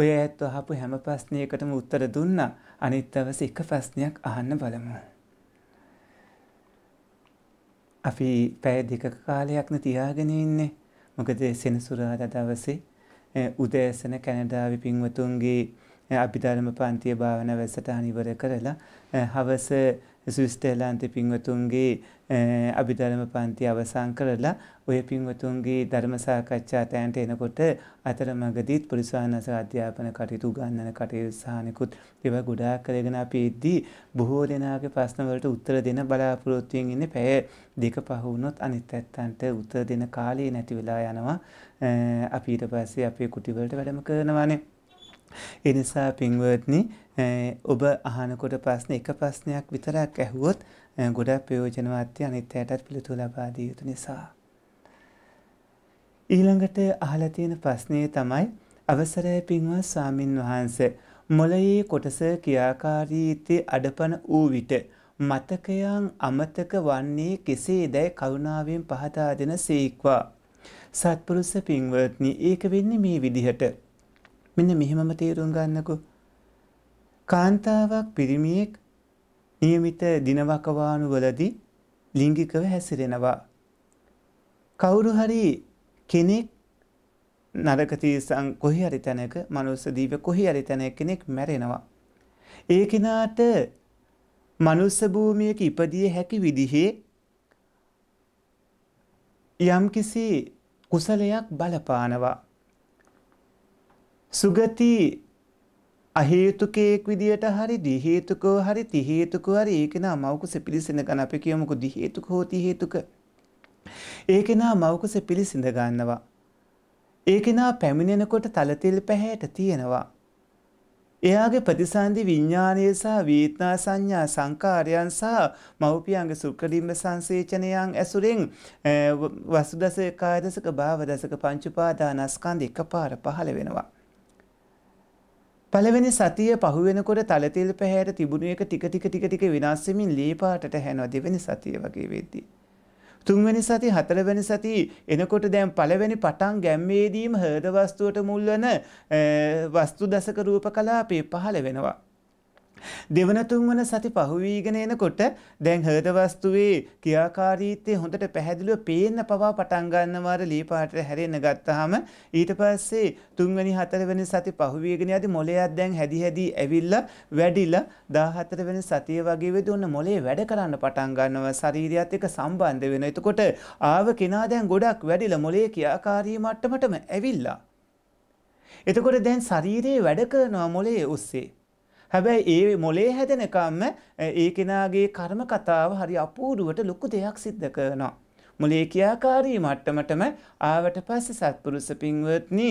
ඔය ඇත්ත අහපු හැම ප්‍රශ්නයකටම උත්තර දුන්නා. අනිත් දවසේ එක ප්‍රශ්නයක් අහන්න බලමු. අපි පැය දෙක කාලයක්න තියාගෙන ඉන්නේ මොකද සෙනසුරාදා දවසේ උදෑසන කැනඩාවි පින්වතුන්ගේ අභිධර්ම පන්තිය භාවනා වැඩසටහන ඉවර කරලා හවස ස්විස්තර්ලන්තේ පින්වතුන්ගේ අභිධර්ම පන්ති අවසන් කරලා ඔය පින්වතුන්ගේ ධර්ම සාකච්ඡා තැන්ට එනකොට අතරමඟදීත් පුරිසානස අධ්‍යාපන කටයුතු ගන්නන කටයුතු සානකුත් ඒවා ගොඩාක් කරගෙන අපි ඉද්දී බොහෝ දෙනාගේ ප්‍රශ්න වලට උත්තර දෙන බලාපොරොත්තුෙන් ඉන්නේ පැය දෙක පහ වුණොත් අනිත් ඇත්තන්ට උත්තර දෙන කාලේ නැති වෙලා යනවා අපි ඊට පස්සේ අපේ කුටි වලට වැඩම කරනවානේ ඒ නිසා පින්වත්නි ඔබ අහනකොට ප්‍රශ්න එක ප්‍රශ්නයක් විතරක් ඇහුවොත් ගොඩක් ප්‍රයෝජනවත්ය අනිත් අයටත් පිළිතුරු ලබා දිය යුතු නිසා. ඊළඟට අහලා තියෙන ප්‍රශ්නේ තමයි අවසරය පින්වත් ස්වාමින් වහන්සේ මොළයේ කොටස ක්‍රියාකාරීත්වයේ අඩපණ වූ විට මතකයන් අමතක වන්නේ කෙසේදැයි කරුණාවෙන් පහදා දෙන සීක්වා. සත්පුරුෂ පින්වත්නි ඒක වෙන්නේ මේ විදිහට. මෙන්න මෙහෙමම තේරුම් ගන්නකෝ. කාන්තාවක් පිරිමියෙක් નિયමිත දිනවකවානුවලදී ලිංගිකව හැසිරෙනවා. කවුරු හරි කෙනෙක් නරකතීසං කොහි හරි තැනක මනුස්සදීව කොහි හරි තැනක් කෙනෙක් මැරෙනවා. ඒ කෙනාට මනුස්සභූමියක ඉපදිය හැකි විදිහේ යම්කිසි කුසලයක් බලපානවා. සුගති අහේතුකයෙක් විදියට හරි දිහේතුකෝ හරි තිහේතුකෝ හරි ඒකෙනා මව්කුස පිළිසඳ ගන්න අපි කියමුකෝ දිහේතුක හෝ තිහේතුක. ඒකෙනා මව්කුස පිළිසඳ ගන්නවා. ඒකෙනා පැමිණෙනකොට තලතිල් පැහැයට තියෙනවා. එයාගේ ප්‍රතිසන්දි විඤ්ඥානය සහ වීතනා සංඥා සංකාරයන් සහ මව්පියන්ගේ සුක්කඩිම්ම සංසේචනයන් ඇසුරෙන් වසුදසය කායදසක භාවදසක පංචුපාදානස්කන්ධ එක පාර පහළ වෙනවා. පළවෙනි සතිය පහුවෙනකොට තලතිල් පැහැයට තිබුණු එක ටික ටික ටික ටික විනාශ වෙමින් ලීපාටට හැනවා දෙවෙනි සතිය වගේ වෙද්දී. තුන්වැනි සති හතරවැනි සති එනකොට දැන් පළවෙනි පටන් ගැම්මේදීම හර්ද වස්තුවට මුල් වන වස්තු දසක රූප කලාපේ පහළ වෙනවා. දෙවන තුන්වන සති පහුවීගෙන එනකොට දැන් හෘද වස්තුවේ ක්‍රියාකාරීත්වය හොඳට පැහැදිලිව පේන්න පවා පටන් ගන්නවා ලී පාටට හැරෙන්න ගත්තාම ඊට පස්සේ තුන්වෙනි හතරවෙනි සති පහුවීගෙන යදි මොලයක් දැන් හැදි හැදි ඇවිල්ලා වැඩිලා 14 වෙනි සතිය වගේ වෙදී ඔන්න මොලේ වැඩ කරන්න පටන් ගන්නවා ශරීරයත් එක්ක සම්බන්ධ වෙනවා. එතකොට ආව කෙනා දැන් ගොඩක් වැඩිලා මොලේ ක්‍රියාකාරී මට්ටමටම ඇවිල්ලා. එතකොට දැන් ශරීරයේ වැඩ කරනවා මොලේ ඔස්සේ. හැබැයි ඒ මොලේ හැදෙනකම්ම ඒ කෙනාගේ කර්ම කතාව හරි අපූරුවට ලොකු දෙයක් සිද්ධ කරනවා. මොලේ කියාකාරී මට්ටමටම ආවට පස්සේ සත්පුරුෂ පින්වත්නි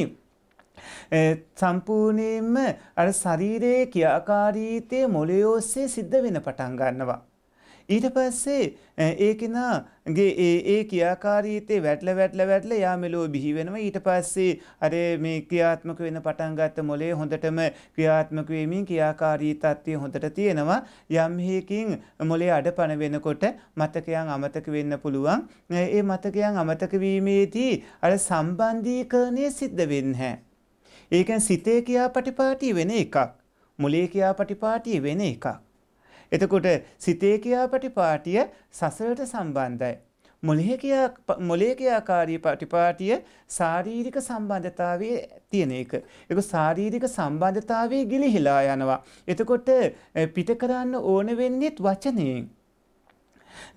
සම්පූර්ණයෙන්ම අර ශරීරයේ කියාකාරීත්වය මොලේ ඔස්සේ සිද්ධ වෙන පටන් ගන්නවා. ඊට පස්සේ ඒකෙනගේ ඒ කියාකාරීතේ වැටල වැටල වැටල යා මෙලෝ බිහි වෙනවා ඊට පස්සේ අර මේ ක්‍රියාත්මක වෙන පටන්ගත්ත මොලේ හොඳටම ක්‍රියාත්මක වෙමින් කියාකාරී තත්ත්වය හොඳට තියෙනවා යම් හේකින් මොලේ අඩ පණ වෙනකොට මතකයන් අමතක වෙන්න පුළුවන් ඒ මතකයන් අමතක වීමේදී අර සම්බන්ධීකරණය සිද්ධ වෙන්න හැ. ඒකන් සිතේ කියා පටිපාටී වෙන එකක්. මොලේ කියා පටිපාටී වෙන එකක්. එතකොට සිතේ කියාපටිපාටිය සසරට සම්බන්ධයි. මොලේ කියාකාරී පටිපාටිය ශාරීරික සම්බන්ධතාවයේ තියෙන එක. ඒක ශාරීරික සම්බන්ධතාවයේ ගිලිහිලා යනවා. එතකොට පිට කරන්න ඕන වෙන්නේත් වචනයෙන්.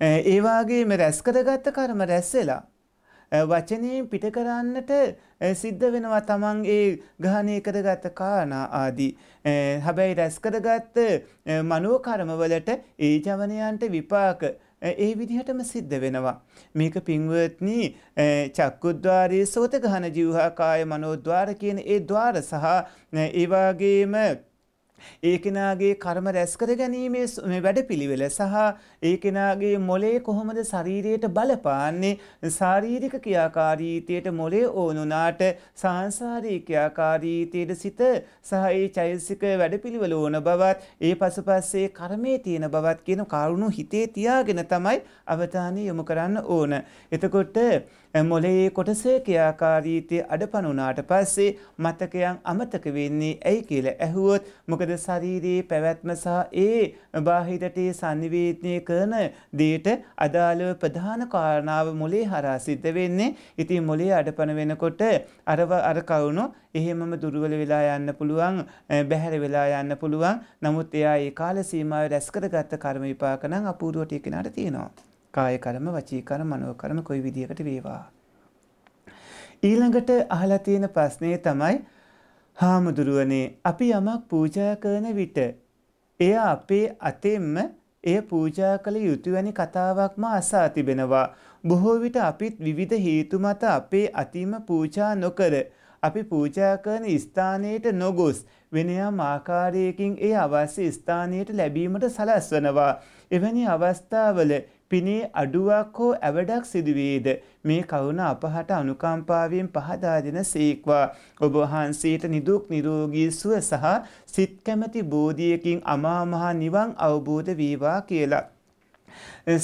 ඒ වගේම රැස් කරගත්ත කර්ම රැස් වෙලා වචනයෙන් පිට කරන්නට සිද්ධ වෙනවා තමන්ගේ ග්‍රහණය කරගත කාරණා ආදී. හැබැයි රැස් කරගත්ත මනෝ කර්මවලට ඒ ජවනයන්ට විපාක ඒ විදිහටම සිද්ධ වෙනවා. මේක පින්වත්නි චක්කුද්්වාරයේ සෝත ගහන ජීවහා කාය මනෝද්වාර කියන ඒ ద్వාර සහ ඒ වගේම ඒ කෙනාගේ කර්ම රැස්කර ගැනීමේ වැඩපිළිවෙල සහ ඒ කෙනාගේ මොලේ කොහොමද ශරීරයට බලපාන්නේ ශාරීරික ක්‍රියාකාරීත්වයට මොලේ ඕනුනාට සාංශාරික ක්‍රියාකාරීත්වයට සිත සහ ඒ චෛතසික වැඩපිළිවෙල ඕන බවත් ඒ පසුපස්සේ කර්මයේ තියෙන බවත් කියන කරුණු හිතේ තියාගෙන තමයි අවධානය යොමු කරන්න ඕන. එතකොට මොලයේ කොටසේ ක්‍රියාකාරීත්වය අඩපණුනාට පස්සේ මතකයන් අමතක වෙන්නේ ඇයි කියලා ඇහුවොත් මොකද ශරීරයේ පැවැත්ම සහ ඒ බාහිරටේ සංනිවේදනය කරන දේට අදාළව ප්‍රධාන කාරණාව මොලේ හරහා සිද්ධ වෙන්නේ. ඉතින් මොලේ අඩපණ වෙනකොට අරව අර කවුණු එහෙමම දුර්වල වෙලා යන්න පුළුවන් බැහැර වෙලා යන්න පුළුවන්. නමුත් එයා ඒ කාල සීමාව රැස් කරගත්ත කර්ම විපාක නම් අපූර්වට ඒ කෙනාට තියෙනවා. කාය කර්ම, වචී කර්ම, මනෝ කර්ම කොයි විදියකට වේවා. ඊළඟට අහලා තියෙන ප්‍රශ්නේ තමයි හාමුදුරුවනේ අපි යමක් පූජා කරන විට එය අපේ අතෙන්ම එය පූජා කළ යුතු වැනි කතාවක්ම අසා තිබෙනවා. බොහෝ විට අපිත් විවිධ හේතු මත අපේ අතිම පූජා නොකර අපි පූජා කරන ස්ථානයට නොගොස් වෙනයම් ආකාරයකින් ඒ අවශ්‍ය ස්ථානයට ලැබීමට සලස්වනවා. එවැනි අවස්ථාවල පිනේ අඩුවක් හෝ ඇවඩක් සිදුවේද මේ කවුන අපහට අනුකම්පාවෙන් පහදා දෙන සේක්වා ඔබ වහන්සේට නිදුක් නිරෝගී සුව සහ සිත් කැමැති බෝධියකින් අමා මහ නිවන් අවබෝධ වේවා කියලා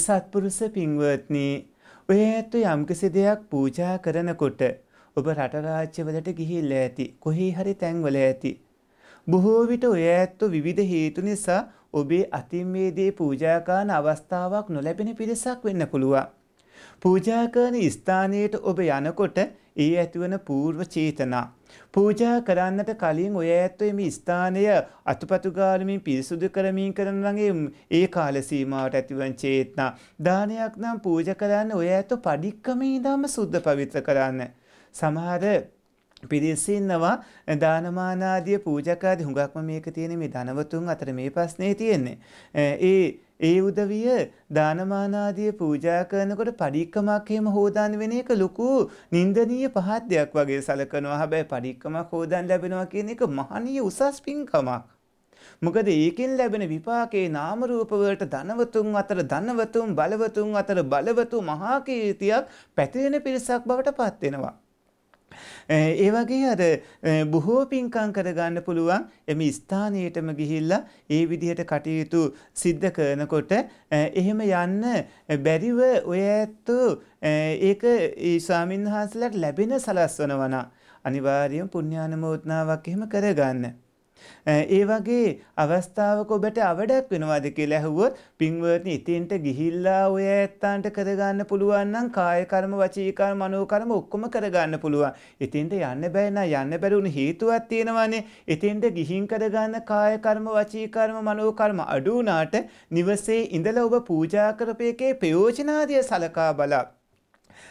සත්පුරුෂ පින්වත්නි ඔය ඇත්ත යම්කිසි දෙයක් පූජා කරනකොට ඔබ රටරාජ්‍යවලට ගිහිල්ලා ඇති කොහේ හරි තැන්වල ඇති බොහෝ විට ඔය ඇත්ත විවිධ හේතු නිසා ඔබේ අතින් මේ දේ පූජා කරන අවස්ථාවක් නොලැබෙන පිරිසක් වෙන්න පුළුවන්. පූජා කරන ස්ථානයට ඔබ යනකොට ඒ ඇතිවන పూర్ව චේතනා පූජා කරන්නට කලින් ඔය ඇත්තෝ මේ ස්ථානය අතුපතු ගාලමින් පිරිසුදු කරමින් කරන ළඟේ ඒ කාල සීමාවට ඇතිවන චේතනා දානයක් නම් පූජා කරන්න ඔය ඇත්තෝ padikkame ඉඳන්ම සුද්ධ පවිත්‍ර කරන්න සමහර පිරිස ඉන්නවා දානමානාදිය පූජකාදී හුඟක්ම මේක තියෙන මේ ධනවතුන් අතර මේ ප්‍රශ්නේ තියෙන්නේ. ඒ ඒ උදවිය දානමානාදිය පූජා කරනකොට පඩික්කමක් එහෙම හොදාන් වෙන එක ලොකු නින්දනීය පහත් දෙයක් වගේ සැලකනවා. හැබැයි පඩික්කමක් හොදාන් ලැබෙනවා කියන එක මහනීය උසස් පින්කමක්. මොකද ඒකෙන් ලැබෙන විපාකේ නාම රූප වලට ධනවතුන් අතර ධනවතුන් බලවතුන් අතර බලවතු මහා කීර්තියක් පැතිරෙන පිරිසක් බවට පත් වෙනවා. Eh, ඒ වගේ අර eh, බොහෝ පින්කම් කරගන්න පුළුවන් එම ස්ථානයටම ගිහිල්ලා ඒ විදිහට කටයුතු සිද්ධ කරනකොට eh, එහෙම යන්න බැරිව ඔය ඇත්තෝ ඒක ස්වාමින්වහන්සේලාට ලැබෙන සලස්වනවා අනිවාර්යයෙන් පුණ්‍යානුමෝදනාවක් එහෙම කරගන්න. ඒ වගේ අවස්ථාවක ඔබට අවඩක් වෙනවාද කියලා ඇහුවොත් පින්වත්නි ඉතින්ට ගිහිල්ලා ඔය ඇත්තන්ට කරගන්න පුළුවන් නම් කාය කර්ම වචී කර්ම මනෝ කර්ම ඔක්කොම කරගන්න පුළුවන්. ඉතින්ට යන්න බෑ නා යන්න බැරුණු හේතුවක් තියෙනවානේ. ඉතින්ට ගිහින් කරගන්න කාය කර්ම වචී කර්ම මනෝ කර්ම අඩු වුණාට නිවසේ ඉඳලා ඔබ පූජා කරපු එකේ ප්‍රයෝජනාදිය සලකා බලන්න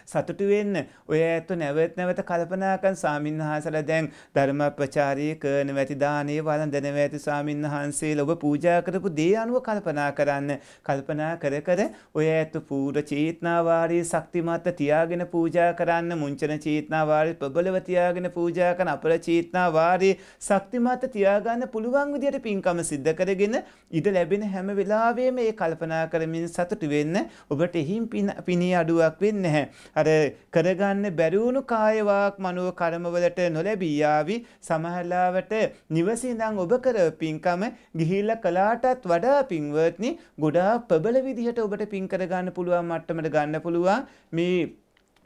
සතුටු වෙන්න ඔය ඇත්ත නැවත නැවත කල්පනාකන් සාමින්හන්සලා දැන් ධර්ම ප්‍රචාරය කරන වැති දානේ වළඳන වැති සාමින්හන්සේලා ඔබ පූජා කරපු දේ අනුව කල්පනා කරන්න කල්පනා කර කර ඔය ඇත්ත පූර්ව චේතනාවාරී ශක්තිමත් තියාගෙන පූජා කරන්න මුංචන චේතනාවාරී ප්‍රබලව තියාගෙන පූජා කරන අපර චේතනාවාරී ශක්තිමත් තියාගන්න පුළුවන් විදියට පින්කම සිද්ධ කරගෙන ඉඩ ලැබෙන හැම වෙලාවෙම ඒ කල්පනා කරමින් සතුටු වෙන්න ඔබට එහිම් පිණි අඩුවක් වෙන්නේ නැහැ අර කරගන්න බැරි වුණු කාය වාක් මනෝ කර්මවලට නොලැබී යාවි සමහරලාවට නිවසින්නම් ඔබ කර පින්කම ගිහිල්ලා කලාටත් වඩා පින්වත්නි ගොඩාක් ප්‍රබල විදිහට ඔබට පින් කරගන්න පුළුවන් මට්ටමට ගන්න පුළුවන් මේ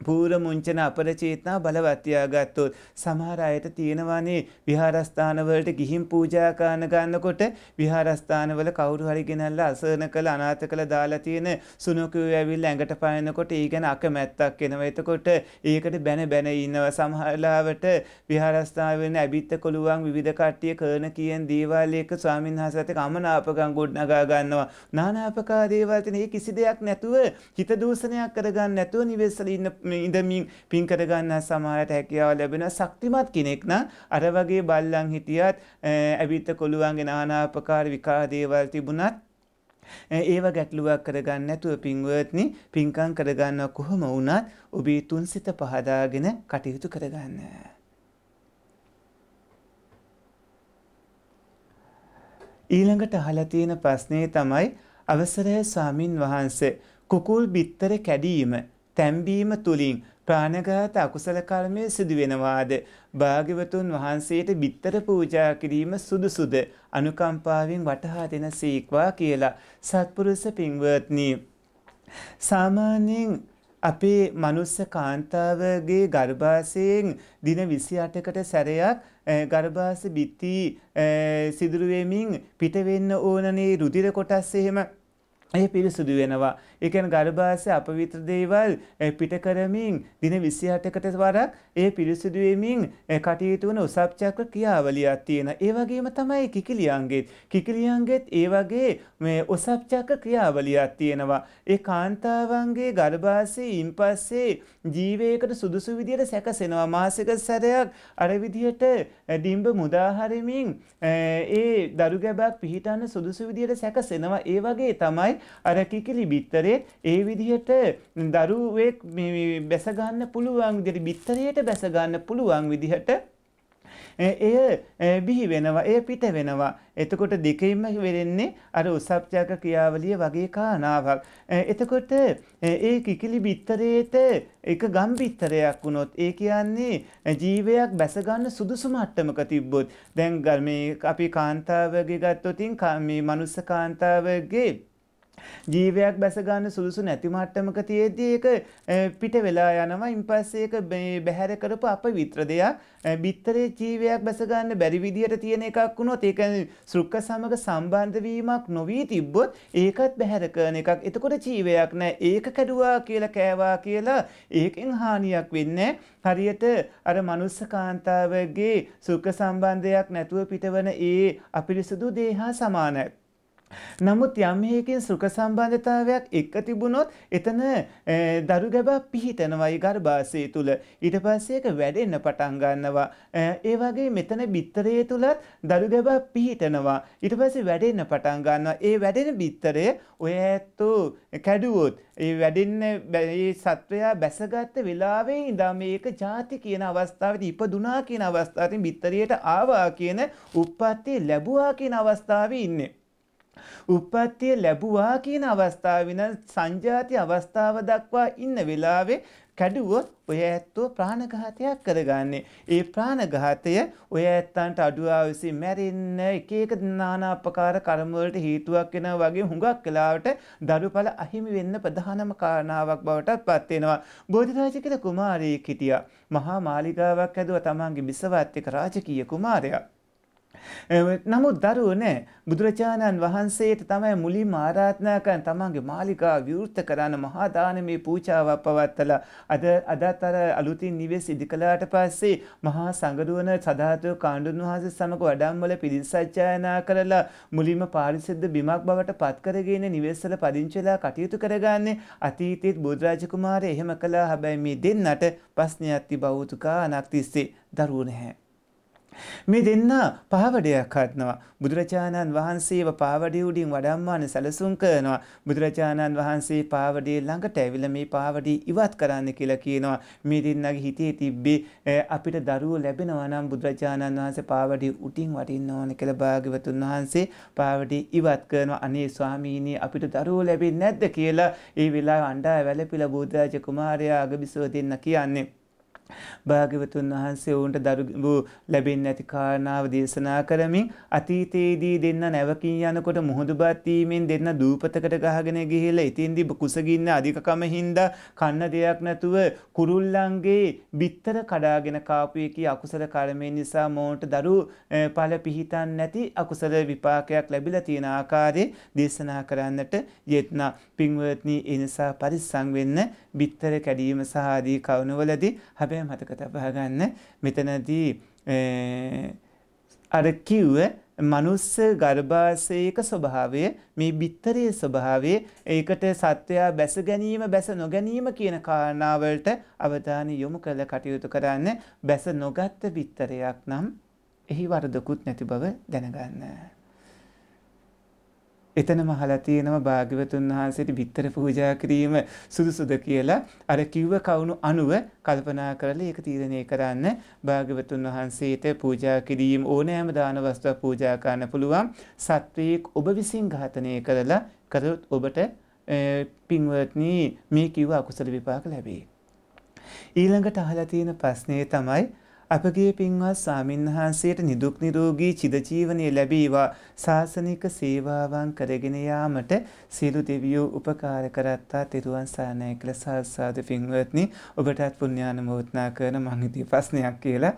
පූර මුංචන අපරචේතනා බලවත්තියාගත්තොත් සමහර අයට තියෙනවානේ විහාරස්ථානවලට ගිහින් පූජාකාන ගන්නකොට විහාරස්ථානවල කවුරු හරි ගෙනල්ලා අසරණ කළ අනාථ කළ දාලා තියෙන සුනකයෝ ඇවිල්ලා ඇඟට පායනකොට ඒ ගැන අකමැත්තක් එනවා. එතකොට ඒකට බැන බැන ඉන්නවා සමහරලාවට විහාරස්ථානවල ඇබිත්ත කොළුවන් විවිධ කට්ටිය කරන කියන දේවල් එක්ක ස්වාමීන් වහන්සේට කමනාපකම් ගොඩනගා ගන්නවා. නානාපකාර දේවල් තියෙන කිසි දෙයක් නැතුව හිත දූෂණයක් කරගන්න නැතුව නිවෙස්සල ඉන්න ඉඳමින් පින් කරගන්න සමහරට හැකියාව ලැබෙන ශක්තිමත් කෙනෙක් නම් අර වගේ බල්ලන් හිටියත් ඇවිත් කොළුවන්ගේ නානාපකාර විකාර දේවල් තිබුණත් ඒව ගැටලුවක් කරගන්න නැතුව පින්වත්නි පින්කම් කරගන්න කොහොම වුණත් ඔබේ තුන්සිත පහදාගෙන කටයුතු කරගන්න. ඊළඟට අහලා තියෙන ප්‍රශ්නේ තමයි අවසරය ස්වාමින් වහන්සේ කුකුල් බිත්තර කැඩීම තැම්බීම තුලින් ප්‍රාණඝාත අකුසල කර්මය සිදු වෙනවාද භාග්‍යවතුන් වහන්සේට බිත්තර පූජා කිරීම සුදුසුද අනුකම්පාවෙන් වටහා දෙන සීක්වා කියලා සත්පුරුෂ පින්වත්නි සාමාන්‍යයෙන් අපේ මනුස්ස කාන්තාවගේ ගර්භාසයෙන් දින 28කට සැරයක් ගර්භාස බිත්ති සිදුරු වෙමින් පිට වෙන්න ඕනනේ රුධිර කොටස් එහෙම ඒ පිරිසුදු වෙනවා. එකන් ගර්භාසය අපවිත්‍ර දේවල් පිට කරමින් දින විසිහටකට වරක් ඒ පිරිසිදුවමින් කටයුතු වන උසප්චක්‍ර ක්‍රියාවලියක් තියෙන. ඒවගේම තමයි කිකිලියන්ගේත්. කිකිලියන්ගෙත් ඒ වගේ මේ ඔසප්චක්‍ර ක්‍රියාවලියක් තියෙනවා. ඒ කාන්තාවන්ගේ ගර්භාසය ඉන් පස්සේ ජීවයකට සුදුසු විදියට සැකසෙනවා මාසක සැරයක් අරවිදියට ඩිම්බ මුදාහරමින් ඒ දරුගැබක් පිහිටන්න සුදුසු විදියට සැකසෙනවා ඒ වගේ තමයි අර කිකිලි බිත්තරේ ඒත් ඒ විදිහට දරුවෙක් බැසගන්න පුළුවන් විදිහට බිත්තරයට බැසගන්න පුළුවන් විදිහට එය බිහි වෙනවා එය පිට වෙනවා එතකොට දෙකෙන්ම වෙරෙන්නේ අර උසප්ජාක ක්‍රියාවලිය වගේ කානාවක් එතකොට ඒ කිකිලි බිත්තරේට එක ගම් බිත්තරයක් වුණොත් ඒ කියන්නේ ජීවයක් බැසගන්න සුදුසු මට්ටමක තිබ්බොත් දැන් ගල් මේ අපි කාන්තාවගේ ගත්තොතින් මේ මනුස්ස කාන්තාවගේ ජීවයක් බැසගන්න සුදුසු නැති මට්ටමක තියේදී ඒක පිට වෙලා යනවා ඉන්පස්සේ ඒක බැහැර කරපු අප විත්‍ර දෙයක් බිත්තරේ ජීවයක් බැසගන්න බැරි විදියට තියෙන එකක් වුණොත් ඒක සෘක්ක සමග සම්බන්ධ වීමක් නොවී තිබ්බොත් ඒකත් බැහැර කරන එකක්. එතකොට ජීවයක් නැහැ. ඒක කැඩුවා කියලා කෑවා කියලා ඒකෙන් හානියක් වෙන්නේ හරියට අර මනුස්ස කාන්තාවගේ සුඛ සම්බන්ධයක් නැතුව පිටවන ඒ අපිරිසුදු දේ හා සමානයි. නමුත් යම් හේකින් සුඛ සම්බන්ධතාවයක් එක්ක තිබුණොත් එතන දරු ගැබා පිහිටනවායි ගර්භාෂයේ තුල. ඊට පස්සේ ඒක වැඩෙන්න පටන් ගන්නවා. ඒ වගේ මෙතන බිත්තරයේ තුලත් දරු ගැබා පිහිටනවා. ඊට පස්සේ වැඩෙන්න පටන් ගන්නවා. ඒ වැඩෙන බිත්තරය ඔය ඇත්තෝ කැඩුවොත් ඒ වැඩෙන්න ඒ සත්වයා බැසගත්ත වෙලාවේ ඉඳන් මේක ಜಾති කියන අවස්ථාවේදී ඉපදුනා කියන අවස්ථාවෙන් බිත්තරයට ආවා කියන උප්පත්ති ලැබුවා කියන අවස්ථාවේ ඉන්නේ. උප්පත්තිය ලැබුවා කියන අවස්ථාව වෙන සංජාති අවස්ථාව දක්වා ඉන්න වෙලාවේ කැඩුවොත් ඔය ඇත්තෝ ප්‍රාණඝාතයක් කරගන්නේ. ඒ ප්‍රාණඝාතය ඔය ඇත්තන්ට අඩුවා විසින් මැරෙන්න එක එක නානාපකාර කර්ම වලට හේතුවක් වෙනා වගේ හුඟක් වෙලාවට දරුඵල අහිමි වෙන්න ප්‍රධානම කාරණාවක් බවට පත් වෙනවා. බෝධිරාජ කියලා කුමාරයෙක් හිටියා. මහා මාලිගාවක් ඇදුවා තමන්ගේ බිසවත් එක්ක රාජකීය කුමාරයා. නමුත් දරුවෝ නෑ බුදුරජාණන් වහන්සේට තමයි මුලින්ම ආරාධනා කරන තමන්ගේ මාලිගාව විවෘත කරන මහා දානමේ පූජාවක් පවත්ලා අද අදත් අර අලුතින් නිවෙස් ඉදි කළාට පස්සේ මහා සංගරුවන සදාතෝ කාණ්ඩුන් වහන්සේ සමග වඩම්වල පිරිසජ්ජායනා කරලා මුලින්ම පාරිශුද්ධ බිමක් බවට පත් කරගෙන නිවෙස්වල පදිංචි වෙලා කටයුතු කරගන්නේ අතීතයේත් බුදුරජ කුමාරය එහෙම කළා හැබැයි මේ දෙන්නට ප්‍රශ්නයක් තිබවුතුකා අනක් තිස්සේ දරුවෝ නැහැ මේ දෙන්න පාවඩයක් හත්නවා බුදුරජාණන් වහන්සේව පාවඩිය උඩින් වඩම්මාන සැලසුම් කරනවා බුදුරජාණන් වහන්සේ පාවඩිය ළඟට ඇවිල්ලා මේ පාවඩිය ඉවත් කරන්න කියලා කියනවා මේ දෙන්නගේ හිතේ තිබ්බේ අපිට දරුවෝ ලැබෙනවා නම් බුදුරජාණන් වහන්සේ පාවඩිය උඩින් වඩින්න ඕන කියලා භාග්‍යවතුන් වහන්සේ පාවඩිය ඉවත් කරනවා අනේ ස්වාමීනි අපිට දරුවෝ ලැබෙන්නේ නැද්ද කියලා ඒ වෙලාවේ අඬා වැළපිලා බුදුරජ කුමාරයා අගබිසව දෙන්න කියන්නේ භාග්‍යවතුන් වහන්සේ ඔවුන්ට දරු ලැබෙන්නේ නැති කාරණාව දේශනා කරමින් අතීතයේදී දෙන්න නැවකින් යනකොට මුහුදුබත් වීමෙන් දෙන්න දූපතකට ගහගෙන ගිහිල්ලා ඉතින්දී කුසගින්න අධිකකම හින්දා කන්න දෙයක් නැතුව කුරුල්ලන්ගේ බිත්තර කඩාගෙන කාපු එකී අකුසල කර්මය නිසා මොවුන්ට දරු ඵල පිහිටන් නැති අකුසල විපාකයක් ලැබිලා තියෙන ආකාරයේ දේශනා කරන්නට යෙත්නා පින්වත්නි ඒ නිසා පරිස්සම් වෙන්න බිත්තර කැඩීම සහදී කවුණුවලදී හැබැයි මතක තබා ගන්න මෙතනදී අර කිව්ව මනුස්ස ගර්භාෂයක ස්වභාවය මේ බිත්තරයේ ස්වභාවය ඒකට සත්වයා බැස ගැනීම බැස නොගැනීම කියන කාරණාවලට අවධානය යොමු කළ කටයුතු කරන්න බැස නොගත්ත බිත්තරයක් නම් එහි වරදකුත් නැති බව දැනගන්න. එතනම අහලා තියෙනවා භාග්‍යවතුන් වහන්සේට බිත්තර පූජා කිරීම සුදුසුද කියලා අර කිව්ව කවුණු අනුව කල්පනා කරලා ඒක තීරණය කරන්න භාග්‍යවතුන් වහන්සේට පූජා කිරීම ඕනෑම දාන වස්තුවක් පූජා කරන්න පුළුවන් සත්වයේක් ඔබ විසින් ඝාතනය කරලා කරොත් ඔබට පින්වත්නි මේ කිව්ව අකුසල විපාක ලැබේ ඊළඟට අහලා තියෙන ප්‍රශ්නේ තමයි අපගේ පින්වත් සාමින්හන්සේට නිදුක් නිරෝගී චිදජීවනය ලැබීවා ශාසනික සේවාවන් කරගෙන යාමට සියලු දෙවියෝ උපකාර කරත්තා තෙරුවන් සරණයි කියලා සාසාදු පින්වත්නි ඔබටත් පුණ්‍යානුමෝදනා කරන මං ඉතින් ප්‍රශ්නයක් කියලා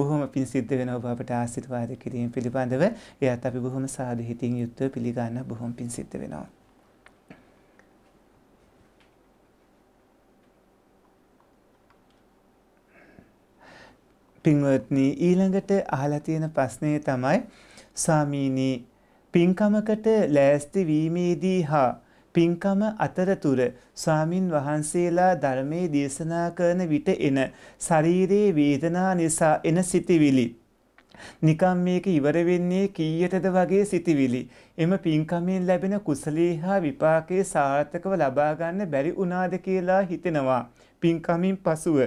බොහොම පිං සිද්ධ වෙන ඔබ අපට ආශිර්වාද කිරීම පිළිබඳව එයත් අපි බොහොම සාදු හිතින් යුක්තව පිළිගන්න බොහොම පිං සිද්ධ වෙනවා පින්වත්නි ඊළඟට අහලා තියෙන ප්‍රශ්නය තමයි සාමීනී පින්කමකට ලෑස්ති වීමේදී හා පින්කම අතරතුර ස්වාමින් වහන්සේලා ධර්මයේ දේශනා කරන විට එන ශරීරයේ වේදනා නිසා එන සිතිවිලි නිකම් මේක ඉවර වෙන්නේ කීයටද වගේ සිතිවිලි එම පින්කමෙන් ලැබෙන කුසලී හා විපාකයේ සාර්ථකව ලබා ගන්න බැරි වුණාද කියලා හිතෙනවා පින්කමින් පසුව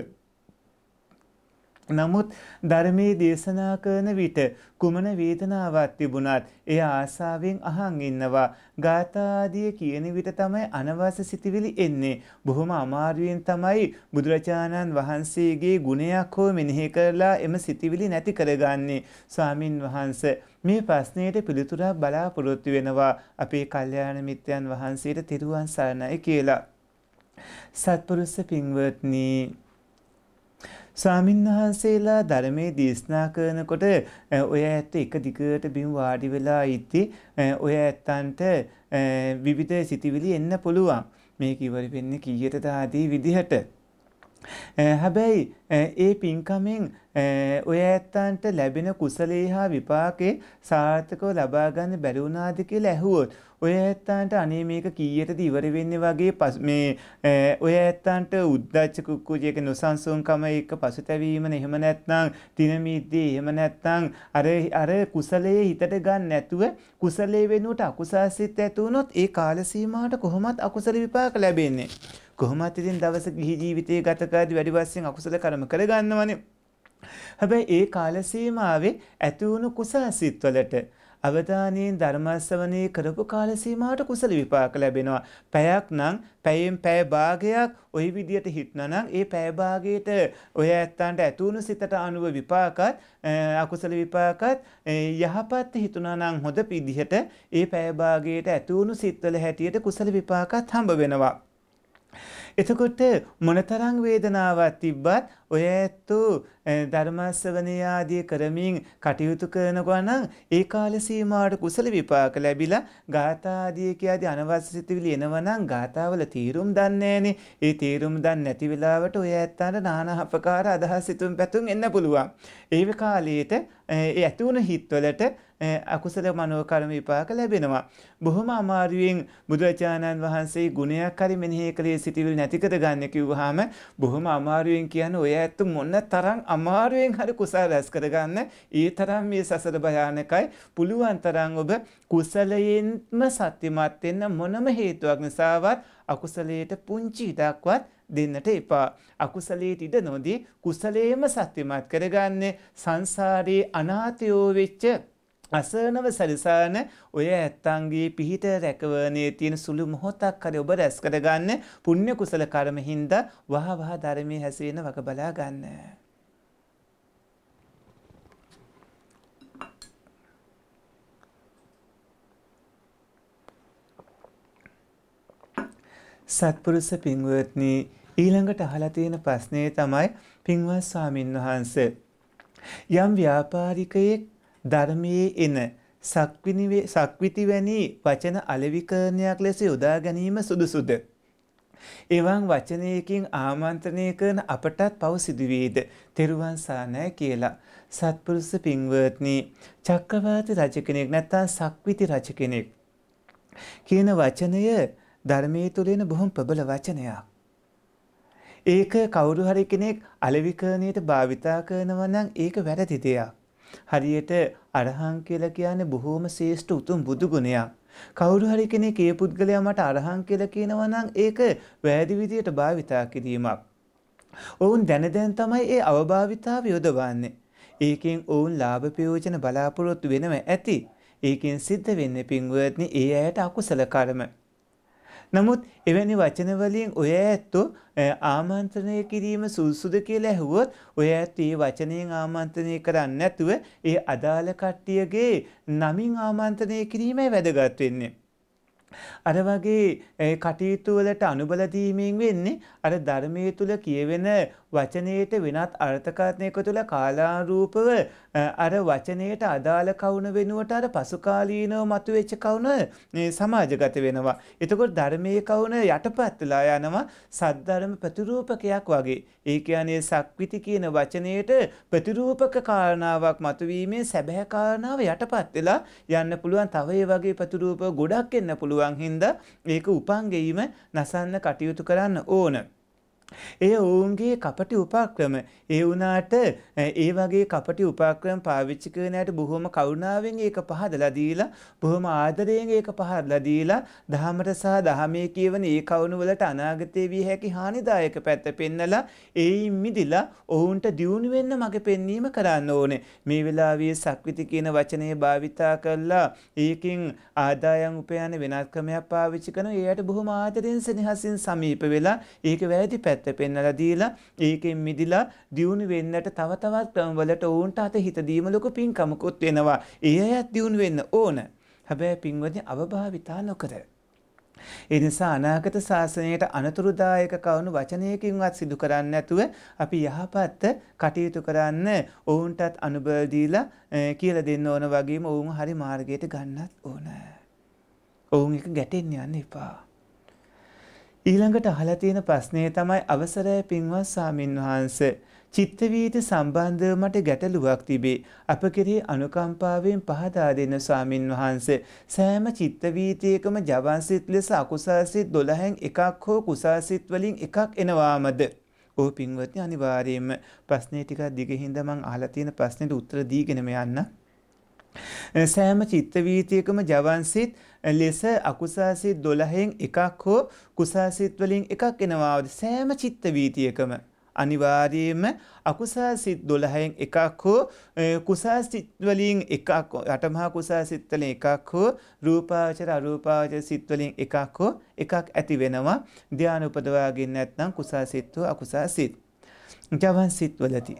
නමුත් ධර්මයේ දේශනා කරන විට කුමන වේදනාවක් තිබුණත් එය ආසාවෙන් අහන් ඉන්නවා. ගාථාදිය කියන විට තමයි අනවශ්‍ය සිතිවිලි එන්නේ. බොහොම අමාරුවෙන් තමයි බුදුරජාණන් වහන්සේගේ ගුණයක් හෝ මෙනෙහි කරලා එම සිතිවිලි නැති කරගන්නේ. ස්වාමින් වහන්සේ මේ ප්‍රශ්නයට පිළිතුරක් බලාපොරොත්තු වෙනවා අපේ කල්යාණ මිත්‍යයන් වහන්සේට තෙරුවන් සරණයි කියලා. සත්පුරුෂ පින්වත්නි ස්වාමින්වහන්සේලා ධර්මයේ දේශනා කරනකොට ඔය ඇත්ත එක දිගට බිම් වාඩි වෙලා ඉති ඔය ඇත්තන්ට විවිධ සිතිවිලි එන්න පුළුවන් මේක ඉවර වෙන්නේ කීයටද ආදී විදිහට හැබැයි ඒ පින්කමෙන් ඔය ඇත්තන්ට ලැබෙන කුසලේ හා විපාකේ සාර්ථකව ලබාගන්න බැරිවුනාද කියලා ඇහුවොත් ඔය ඇත්තන්ට අනේ මේක කීයටද ඉවර වෙන්නේ වගේ පස් මේ ඔය ඇත්තන්ට උද්දච්ච කුක්කුජයක නොසන්සුන්කම එක්ක පසුතැවීම එහෙම නැත්නම් දිනමීද්දී එහෙම නැත්නම් අර අර කුසලයේ හිතට ගන්න නැතුව කුසලයේ වෙනුවට අකුසල්සිත ඇති වුණොත් ඒ කාල සීමාවට කොහොමත් අකුසල විපාක ලැබෙන්නේ කොහොමත් ඉතින් දවස ගිහි ජීවිතයේ ගත කරද්දී වැඩි වශයෙන් අකුසල කර්ම කරගන්නවනේ. හැබැයි ඒ කාල සීමාවේ ඇති වුණු කුසල සිත්වලට අවධානයෙන් ධර්මාස්වනය කරපු කාල සීමාවට කුසල විපාක ලැබෙනවා. පැයක් නම් පැයෙන් පැය භාගයක් ওই විදියට හිටනනම් ඒ පැය භාගයට ඔය ඇත්තන්ට ඇතුණු සිතට අනුව විපාකත් අකුසල විපාකත් යහපත් හිතුණා නම් හොඳ විදිහට ඒ පැය භාගයට ඇතුණු සිත්වල හැටියට කුසල විපාකත් හම්බ වෙනවා. එතකොට මොනතරං වේදනාවක් තිබ්බත් ඔය ඇත්තු ධර්මස්සවනය ආදිය කරමින් කටයුතු කරනගවනං ඒ කාල සීමාට කුසල විපාක ලැබිලා ගාථාදියක අද අනවස්ස සිතිවිලි එනවනම් ගාථාවල තීරුම් දන්නේනේ ඒ තීරුම් දන් නැති වෙලාවට ඔය ඇත්තන්ට නානහපකාර අදහස් සිතුම් පැතුම් එන්න පුළුවන්. ඒව කාලයට ඒ ඇතිවුණ හිත්වලට අකුසල මනෝකර්ම විපාක ලැබෙනවා. බොහොම අමාරුවෙන් බුදුරජාණන් වහන්සේ ගුණයක් හරි මෙනෙහි කළේ සිටිවිල් නැතිකර ගන්න කිව්වහම බොහොම අමාරුවෙන් කියන ඔය ඇත්ත මොන තරම් අමාරුවෙන් හරි කුසල රැස් කරගන්න ඒ තරම් මේ සසර භයානකයි. පුළුවන් තරම් ඔබ කුසලයෙන්ම සත්‍යමත් වෙන්න මොනම හේතුවක් නිසාවත් අකුසලයට පුංචි ඉඩක්වත් දෙන්නට එපා. අකුසලයට ඉඩ නොදී කුසලයේම සත්‍යමත් කරගන්නේ සංසාරයේ අනාථයෝ වෙච්ච අසනව සැරිසාන ඔය ඇත්තන්ගේ පිහිට රැකවනේ තියෙන සුළු මොහොතක් හරි ඔබ රැස් කරගන්න පුණ්‍ය කුසල කර්ම හින්දා වහ වහ ධර්මයේ හැසිරෙන වග බලා ගන්න. සත්පුරුෂ පින්වත්නි ඊළඟට අහලා තියෙන ප්‍රශ්නේ තමයි පින්වත් ස්වාමින් වහන්සේ යම් ව්‍යාපාරිකයෙක් ධර්මයේ එන සක්විති වැනි වචන අලෙවිකරණයක් ලෙස යොදා ගැනීම සුදුසුද. එවන් වචනයකින් ආමන්ත්‍රණය කරන අපටත් පව සිදුවේද තෙරුවන් සානෑ කියලා. සත්පුරුස පින්වර්ත්නී චක්කවාති රජ කෙනෙක් නැත්තන් සක්විති රජ කෙනෙක්. කියන වචනය ධර්මය තුළෙන බොහොම ප්‍රබල වචනයක්. ඒක කවුරු හරි කෙනෙක් අලවිකරණයට භාවිතා කරනවනම් ඒක වැරදි දෙයක්. හරියට අරහං කියලා කියන්නේ බොහෝම ශේෂ්ඨ උතුම් බුදු ගුණයක්. කවුරු හරි කෙනෙක් ඒ පුද්ගලයා මට අරහං කියලා කියනවා නම් ඒක වැරදි විදියට භාවිතා කිරීමක්. ඔවුන් දැන දැන තමයි ඒ අවභාවිතාව යොදවන්නේ. ඒකෙන් ඔවුන් ලාභ ප්‍රයෝජන බලාපොරොත්තු වෙනව ඇති. ඒකෙන් සිද්ධ වෙන්නේ පින්වත්නි ඒ ඇයට අකුසල කර්ම. නමුත් එවැනි වචනවලින් ඔය ඇත්තු ආමන්ත්‍රණය කිරීම සුල්සුද කියලා ඇහුවොත් ඔය ඇත්තු ඒ වචනයෙන් ආමන්ත්‍රණය කරන්න නැතුව ඒ අදාළ කට්ටියගේ නමින් ආමන්ත්‍රණය කිරීමයි වැදගත් වෙන්නේ. අර වගේ කටයුතු වලට අනුබල දීමෙන් වෙන්නේ අර ධර්මයේ තුල කියවෙන වචනයට වෙනත් අර්ථකථනයක තුල කාලාරූපව අර වචනයට අදාළ කවුණ වෙනුවට අර පසුකාලීනව මතුවෙච්ච කවුණ සමාජගත වෙනවා. එතකොට ධර්මයේ කවුණ යටපත් වෙලා යනවා සද්ධර්ම ප්‍රතිරූපකයක් වගේ. ඒ කියන්නේ සක්විති කියන වචනයට ප්‍රතිරූපක කාරණාවක් මතුවීමේ සැබෑ කාරණාව යටපත් වෙලා යන්න පුළුවන් තව ඒ වගේ ප්‍රතිරූප ගොඩක් එන්න පුළුවන් හින්දා ඒක උපන් ගෙයිම නසන්න කටයුතු කරන්න ඕන. එය ඔවුන්ගේ කපටි උපක්‍රම ඒ වුණාට ඒ වගේ කපටි උපක්‍රම පාවිච්චි කරනයට බොහොම කරුණාවෙන් ඒක පහදලා දීලා බොහොම ආදරයෙන් ඒක පහදලා දීලා දහමට සහ දහමේ කියවන ඒ කවුණු වලට අනාගතේ වී හැකි හානිදායක පැත්ත පෙන්නලා ඒයින් මිදිලා ඔවුන්ට දියුණු වෙන්න මඟ පෙන්වීම කරන්න ඕනේ මේ වෙලාවේ සක්විති කියන වචනය භාවිතා කළා ඒකින් ආදායම් උපයන වෙනත් ක්‍රමයක් පාවිච්චි කරන ඒයට බොහොම ආදරෙන් සෙනෙහසින් සමීප වෙලා ඒක වැරදි පැත්ත ඇත්ත පෙන්වලා දීලා ඒකෙන් මිදිලා දියුණු වෙන්නට තව තවත් ක්‍රමවලට ඔවුන්ට අත හිත දීම ලොකු පින්කමකුත් වෙනවා. ඒ අයත් දියුණු වෙන්න ඕන. හැබැයි පින්වත්නි අවභාවිතා නොකර එනිසා අනාගත ශාසනයට අනතුරුදායක කවුණු වචනයකින්වත් සිදු කරන්න නැතුව අපි යහපත් කටයුතු කරන්න ඔවුන්ටත් අනුබල දීලා කියලා දෙන්න ඕන වගේම ඔවුන් හරි මාර්ගයට ගන්නත් ඕන. ඔවුන් එක ගැටෙන්න යන්න එපා. ඊළඟට අහලා තියෙන ප්‍රශ්නේ තමයි අවසරය පින්වත් සාමින් වහන්සේ චිත්ත වීති සම්බන්ධව මට ගැටලුවක් තිබේ. අප කෙරෙහි අනුකම්පාවෙන් පහදා දෙන ස්වාමින් වහන්සේ සෑම චිත්ත වීතියකම ජවන්සිත ලෙස අකුසල්සිත 12න් එකක් හෝ කුසල්සිත වලින් එකක් එනවාමද? ඔව් පින්වත්නි අනිවාර්යයෙන්ම ප්‍රශ්නේ ටිකක් දිගින්ද මං අහලා තියෙන ප්‍රශ්නෙට උත්තර දීගෙන යන්න. සෑම චිත්ත වීතියකම ජවන්සිත ලෙස අකුසාසිත් 12න් එකක් හෝ කුසාසිත් වලින් එකක් එනවාද සෑම චිත්ත වීතියකම අනිවාර්යයෙන්ම අකුසාසිත් 12න් එකක් හෝ කුසාසිත් වලින් එකක් යටමහා කුසාසිත් වලින් එකක් හෝ රූපාවචර අරූපාවචර සිත් වලින් එකක් හෝ එකක් ඇති වෙනවා ධානය උපදවාගෙන නැත්නම් කුසාසිත් හෝ අකුසාසිත් ජවන් සිත් වලදී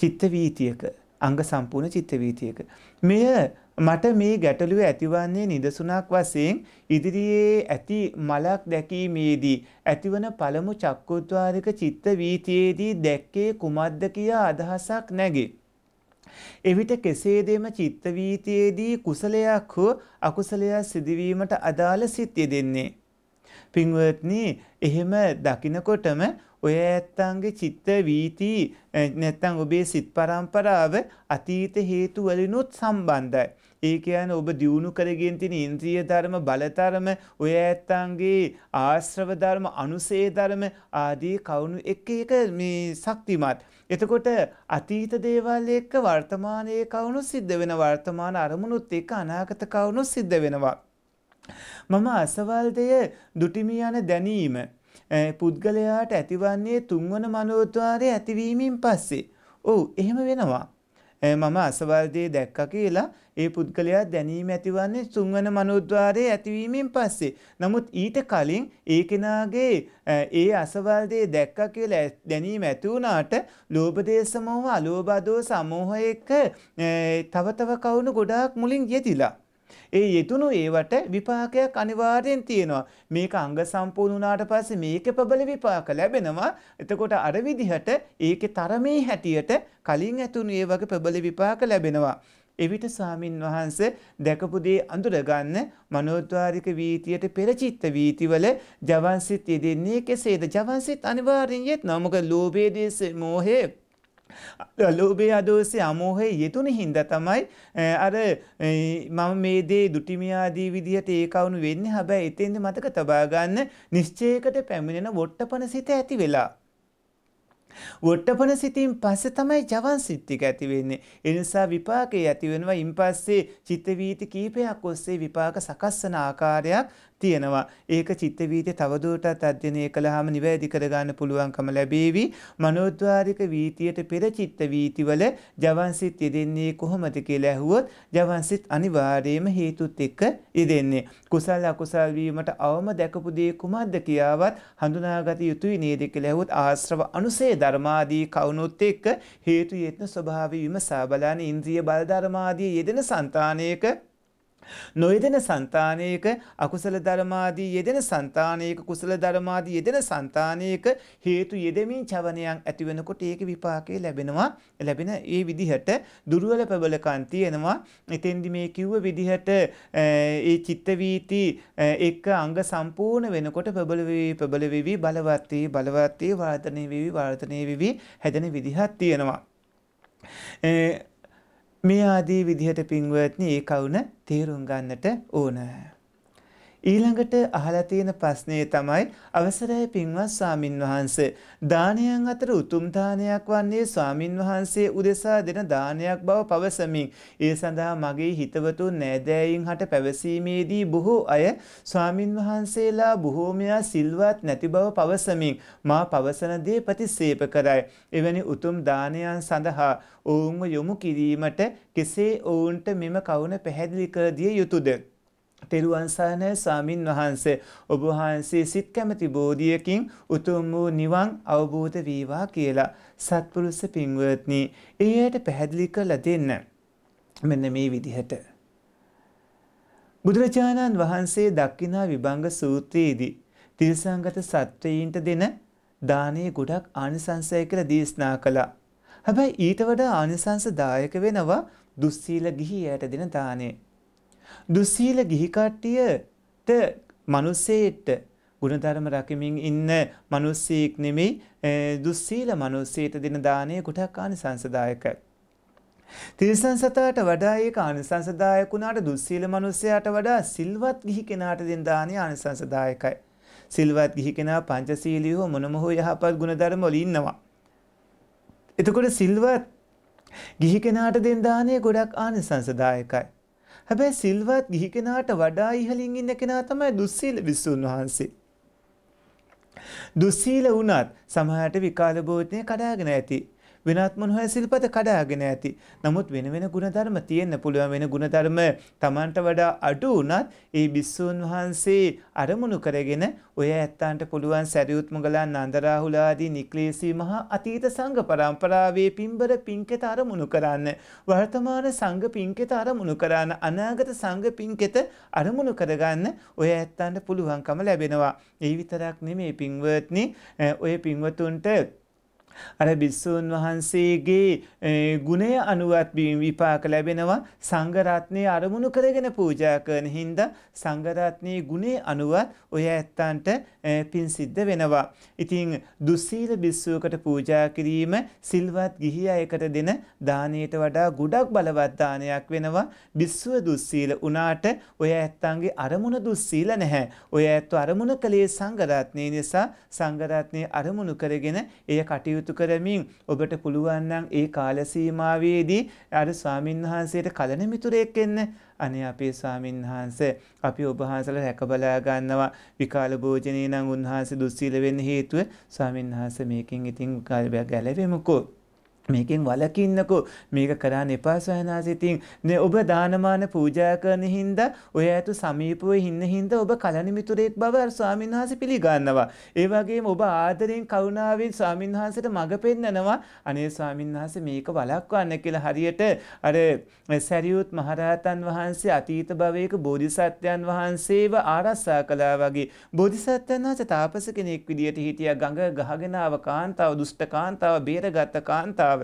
චිත්ත වීතියක අංග සම්පූර්ණ චිත්ත වීතියක මෙය මට මේ ගැටලුව ඇතිවන්නේ නිදසුනක් වශයෙන් ඉදිරියේ ඇති මලක් දැකීමේදී ඇතිවන පළමු චක්කුද්්වාරික චිත්ත වීතියේදී දැක්කේ කුමක්ද කියා අදහසක් නැගේ. එවිට කෙසේදේම චිත්තවීතියේදී කුසලයක් හෝ අකුසලයක් සිදුවීමට අදාළ සිත් යෙදෙන්නේ. පින්වත්නි එහෙම දකිනකොටම ඔය ඇත්තන්ගේ චිත්ත වීති නැත්තං ඔබේ සිත් පරම්පරාව අතීත හේතු වලිනුත් සම්බන්ධයි. ඒ කියන්නේ ඔබ දියුණු කරගෙන තියෙන ඉන්ද්‍රිය ධර්ම බල ධර්ම ඔය ඇත්තන්ගේ ආශ්‍රව ධර්ම අනුසේ ධර්ම ආදී කවුණු එක එක මේ ශක්තිමත් එතකොට අතීත දේවල් එක්ක වර්තමානයේ කවුණු සිද්ධ වෙන වර්තමාන අරමුණුත් එක්ක අනාගත කවුණු සිද්ධ වෙනවා මම අසවල් දෙය දුටිමි යන දැනීම පුද්ගලයාට ඇතිවන්නේ තුන්වන මනෝද්වාරය ඇතිවීමෙන් පස්සේ. ඔව් එහෙම වෙනවා. මම අසවර්දය දැක්ක කියලා ඒ පුද්ගලයා දැනීම ඇතිවන්නේ තුන්වන මනෝද්වාරයේ ඇතිවීමෙන් පස්සේ. නමුත් ඊට කලින් ඒ කෙනාගේ ඒ අසවල්දේ දැක්ක කියලා දැනීම ඇති වුණාට ලෝභ දේශ මොහ අලෝභ දෝස සමෝහ එක තව තව කවුණු ගොඩාක් මුලින් යෙදිලා. ඒ යෙදුණු ඒවට විපාකයක් අනිවාර්යෙන් තියෙනවා. මේක අංග සම්පූර්ණ වුණාට පස්සේ මේකේ ප්‍රබල විපාක ලැබෙනවා. එතකොට අර විදිහට ඒකේ තරමේ හැටියට කලින් ඇතුණු ඒ වගේ ප්‍රබල විපාක ලැබෙනවා. එවිට ස්වාමින් වහන්ස දැකපු දේ අඳුරගන්න මනෝද්වාරික වීතියට පෙර චිත්ත වීතිවල ජවන්සිත යෙදෙන්නේ කෙසේද? ජවන්සිත අනිවාර්යෙන් යෙත් නමක ලෝභයේ දේශ මොහේ ලෝබේ අදෝසේ අමෝහය යෙතුන හින්ද තමයි අර මම මේ දේ දුටිමියාදී විදිහට ඒකවුණු වෙන්න හැබැයි එතෙන්ද මතක තබාගන්න නිශ්චයකට පැමිණෙන වොට්ටපන සිත ඇති වෙලා. වොට්ටපන සිතින් පස්සේ තමයි ජවන් සිත්තික ඇති වෙන්නේ. ඒ නිසා විපාකේ ඇති වෙනවා. ඉන් පස්සේ චිත්ත වීති කීපයක් ඔස්සේ විපාක සකස්සන ආකාරයක් තියෙනවා. ඒක චිත්ත වීතිය තවදුරටත් අධ්‍යයනය කළාම නිවැරදි කරගන්න පුළුවන්කම ලැබේවි. මනෝද්වාරික වීතියට පෙර චිත්ත වීතිවල ජවන්සිත යෙදෙන්නේ කොහොමද කියලා ඇහුවොත් ජවන්සිත අනිවාර්යයෙන්ම හේතුත් එක්ක යෙදෙන්නේ. කුසල අකුසල් වීමට අවම දැකපු දේ කුමක්ද කියාවත් හඳුනාගත යුතුයි නේද කියලා ඇහුවොත් ආශ්‍රව අනුසේ ධර්මාදී කවුනොත් එක්ක හේතු යෙත්න ස්වභාවය විමසා බලන ඉන්ද්‍රිය බල ධර්මාදී යෙදෙන సంతානයක නොයදෙන సంతානයක අකුසල ධර්මාදී යෙදෙන సంతානයක කුසල ධර්මාදී යෙදෙන సంతානයක හේතු යෙදෙමින් චවණයන් ඇති වෙනකොට ඒකේ විපාකේ ලැබෙනවා ලැබෙන ඒ විදිහට දුර්වල ප්‍රබලකම් තියෙනවා එතෙන්දි මේ කිව්ව විදිහට ඒ චිත්ත වීති එක අංග සම්පූර්ණ වෙනකොට ප්‍රබල වෙවි ප්‍රබල වෙවි බලවත් වී බලවත් වී වර්ධනය වෙවි වර්ධනය වෙවි හැදෙන විදිහක් තියෙනවා මේ ආදී විදිහට පින්වත්නි ඒ කවුන තේරුම් ගන්නට ඕන. ඊළඟට අහලා තියෙන ප්‍රශ්නේ තමයි අවසරයි පින්වත් ස්වාමින් වහන්ස දානයන් අතර උතුම් දානයක් වන්නේ ස්වාමින් වහන්සේ උදෙසා දෙන දානයක් බව පවසමින් ඒ සඳහා මගේ හිතවතුන් නෑදෑයින් හට පැවසීමේදී බොහෝ අය ස්වාමින් වහන්සේලා බොහෝමයා සිල්වත් නැති බව පවසමින් මා පවසන දේ ප්‍රතිසේප කරයි එවැනි උතුම් දානයන් සඳහා ඔවුන්ව යොමු කිරීමට කෙසේ ඔවුන්ට මෙම කවුන පැහැදිලි කර දිය යුතුයද තෙරුවන්සානය සාමීන් වහන්සේ ඔබවහන්සේ සිත් කැමති බෝධියකින් උතුම් වූ නිවන් අවබෝධ වීවා කියලා සත්පුරුස පින්වත්නී ඒයට පැහැදිලි කළ දෙන්න මෙන්න මේ විදිහට. බුදුරජාණන් වහන්සේ දක්කිනා විභංග සූත්‍රයේදී තිරිසංගත සත්වයින්ට දෙන දානය ගොඩක් ආනිසංසය කළ දේශනා කළා. හැබැයි ඊට වඩා ආනිසංසදායක වෙනවා දුස්සීල ගිහියට දෙන දානේ. දුසීල ගිහි කට්ටියට මිනිසෙට ගුණධර්ම රකිමින් ඉන්න මිනිසෙක් නෙමෙයි දුස්සීල මිනිසෙට දෙන දාණය කොටක් ආනිසංසදායකයි. තිරිසන් සතාට වඩා ඒක ආනිසංසදායක වුණාට දුස්සීල මිනිසයාට වඩා සිල්වත් ගිහි කෙනාට දෙන දාණය ආනිසංසදායකයි. සිල්වත් ගිහි කෙනා පංචශීලීව මොනම හෝ යහපත් ගුණධර්ම වල ඉන්නවා. එතකොට සිල්වත් ගිහි කෙනාට දෙන දාණය ගොඩක් ආනිසංසදායකයි. හැබැයි සිල්වත් ගිහි කෙනාට වඩා ඉහළින් ඉන්න කෙනා තමයි දුස්සීල විසුන් වහන්සේ. දුස්සීල වුණත් සමහරට විකාල භෝජනය කඩාගෙන ඇති. වෙනත් මොනවා සිල්පද කඩාගෙන ඇති. නමුත් වෙන වෙන ಗುಣධර්ම තියෙන්න පුළුවන් වෙන ಗುಣධර්ම Tamanට වඩා අඩු වුණත් ඒ බිස්සුන් වහන්සේ අරමුණු කරගෙන ඔය ඇත්තන්ට පුළුවන් සරියුත් මොගලන් නන්දරාහුලාදී නික්ලේශී මහා අතීත සංඝ පරම්පරාවේ පින්බර පින්කෙත අරමුණු කරන්න. වර්තමාන සංඝ පින්කෙත අරමුණු කරන්න අනාගත සංඝ පින්කෙත අරමුණු කරගන්න ඔය ඇත්තන්ට පුළුවන්කම ලැබෙනවා. ඒ විතරක් නෙමේ පින්වත්නි ඔය පින්වතුන්ට අර භිස්සූන් වහන්සේගේ ගුණය අනුවත් විපාක ලැබෙනවා සංඝරත්නය අරමුණු කරගෙන පූජා කරන හින්දා සංඝරත්නයේ ගුණේ අනුවත් ඔය ඇත්තන්ට පින් සිද්ධ වෙනවා. ඉතින් දුස්සීල බිස්සුවකට පූජා කිරීම සිල්වත් ගිහි අයකට දෙන දානයට වඩා ගොඩක් බලවත් දානයක් වෙනවා. බිස්සුව දුස්සීල වුණාට ඔය ඇත්තන්ගේ අරමුණ දුස්සීල නැහැ. ඔය ඇත්තු අරමුණ කළේ සංඝරත්නය නිසා සංඝරත්නය අරමුණු කරගෙන එය කටයුතු කරමින් ඔබට පුළුවන් නම් ඒ කාල සීමාවේදී අර ස්වාමින්වහන්සේට කලණ මිතුරෙක් එන්න අනේ අපේ ස්වාමීන් වහන්සේ අපි ඔබහන්සල හැකබලා ගන්නවා විකාල භෝජනය නම් උන්වහන්සේ දුස්සීල වෙන්න හේතුව ස්වාමීන් වහන්සේ මේකෙන් ඉතින් කාලයක් ගැලවෙමුකෝ මේකෙන් වලකින්නකෝ මේක කරන්න එපා සොයනාසිතින් නේ ඔබ දානමාන පූජා කරන හින්දා ඔය ඇතු සමීපව ඉන්න හින්දා ඔබ කලණිමිතුරෙක් බව ස්වාමීන් වහන්සේ පිළිගන්නවා. ඒ වගේම ඔබ ආදරෙන් කරුණාවෙන් ස්වාමීන් වහන්සේට මඟ පෙන්නනවා. අනේ ස්වාමීන් වහන්සේ මේක වලක්වන්න කියලා හරියට අර සරියුත් මහරහතන් වහන්සේ අතීත භවයක බෝධිසත්වයන් වහන්සේව ආරක්ෂා කළා වගේ බෝධිසත්වයන් වහන්සේ තාපස කෙනෙක් විදියට හිටියා ගඟ ගහගෙන ආව කාන්තාව දුෂ්ට කාන්තාව බේරගත් කාන්තාව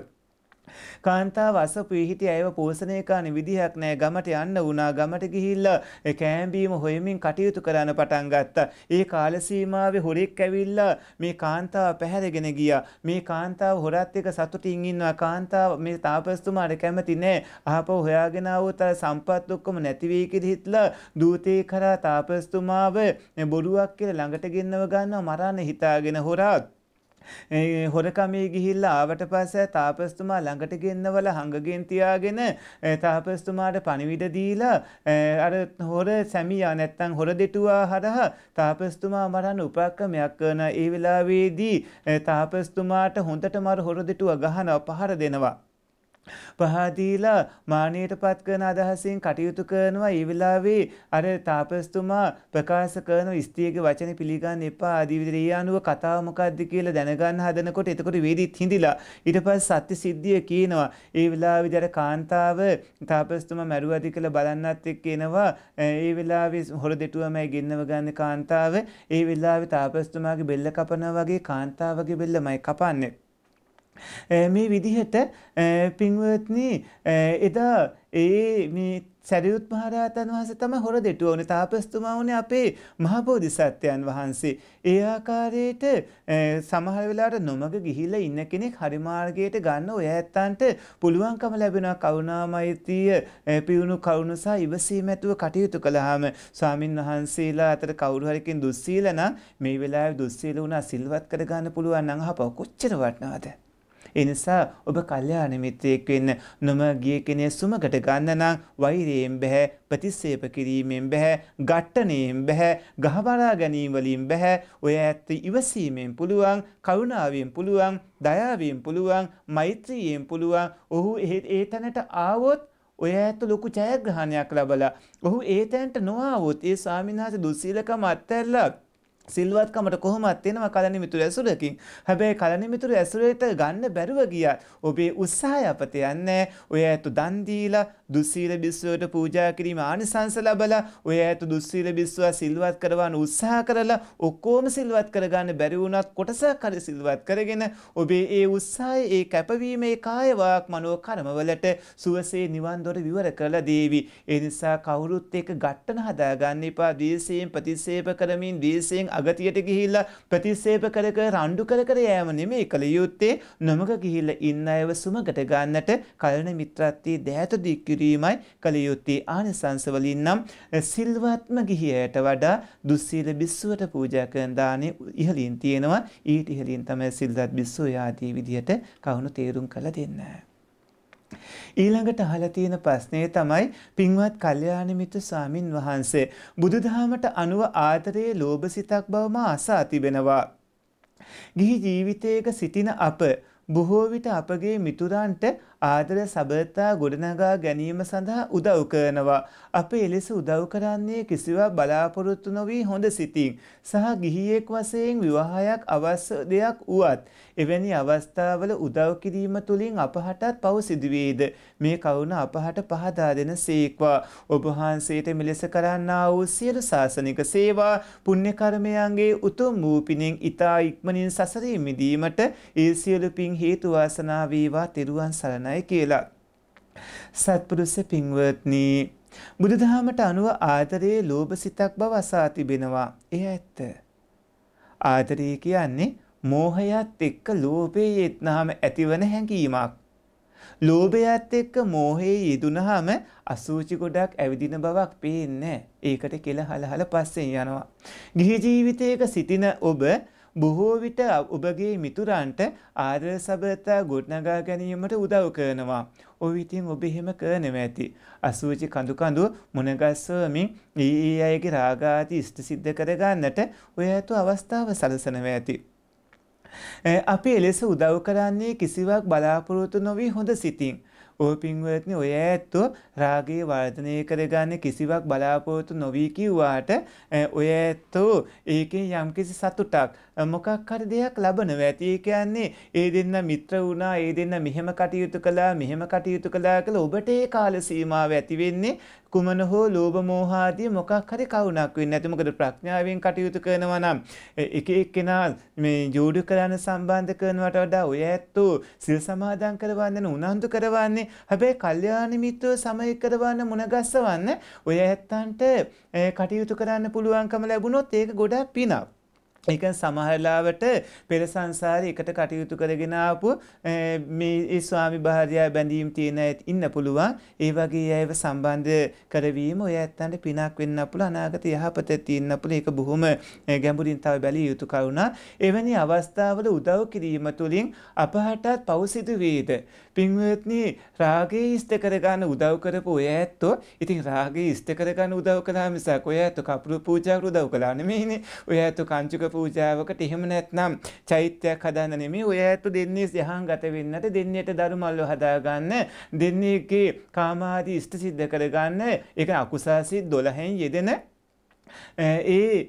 කාන්තාව අසපුවේ හිටිය ඇයව පෝෂණය කරන විදිහක් නෑ ගමට යන්න වුණා ගමට ගිහිල්ලා ඒ කෑම්බීම හොයමින් කටයුතු කරන්න පටන් ගත්තා. ඒ කාල සීමාවේ හොරෙක් ඇවිල්ලා මේ කාන්තාව පැහැරගෙන ගියා. මේ කාන්තාව හොරත් එක්ක සතුටින් ඉන්නවා. කාන්තාව මේ තාපස්තුමාට කැමති නෑ. ආපහු හොයාගෙන ආවොත් අර සම්පත් ඔක්කොම නැති වෙයි කියලා හිතලා දූතේ කරා තාපස්තුමාව බොරුවක් කියලා ළඟට ගෙන්නව ගන්නවා මරන්න හිතාගෙන හොරාත් හොරකමේ ගිහිල්ලා ආවට පස්සේ තාපස්තුමා ළඟට ගෙන්නවල හංගගෙන් තියාගෙන තාපස්තුමාට පණිවිඩ දීලා අර හොර සැමියා නැත්තම් හොර දෙටුවා හරහා තාපස්තුමා මරන්න උපක්‍රමයක් කරන ඒ වෙලාවේදී තාපස්තුමාට හොඳටම අර හොර දෙටුවා ගහනවා පහර දෙනවා පහදීලා මානයට පත්කන අදහසින් කටයුතු කරනවා ඒ වෙලාවේ අර තාපස්තුමා ප්‍රකාශ කරන ස්ත්‍රියගේ වචන පිළිගන්න එපා ආදී විදිහට ඒ අනුව කතාව මොකද්ද කියලා දැනගන්න හදනකොට එතකොට වේදිත් හිඳිලා ඊට පස්සේ සත්‍ය සිද්ධිය කියනවා ඒ වෙලාවේදී අර කාන්තාව තාපස්තුමා මැරුවද කියලා බලන්නත් එක්ක එනවා ඒ වෙලාවේ හොර දෙටුවමයි ගෙන්නව ගන්න කාන්තාව ඒ වෙලාවේ තාපස්තුමාගේ බෙල්ල කපනවා වගේ කාන්තාවගේ බෙල්ලමයි කපන්නේ මේ විදිහට පින්වත්නි එදා ඒ මේ සැරියුත් මහරහතන් වහන්සේ තමයි හොර දෙටුව වුණේ තාපස්තුමා වුණේ අපේ මහබෝධිසත්වයන් වහන්සේ. ඒ ආකාරයට සමහර වෙලාවට නොමග ගිහිලා ඉන්න කෙනෙක් හරි මාර්ගයට ගන්න ඔය ඇත්තන්ට පුළුවන්කම ලැබෙනවා කරුණාමෛත්‍රිය පියුණු කරුණ සහ ඉවසීම ඇතුව කටයුතු කළාම ස්වාමින් වහන්සේලා අතර කවුරු හරි කෙනෙක් දුස්සීල නම් මේ වෙලාවේ දුස්සීල වුණා සිල්වත් කරගන්න පුළුවන් නම් අහපව කොච්චර වටනවද? එනිසා ඔබ කල්්‍යා නිමිත්තයෙක් වෙන්න නොම ගිය කෙනෙ සුමකට ගන්න නම් වෛරයෙන් බැහැ ප්‍රතිස්සේප කිරීමෙන් බැහැ ගට්ටනයෙන් බැහැ ගහබලා ගැනීමවලින් බැහැ ඔය ඇත්ත ඉවසීමෙන් පුළුවන් කරුණාවෙන් පුළුවන් දයාවෙන් පුළුවන් මෛත්‍රීයෙන් පුළුවන් ඔහු ඒ තැනට ආවොත් ඔය ඇත්ත ලොකු ජයග්‍රහණයක් ලබලා ඔහු ඒ තැන්ට නොආවොත් ඒ ස්වාමිනාස දුස්සීලකම අත්තැල්ලක් සිල්වත්කමට කොහොමත් එනවා කලනිමිතුරු ඇසුරකින්. හැබැයි කලනිමිතුරු ඇසුරට ගන්න බැරුව ගියත් ඔබේ උත්සාහය අපත යන්නේ ඔය ඇතු දන් දීලා දුස්සීල බිස්සුවට පූජා කිරීම ආනිසංස ලැබලා ඔය ඇතු දුස්සීල බිස්සුවා සිල්වත් කරවන්න උත්සාහ කරලා ඔක්කොම සිල්වත් කරගන්න බැරි වුණත් කොටසක් හරි සිල්වත් කරගෙන ඔබේ ඒ උත්සාහය ඒ කැපවීමේ කායවාක් මනෝ කර්මවලට සුවසේ නිවන් දොර විවර කරලා දේවි. ඒ නිසා කවුරුත් එක්ක ගැටන හදාගන්න එපා. ද්වේෂයෙන් ප්‍රතිසේප කරමින් ද්වේෂයෙන් අගතියට ගිහිල්ලා ප්‍රතිසේප කර කර රණ්ඩු කර කර යෑම නෙමෙයි කළ යුත්තේ නොමග ගිහිල්ලා ඉන්න අයව සුමකට ගන්නට කලණ මිත්‍රත්වයේ දෑත දික් කිරීමයි කළ යුත්තේ ආනිසංස වලින් නම් සිල්වත්ම ගිහියට වඩා දුස්සීල බිස්සුවට පූජා කරන දානේ ඉහළින් තියෙනවා ඊට ඉහළින් තමයි සිල්වත් බිස්සෝ යාදී විදිහට කවුණු තේරුම් කළ දෙන්නේ ඊළඟට අහලා තියෙන ප්‍රශ්නේ තමයි පින්වත් කල්යාණ මිත්‍ර ස්වාමින් වහන්සේ බුදුදහමට අනුව ආතරයේ ලෝභසිතක් බව මා අසා තිබෙනවා. ගිහි ජීවිතයක සිටින අප බොහෝ විට අපගේ මිතුරන්ට ආදර සබඳතා ගොඩනගා ගැනීම සඳහා උදව් කරනවා. අප එලෙස උදව් කරන්නේ කිසිවක් බලාපොරොත්තු නොවී හොඳ සිතින් සහ ගිහියෙක් වශයෙන් විවාහයක් අවශ්‍ය දෙයක් වුවත් එවැනි අවස්ථාවල උදව් කිරීම තුළින් අපහටත් පව සිදුවේද මේ කවුණ අපහට පහදා දෙන සේක්වා ඔබහන්සේට මෙලෙස කරන්නා වූ සියලු ශාසනික සේවා පුණ්‍ය කර්මයන්ගේ උතුම් වූ පිණින් ඊතා ඉක්මනින් සසරේ මිදීමට ඒ සියලු පින් හේතු වාසනා වේවා තෙරුවන් සරණයි සටහනයි කියලා. සත්පුරුෂ පින්වත්නි බුදුදහමට අනුව ආදරයේ ලෝභ සිතක් බව අසා තිබෙනවා. එය ඇත්ත. ආදරය කියන්නේ මෝහයත් එක්ක ලෝභයේ යෙත්නහම ඇතිවන හැඟීමක්. ලෝභයත් එක්ක මෝහයේ යෙදුනහම අසූචි ගොඩක් ඇවිදින බවක් පේන්නේ. ඒකට කෙල හලහල පස්සෙන් යනවා. ගිහි ජීවිතයක සිටින ඔබ බොහෝ විට ඔබගේ මිතුරන්ට ආර්ය සබතා ගොඩනගා ගැනීමට උදව් කරනවා. ඔය ඉතින් ඔබ එහෙම කරනවා ඇති. අසූචි කඳු කඳු මුණගස්සවමින් ඊ අයගේ රාගාති ඉෂ්ට සිද්ධ කරගන්නට ඔය ඇතු අවස්ථාව සලසනවා ඇති. අපි එලෙස උදව් කරන්නේ කිසිවක් බලාපොරොත්තු නොවී හොඳ සිතින්. ඕ පින්වත්නි ඔය ඇත්තෝ රාගයේ වර්ධනය කරගන්න කිසිවක් බලාපොරොත්තු නොවී කිව්වාට ඔය ඇත්තෝ ඒකෙන් යම්කිසි සතුටක් මොකක් හරි දෙයක් ලබනව ඇති ඒ කියන්නේ ඒ දෙන්න මිත්‍ර වුණා ඒ දෙන්න මෙහෙම කටයුතු කළා මෙහෙම කටයුතු කළා කියලා ඔබට ඒ කාල සීමාව ඇති වෙන්නේ කුමන හෝ ලෝභ මෝහ ආදී මොකක් හරි කවුණක් වෙන්නේ නැති මොකද ප්‍රඥාවෙන් කටයුතු කරනවා නම් එක එක්කෙනා මේ ජෝඩු කරන්න සම්බන්ධ කරනවට වඩා ඔය ඇත්තෝ සිල් සමාදන් කරවන්න උනන්දු කරවන්නේ හැබැයි කල්යාණ මිත්‍රව සමය කරවන්න මුණගස්සවන්න ඔය ඇත්තන්ට කටයුතු කරන්න පුළුවන්කම ලැබුණොත් ඒක ගොඩක් පිනක් එක සමහරලාවට පෙර සංසාර එකට කටයුතු කරගෙන ආපු මේ ස්වාමි භාර්යා බැඳීම් තියෙන ඇත් ඉන්න පුළුවන් ඒ වගේ අයව සම්බන්ධ කරවීම ඔය ඇත්තන්ට පිනක් වෙන්න පුළු අනාගත යහපත තියෙන්න පුළු ඒක බොහොම ගැඹුරින් තව බැලිය යුතු කරුණා එවැනි අවස්ථාවල උදව් කිරීම තුළින් අපහටත් පෞසිදු වේද පින්වත්නි රාගය ඉෂ්ට කරගන්න උදව් කරපු ඔය ඇත්තෝ ඉතින් රාගය ඉෂ්ට කරගන්න උදව් කළා මිසක් ඔය ඇත්තෝ කපුරු පූජාකට උදව් කළා නෙමෙයිනේ ඔය ඇත්තෝ කංචුක පූජාවකට එහෙම නැත්නම් චෛත්‍යයක් හදන්න නෙමෙයි ඔය ඇතු දෙන්නේ සහාගත වෙන්නට දෙන්නේට ධර්මල්ව හදාගන්න දෙන්නේගේ කාමාදී ඉෂ්ට සිද්ධ කරගන්න ඒක අකුසාසී 12න් යෙදෙන ඒ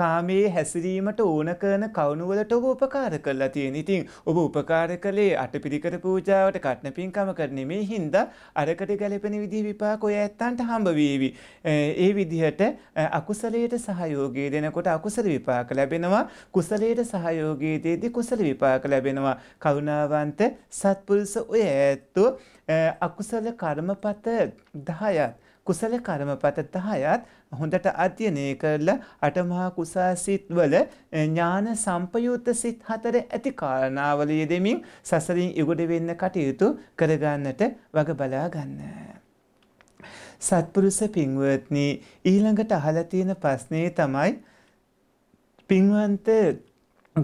කාමයේ හැසිරීමට ඕන කරන කවුණුවලට ඔබ උපකාර කරලා තියෙන ඉතින් ඔබ උපකාර කළේ අටපිරිකර පූජාවට කටන පින්කම කරනෙමේ හින්ද අරකට ගැලපෙන විදි විපාක ඔය ඇත්තන්ට හම්බවීවි. ඒ විදිහට අකුසලයට සහයෝගයේ දෙනකොට අකුසල විපාක ලැබෙනවා කුසලයට සහයෝගයේදේදී කුසල විපාක ලැබෙනවා කරුණාවන්ත සත්පුරුස ඔය ඇත්තෝ අකුසල කර්මපත දහයත් කුසල කර්මපත දහයත් හොඳට අධ්‍යයනය කරලා අටමහා කුසා සිත්වල ඥාන සම්පයුත්ත සිත් හතර ඇති කාරණාවල යෙදෙමින් සසරින් ඉගොඩ වෙන්න කටයුතු කරගන්නට වග බලා ගන්න. සත්පුරුෂ පින්වත්නි ඊළඟට අහලා තියෙන ප්‍රශ්නේ තමයි පින්වන්ත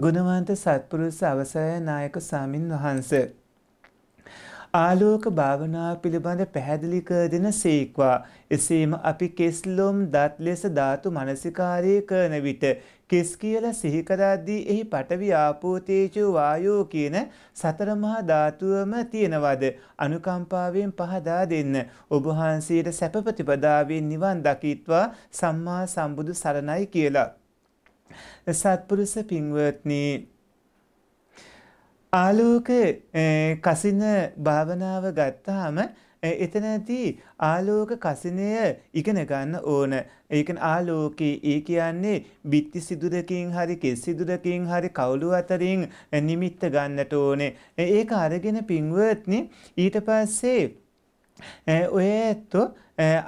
ගුණවන්ත සත්පුරුෂ අවසරය නායක සාමින් වහන්සේ ආලෝක භාවනාව පිළිබඳ පැහැදිලි කර දෙන සේක්වා. එසේම අපි කෙස්ලොම් දත් ලෙස ධාතු මනසිකාරයේ කරන විට කෙස් කියලා සිහි කරද්දී එහි පටවි ආපෝ තේජෝ වායෝ කියන සතර මහා ධාතුවම තියෙනවද? අනුකම්පාවෙන් පහදා දෙන්න. ඔබ වහන්සේට සැප ප්‍රතිපදාවෙන් නිවන් දකිත්වා සම්මා සම්බුදු සරණයි කියලා. සත්පුරුෂ පින්වත්නි ආලෝක කසින භාවනාව ගත්තාම එතන ඇති ආලෝක කසිනය ඉගෙන ගන්න ඕන ඒක ආලෝකයේ ඒ කියන්නේ බිත්ති සිදුරකින් හරි කෙස් සිදුරකින් හරි කවුළු අතරින් නිමිත්ත ගන්නට ඕනේ ඒක අරගෙන පින්වත්නි ඊට පස්සේ ඔය ඇත්තෝ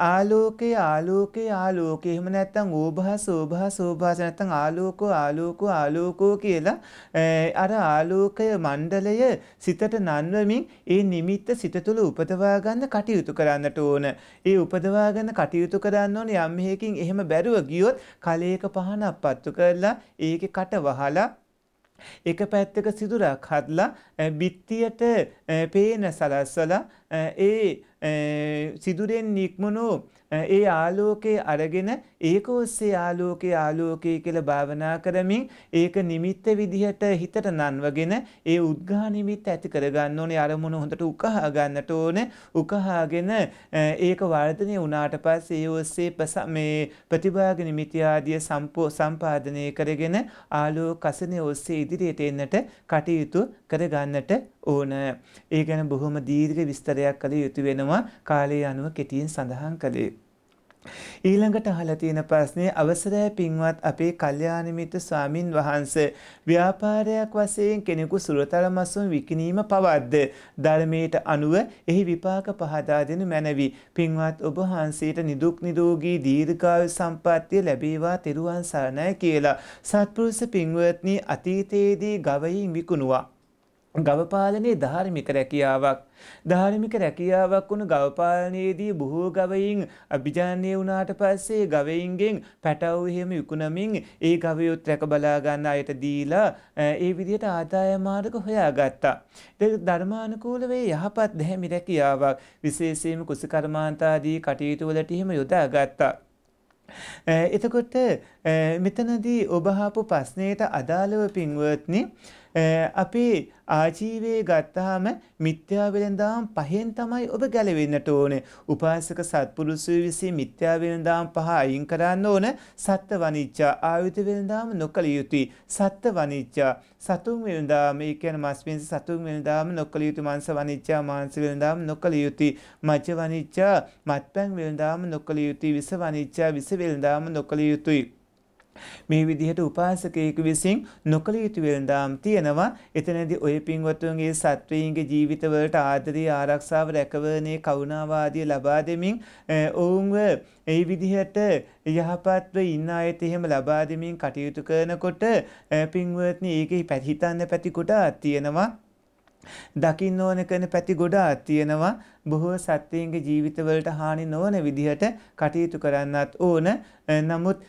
ආලෝකය ආලෝකය ආලෝකය එහෙම නැත්නම් ඕභාස ඕභාස ඕභාස නැත්නම් ආලෝකෝ ආලෝකෝ ආලෝකෝ කියලා අර ආලෝකය මණ්ඩලය සිතට නන්වමින් ඒ නිමිත්ත සිත තුළ උපදවා ගන්න කටයුතු කරන්නට ඕන. ඒ උපදවා ගන්න කටයුතු කරන්න ඕන යම් හේකින් එහෙම බැරුව ගියොත් කලයක පහනක් පත්තු කරලා ඒකේ කට වහලා එක පැත්තක සිදුරක් හදලා බිත්තියට පේන සලස්සලා ඒ සිදුරෙන් නික්මනෝ ඒ ආලෝකයේ අරගෙන ඒක ඔස්සේ ආලෝකයේ ආලෝකයේ කියලා භාවනා කරමින් ඒක නිමිත්ත විදිහට හිතට නන්වගෙන ඒ උද්ඝා නිමිත්ත ඇති කරගන්න ඕනේ අරමුණ හොඳට උකහා ගන්නට ඕනේ උකහාගෙන ඒක වර්ධනය වුණාට පස්සේ ඒ ඔස්සේ මේ ප්‍රතිභාග නිමිති ආදිය සම්පාදනය කරගෙන ආලෝකසනේ ඔස්සේ ඉදිරියට එන්නට කටයුතු කරගන්නට ඕන. ඒ ගැන බොහොම දීර්ඝ විස්තරයක් කළ යුතු වෙනවා කාලය අනුව කෙටියෙන් සඳහන් කළේ. ඊළඟට අහලා තියෙන ප්‍රශ්නේ අවසරය පින්වත් අපේ කල්යාණ මිත්‍ර ස්වාමින් වහන්සේ ව්‍යාපාරයක් වශයෙන් කෙනෙකු සුරතල මසුන් විකිණීම පවද්ද ධර්මයට අනුව එහි විපාක පහදා දෙනු මැනවි පින්වත් ඔබ වහන්සේට නිදුක් නිරෝගී දීර්ඝායු සම්පන්නිය ලැබේවා තෙරුවන් සරණයි කියලා සත්පුරුෂ පින්වත්නි අතීතයේදී ගවයින් විකුණුවා ගවපාලනයේ ධාර්මික රැකියාවක් ධාර්මික රැකියාවක් වුණු ගවපාලනයේදී බොහෝ ගවයින් අභිජානය වුණාට පස්සේ ගවයින්ගෙන් පැටව් එහෙම විකුණමින් ඒ ගවයොත් රැක බලා ගන්න අයට දීලා ඒ විදිහට ආදාය මාර්ග හොයාගත්තා. ඒක ධර්මානුකූලව යහපත් දැහැමි රැකියාවක් විශේෂයෙන්ම කුසකර්මාන්තාදී කටයුතු වලට එහෙම යොදාගත්තා. එතකොට මෙතනදී ඔබ ආපු ප්‍රශ්නයට අදාළව පින්වත්නි අපේ ආජීවයේ ගත්තාම මිත්‍යා වෙළඳාම් පහෙන් තමයි ඔබ ගැලවෙන්නට ඕනේ. උපාසක සත්පුරුෂය විසින් මිත්‍යා වෙළඳාම් පහ අයින් කරන්න ඕන. සත්ත්ව වනිච්චා ආයුධ වෙළඳාම නොකළ යුතුයි. සත්ත්ව වනිච්චා සතුන් වෙළඳාම ඒ කියන්නේ මස් පිණිස සතුන් වෙළඳාම නොකළ යුතුයි. මාංශ වනිච්චා මාංශ වෙළඳාම නොකළ යුතුයි. මජ්ජ වනිච්චා මත්පැන් වෙළඳාම නොකළ යුතුයි. විස වනිච්චා විස වෙළඳාම නොකළ යුතුයි. මේ විදිහට උපාසකයෙකු විසින් නොකළ යුතු වෙනදාම් තියෙනවා. එතනදී ඔය පින්වත්තුන්ගේ සත්වයින්ගේ ජීවිතවලට ආදරය ආරක්ෂාව රැකවරණේ කරුණාව ආදී ලබා දෙමින් ඔවුන්ව ඒ විදිහට යහපත්ව ඉන්න අයට එහෙම ලබා දෙමින් කටයුතු කරනකොට පින්වත්නි ඒකේ පැහිතන්න පැති කොටා තියෙනවා. දකින්න ඕන කරන පැති ගොඩාක් තියෙනවා බොහෝ සත්වයන්ගේ ජීවිතවලට හානි නොවන විදිහට කටයුතු කරන්නත් ඕන නමුත්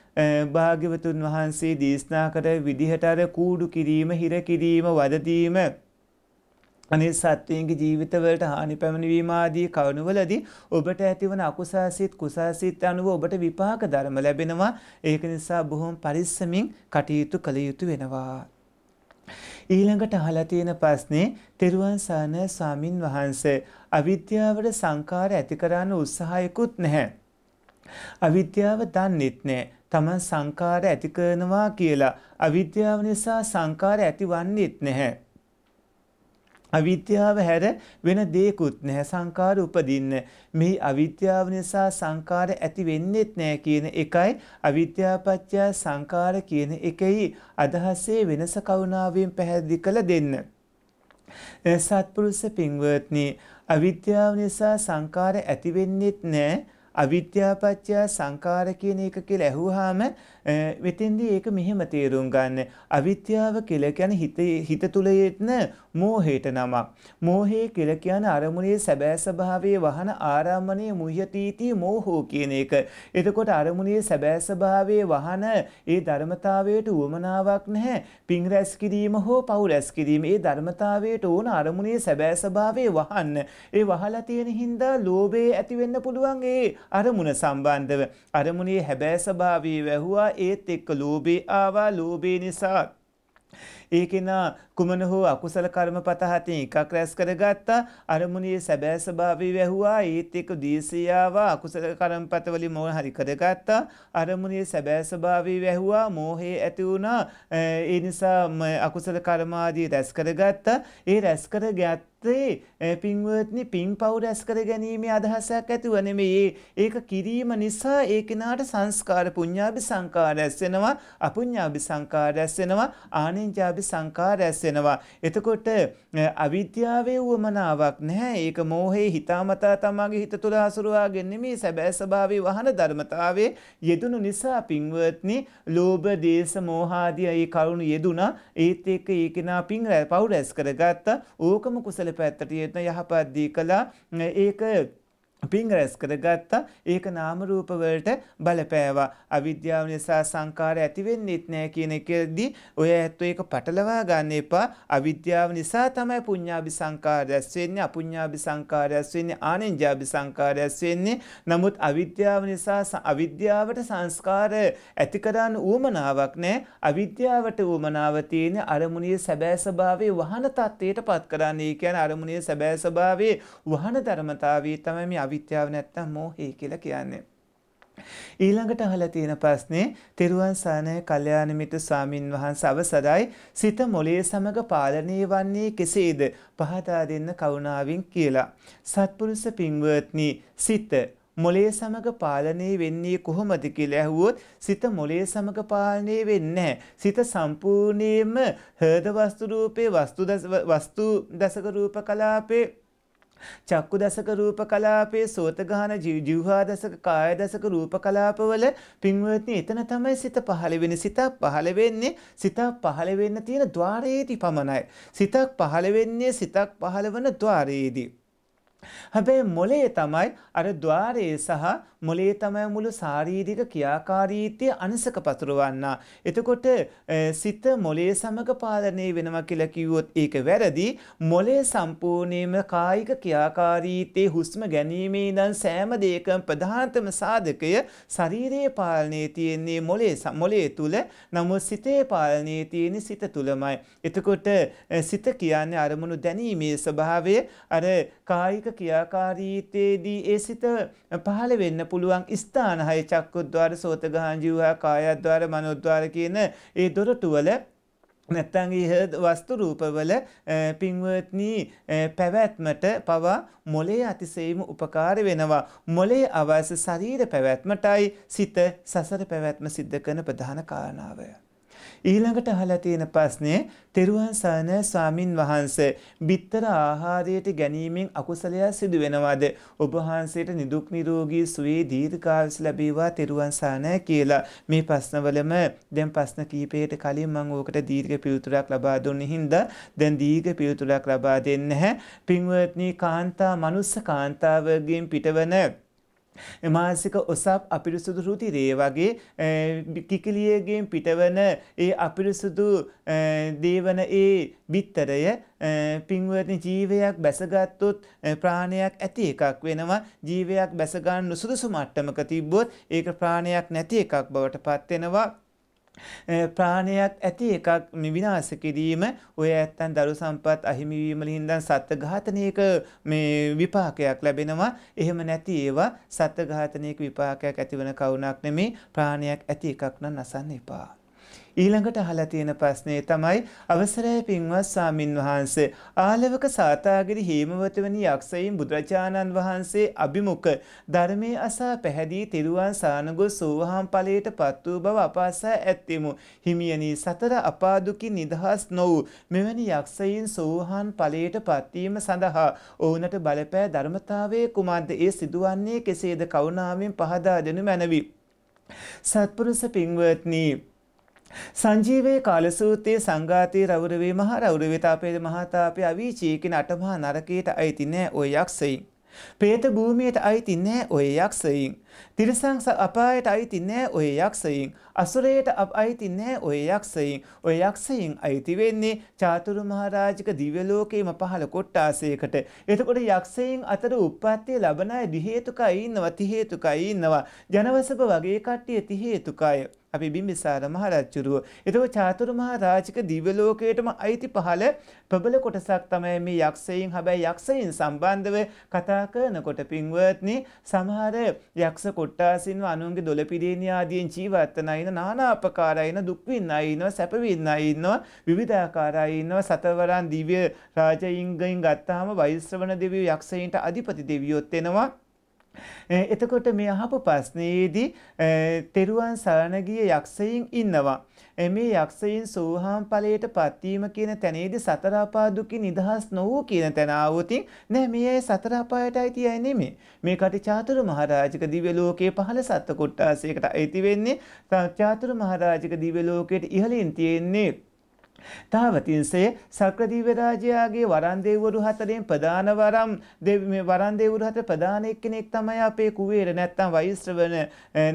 භාග්‍යවතුන් වහන්සේ දේශනා කර විදිහට අර කූඩු කිරීම හිර කිරීම වදදීම අනේ සත්වයන්ගේ ජීවිතවලට හානි පැමිණවීම ආදී කරුණවලදී ඔබට ඇතිවන අකුසාසිත කුසාසිත අනුව ඔබට විපාක ධර්ම ලැබෙනවා ඒක නිසා බොහොම පරිස්සමින් කටයුතු කළ යුතු වෙනවා ඊළඟට අහලා තියෙන ප්‍රශ්නේ තෙරුවන් සරණ ස්වාමින් වහන්සේ අවිද්‍යාවට සංකාර ඇති කරන්න උත්සාහයකුත් නැහැ. අවිද්‍යාව දන්නෙත් නැහැ. Taman සංකාර ඇති කරනවා කියලා අවිද්‍යාව නිසා සංකාර ඇතිවන්නේත් නැහැ. අවිද්‍යාව හැර වෙන දේකුත් නැහැ සංකාර උපදින්න. මේ අවිද්‍යාව නිසා සංකාර ඇති වෙන්නේත් නැහැ කියන එකයි අවිද්‍යාපත්‍ය සංකාර කියන එකයි අදහසේ වෙනස කවුනාවෙන් පැහැදිලි කළ දෙන්න. සත්පුරුෂ පින්වත්නි අවිද්‍යාව නිසා සංකාර ඇති වෙන්නේත් නැහැ අවිද්‍යාපත්‍ය සංකාර කියන එක කියලා ඇහුවාම වෙතෙන්දී ඒක මෙහෙම තේරුම් ගන්න අවිද්‍යාව කියලා කියන්නේ හිතේ හිත තුල යෙත්න මෝහයට නමක් මෝහය කියලා කියන්නේ අරමුණේ සැබෑ ස්වභාවයේ වහන ආරාමණයේ මුහ්‍යතීති මෝහෝ කියන එක එතකොට අරමුණේ සැබෑ ස්වභාවයේ වහන ඒ ධර්මතාවයට උවමනාවක් නැහැ පින් රැස් කිරීම හෝ පව් රැස් කිරීම ඒ ධර්මතාවයට ඕන අරමුණේ සැබෑ ස්වභාවයේ වහන්න ඒ වහලා තියෙන හින්දා ලෝභය ඇති වෙන්න පුළුවන් ඒ අරමුණ සම්බන්ධව අරමුණේ හැබෑ ස්වභාවය වැහුවා إت قلوبي أولو بنساء ඒ කෙනා කුමන හෝ අකුසල කර්මපත හතින් එකක් රැස් කරගත්තා අරමුණේ සැබෑ ස්වභාවය වැහුවා ඒත් එක්ක ද්වේෂයාව අකුසල කර්මපත වලින් මෝහ හරි කරගත්තා අරමුණේ සැබෑ ස්වභාවය වැහුවා මෝහේ ඇති වුණා ඒ නිසා අකුසල කර්ම ආදී රැස් කරගත්තා ඒ රැස් කරගත් ඇත්තේ පින්වත්නි පින් පව් රැස් කර ගැනීමේ අදහසක් ඇතුව නෙමෙයි. ඒක කිරීම නිසා ඒ කෙනාට සංස්කාර පුඤ්ඤාභි සංකාර රැස් වෙනවා, අපුඤ්ඤාභි සංකාර රැස් වෙනවා, ආනිඤ්ඤාභි අපි සංකාර ඇස් වෙනවා. එතකොට අවිද්‍යාවේ වමනාවක් නැහැ. ඒක මෝහේ හිතාමතා තමාගේ හිත තුළ හසුරුවාගෙන නෙමේ සැබෑ ස්වභාවයේ වහන ධර්මතාවයේ යෙදුණු නිසා පින්වත්නි ලෝභ, දේශ, මෝහ ආදී ඒ කරුණු යෙදුණා. ඒත් එක්ක ඒ කෙනා පින් පව් රැස් කරගත්තා. ඕකම කුසල පැත්තට යෙදෙන යහපත් දී කළා. ඒක පින් රැස් කරගත්තා ඒක නාම රූප වලට බලපෑවා අවිද්‍යාව නිසා සංකාර ඇති වෙන්නෙත් නෑ කියන එකදී ඔය ඇත්තෝ ඒක පටලවා ගන්න එපා අවිද්‍යාව නිසා තමයි පුඤ්ඤාභි සංකාර රැස් වෙන්නේ අපුඤ්ඤාභි සංකාර රැස් වෙන්නේ ආනෙන්ජාභි සංකාර රැස් වෙන්නේ නමුත් අවිද්‍යාව නිසා අවිද්‍යාවට සංස්කාර ඇති කරන්න ඌමනාවක් නෑ අවිද්‍යාවට ඌමනාව තියෙන අරමුණේ සැබෑ ස්වභාවයේ වහන තත්ත්වයටපත් කරන්නේ කියන්නේ අරමුණේ සැබෑ ස්වභාවයේ වහන ධර්මතාවය තමයි මේ අවිද්‍යාව නැත්තම් මෝහය කියලා කියන්නේ. ඊළඟට අහලා තියෙන ප්‍රශ්නේ තෙරුවන් සරණයි කල්යාණ මිත්‍ර ස්වාමින් වහන්සේ අවසරයි සිත මොළයේ සමග පාලනය වන්නේ කෙසේද පහදා දෙන්න කරුණාවෙන් කියලා සත්පුරුෂ පින්වත්නි සිත මොළයේ සමග පාලනය වෙන්නේ කොහොමද කියලා ඇහුවොත් සිත මොළයේ සමග පාලනය වෙන්නේ සිත සම්පූර්ණයෙන්ම හෘද වස්තු රූපේ වස්තු දසක රූප කලාපේ චක්කු දසක රූප කලාපයේ සෝත ගාන ජීවහා දසක කාය දසක රූප කලාපවල පින්වත්නි එතන තමයි සිත පහළ වෙන සිතක් පහළ වෙන්නේ සිතක් පහළ වෙන්න තියෙන ద్వාරයේදී පමණයි සිතක් පහළ වෙන්නේ සිතක් පහළ වන ద్వාරයේදී හැබැයි මොලේ තමයි අර ద్వාරයේ සහ මොලේ තමයි මුළු ශාරීරික ක්‍රියාකාරීත්වය අනිසක පතුරවන්නා. එතකොට සිත මොලේ සමග පාලනය වෙනවා කියලා කිව්වොත් ඒක වැරදි. මොලේ සම්පූර්ණයෙන්ම කායික ක්‍රියාකාරීත්වයේ හුස්ම ගැනීමේ ඉඳන් සෑම දෙයකම ප්‍රධානතම සාධකය ශරීරයේ පාලනයේ තියෙන්නේ මොලේ මොලේ තුල. නමුත් සිතේ පාලනයේ තියෙන්නේ සිත තුලමයි. එතකොට සිත කියන්නේ අරමුණු දැනීමේ ස්වභාවය අර කායික ක්‍රියාකාරීත්වයේදී ඒ සිත පහළ වෙන්න පුළුවන් ස්ථාන හය චක්කොද්්වාර සෝතගහන් ජීවහා කායද්වාර මනෝද්වාර කියන ඒ දොරටුවල නැත්තං ඉහද වස්තු රූපවල පින්වත්නී පැවැත්මට පවා මොලේ අතිසේම උපකාර වෙනවා. මොලේ අවස ශරීර පැවැත්මටයි සිත සසර පැවැත්ම සිද්ධ කරන ප්‍රධාන කාරණාවය. ඊළඟට අහලා තියෙන ප්‍රශ්නේ තෙරුවන් සරණ ස්වාමින් වහන්සේ බිත්තර ආහාරයට ගැනීමෙන් අකුසලයක් සිදු වෙනවද? ඔබ වහන්සේට නිදුක් නිරෝගී සුවය දීර්ඝායුෂ ලැබේවා තෙරුවන් සරණ කියලා. මේ ප්‍රශ්නවලම දැන් ප්‍රශ්න කීපයකට කලින් මම ඕකට දීර්ඝ පිළිතුරක් ලබා දුන්නේ හින්දා දැන් දීර්ඝ පිළිතුරක් ලබා දෙන්නේ නැහැ. පින්වත්නි කාන්තා මනුස්ස කාන්තාවගෙන් පිටවන මාසික ඔසප් අපිරිසුදු රුතිරේ වගේ කිකිලියගෙන් පිටවන ඒ අපිරිසුදු දේවන ඒ බිත්තරය පින්වරණ ජීවයක් බැසගත්තොත් ප්‍රාණයක් ඇති එකක් වෙනවා ජීවයක් බැසගන්න සුදුසු මට්ටමක තිබ්බොත් ඒක ප්‍රාණයක් නැති එකක් බවට පත්වෙනවා ප්‍රාණයක් ඇති එකක් විනාශ කිරීම ඔය ඇත්තන් දරු සම්පත් අහිමිවීමල හින්දන් සත්ත්ව ඝාතනයක මේ විපාකයක් ලැබෙනවා එහෙම නැති ඒවා සත්ත්ව ඝාතනයක විපාකයක් ඇතිවන කවුණක් නෙමේ ප්‍රාණයක් ඇති එකක් නම් නසන්න එපා ඊළඟට අහලා තියෙන ප්‍රශ්නේ තමයි අවසරයි පින්වත් සාමින් වහන්සේ ආලවක සාතාගිරි හේමවතවනි යක්ෂයින් බුදුරජාණන් වහන්සේ අභිමුඛ ධර්මයේ අසා පැහැදී තිරුවන් සානගොස් සෝවහම් ඵලයට පත් වූ බව අපාසා ඇත්තෙමු හිමියනි සතර අපාදුකි නිදහස් නො වූ මෙවැනි යක්ෂයින් සෝවහන් ඵලයට පත්වීම සඳහා ඔවුන්ට බලපෑ ධර්මතාවයේ කුමක්ද ඒ සිදුවන්නේ කෙසේද කරුණාවෙන් පහදා දෙනු මැනවි සත්පුරුෂ පින්වත්නි සංජීවයේ කාලසූත්‍රයේ සංඝාතයේ රෞරවේ මහ රෞරවේ තාපයේ මහතාපය අවීචී කියන අටමහා නරකයට අයිති නෑ ওই යක්ෂයින්. പ്രേත භූමියට අයිති නෑ ওই යක්ෂයින්. තිරිසංස අපායට අයිති නෑ ඔය යක්ෂයින් අසුරයට අයිති නෑ ඔය යක්ෂයින් ඔය යක්ෂයින් අයිති වෙන්නේ චාතුරු මහරාජික දිව්‍යලෝකයේම පහළ කොට්ටාසයකට එතකොට යක්ෂයින් අතර උප්පත්තිය ලබන අය දිහේතුකයි ඉන්නවා තිහේතුකයි ඉන්නවා ජනවසභ වගේ කට්ටිය තිහේතුකය අපි බිම්බිසාර මහරජුරුව. එතකොට චාතුරු මහරාජික දිව්‍ය ලෝකයටම අයිති පහළ ප්‍රබල කොටසක් තමයි මේ යක්ෂයින්. හැබැයි යක්ෂයින් සම්බන්ධව කතා කරනකොට පින්වත්නි සමහර යක්ෂ කොට්ටාසින්ව අනුන්ගේ දොළපිරේනියාදීෙන් ජීවත්තන අයින නානාපකාරයින දුක්වින්න අයිනව සැපවින්න අයින්නවා විවිධාකාරයින්නව සතවරන් දිව්‍ය රාජයිංගයින් ගත්තාම වෛස්්‍රවන දෙවිය යක්ෂයින්ට අධිපති දෙවියොත් එෙනවා එතකොට මේ අහපු ප්‍රශ්නයේදී තෙරුවන් සරණ ගිය යක්ෂයින් ඉන්නවා. මේ යක්ෂයින් සෝහාම් ඵලයට පත්වීම කියන තැනේදී සතර අපා දුකින් නිදහස් නොවූ කියන තැන ආවොතින් නෑ මේ අය සතර අපායටයි තියයි නෙමෙයි. මේ කටි චාතුරු මහරජක දිව්‍ය ලෝකයේ පහළ සත්ත්ව කොට්ටාසයකට අයිති වෙන්නේ චාතුරු මහරජක දිව්‍ය ලෝකයේ ඉහළින් තියෙන්නේ තාවතින්සේ සක්‍රදීව රාජයාගේ වරන් දෙවිවරු හතරෙන් ප්‍රධාන වරම් මේ වරන් දෙවිවරු හතර ප්‍රධාන එක්කෙනෙක් තමයි අපේ කුවේර නැත්තම් වෛශ්‍රවණ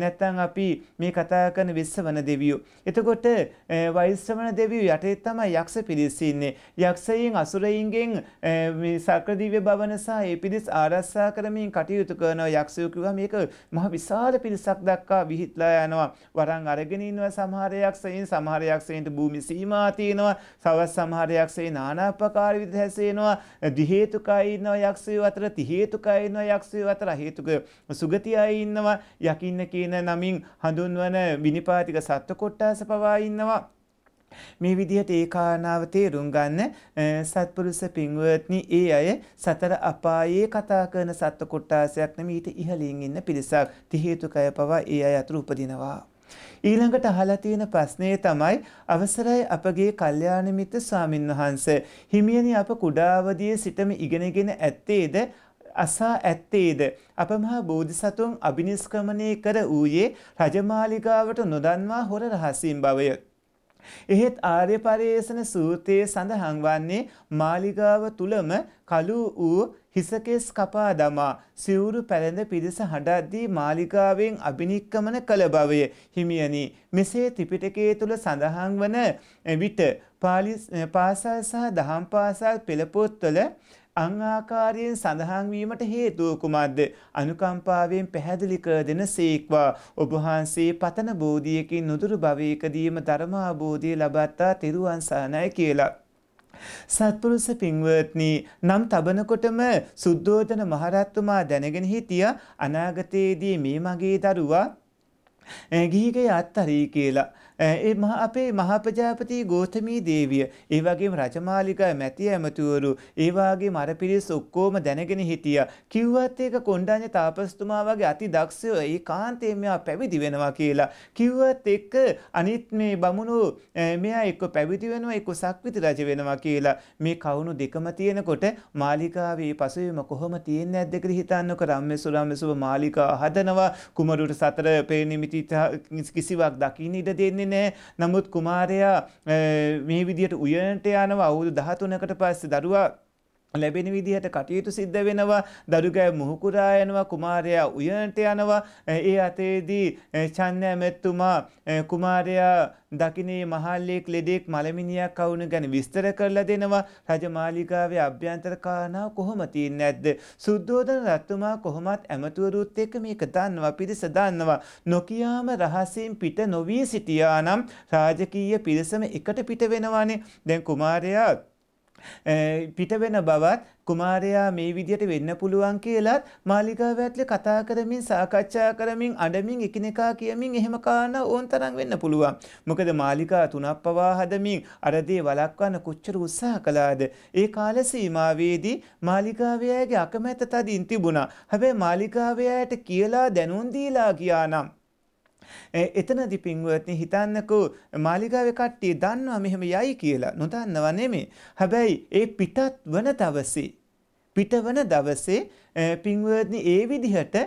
නැත්තම් අපි මේ කතා කරන විශ්වවන දෙවියෝ. එතකොට වෛශ්‍රවණ දෙවියෝ යටතේ තමයි යක්ෂ පිරිස ඉන්නේ. යක්ෂයින් අසුරයින්ගෙන් මේ සක්‍රදීව භවන සහ ඒ පිරිස් ආරක්ෂා කරමින් කටයුතු කරන යක්ෂයෝ කිව්වා මේක මහ විශාල පිරිසක් දක්වා විහිත්ලා යනවා. වරන් අරගෙන ඉන්නවා සමහර යක්ෂයින් සමහර යක්ෂයින්ට භූමි සීමා තියෙනවා. හැසේනවා සවස් සමහර යක්ෂයන් নানাපකාර විදිහට හැසේනවා දිහේතුකයි ඉන්නවා යක්ෂයෝ අතර තිහේතුකයි ඉන්නවා යක්ෂයෝ අතර හේතුක සුගතියයි ඉන්නවා යකින්න කියන නමින් හඳුන්වන විනිපාතික සත්ව කොට්ටාස පවා ඉන්නවා මේ විදිහට ඒ කාරණාව තේරුම් ගන්න සත්පුරුෂ පින්වත්නි ඒ අය සතර අපායේ කතා කරන සත්ව කොට්ටාසයක් නෙමෙයි ඊට ඉහළින් ඉන්න පිරිසක් තිහේතුකය පවා ඒ අය අතර උපදිනවා ඊළඟට අහලා තියෙන ප්‍රශ්නේ තමයි අවසරයි අපගේ කල්යාණ මිත්‍ර ස්වාමින්වහන්ස හිමියනි අප කුඩා අවදියේ සිටම ඉගෙනගෙන ඇත්තේද අසා ඇත්තේද අපමහා බෝධිසතුන් අබිනිෂ්ක්‍මණය කර ඌයේ රජමාලිගාවට නොදන්වා හොර රහසින් බවය එහෙත් ආර්ය පරිේෂණ සූත්‍රයේ සඳහන් වන්නේ මාලිගාව තුලම කළු වූ හිසකෙස් කපා දමා සිවුරු පැළඳ පිරිස හඬද්දී මාලිගාවෙන් අබිනික්කමන කළ බවය හිමියනි මෙසේ ත්‍රිපිටකයේ තුල සඳහන් වන විට පාසල් සහ දහම් පාසල් පෙළ පොත්වල අං ආකාරයෙන් සඳහන් වීමට හේතුව කුමක්ද අනුකම්පාවෙන් පැහැදිලි කර දෙන සීක්වා ඔබ වහන්සේ පතන බෝධියකින් නුදුරු භවයකදීම ධර්ම අවබෝධය ලබත්තා තෙරුවන් සරණයි කියලා සත්පුරුෂ පින්වත්නි නම් තබනකොටම සුද්ධෝදන මහරත්තුමා දැනගෙන හිටිය අනාගතයේදී මේ මගේ දරුවා ගිහිගේ අත්තරී කියලා ඒ මහ අපේ මහපජාපති ගෝතමී දේවිය ඒ වගේම රජමාලිගා මැති ඇමතිවරු ඒ වගේම අර පිරිස ඔක්කොම දැනගෙන හිටියා කිව්වත් ඒක කොණ්ඩඤ්ඤ තාපස්තුමා වගේ අති දක්ෂයෝ ඒ කාන්තේ මෙයා පැවිදි වෙනවා කියලා කිව්වත් එක්ක අනිත් මේ බමුණු මෙයා එක්ක පැවිදි වෙනවා එක්ක සක්විති රජ වෙනවා කියලා මේ කවුණු දෙකම තියෙනකොට මාලිකාවේ පසුවීම කොහොම තියෙන්නේ නැද්ද කියලා හිතන්නකො රම්මෙසු රම්මෙසුව මාලිකා හදනවා කුමරුට සතර පෙරනිමිති කිසිවක් දකින්න ඉඩ දෙන්නේ නෑ නමුත් කුමාරයා මේ විදියට උයනට යනවා අවුදු දහතුනකට පස්සේ දරුවා ලැබෙන විදිහට කටයුතු සිද්ධ වෙනවා දරුගෑ මුහුකුරා යනවා කුමාරයා උයනට යනවා ඒ අතේදී චන්ද්‍යා මෙත්තුමා කුමාරයා දකිනේ මහල්ලෙක් ලෙඩෙක් මලමිනියක් කවුණු ගැන විස්තර කරලා දෙනවා රජමාලිගාවේ අභ්‍යන්තර කාරණා කොහොම තියෙන්නේ නැද්ද සුද්ධෝදන රත්තුමා කොහොමත් ඇමතුවරුත් එක්ක මේක දන්නවා පිරිස දන්නවා නොකියාම රහසින් පිට නොවී සිටියානම් රාජකීය පිරිසම එකට පිට වෙනවානේ දැන් කුමාරයා පිට වෙන බවත් කුමාරයා මේ විදියට වෙන්න පුළුවන් කියලත් මාලිගාව ඇතුලේ කතා කරමින් සාකච්ඡා කරමින් අඬමින් එකිනෙකා කියමින් එහෙම කාන ඕන් තරම් වෙන්න පුළුවන්. මොකද මාලිකා තුනක් පවා හදමින් අර දේ වළක්වන්න කොච්චර උත්සාහ කළාද? ඒ කාල සීමාවේදී මාලිගාවේ අකමැත්ත තදින් තිබුණා. හැබැයි මාලිගාවේ කියලා දැනුම් දීලා ගියා නම් එතනදි පින්වත්නි හිතන්නකෝ මාලිගාවේ කට්ටිය දන්නවා මෙහෙම යයි කියලා. නොදන්නව නෙමෙයි. හැබැයි ඒ පිටත් වන දවසේ පිටවන දවසේ පින්වත්නි ඒ විදිහට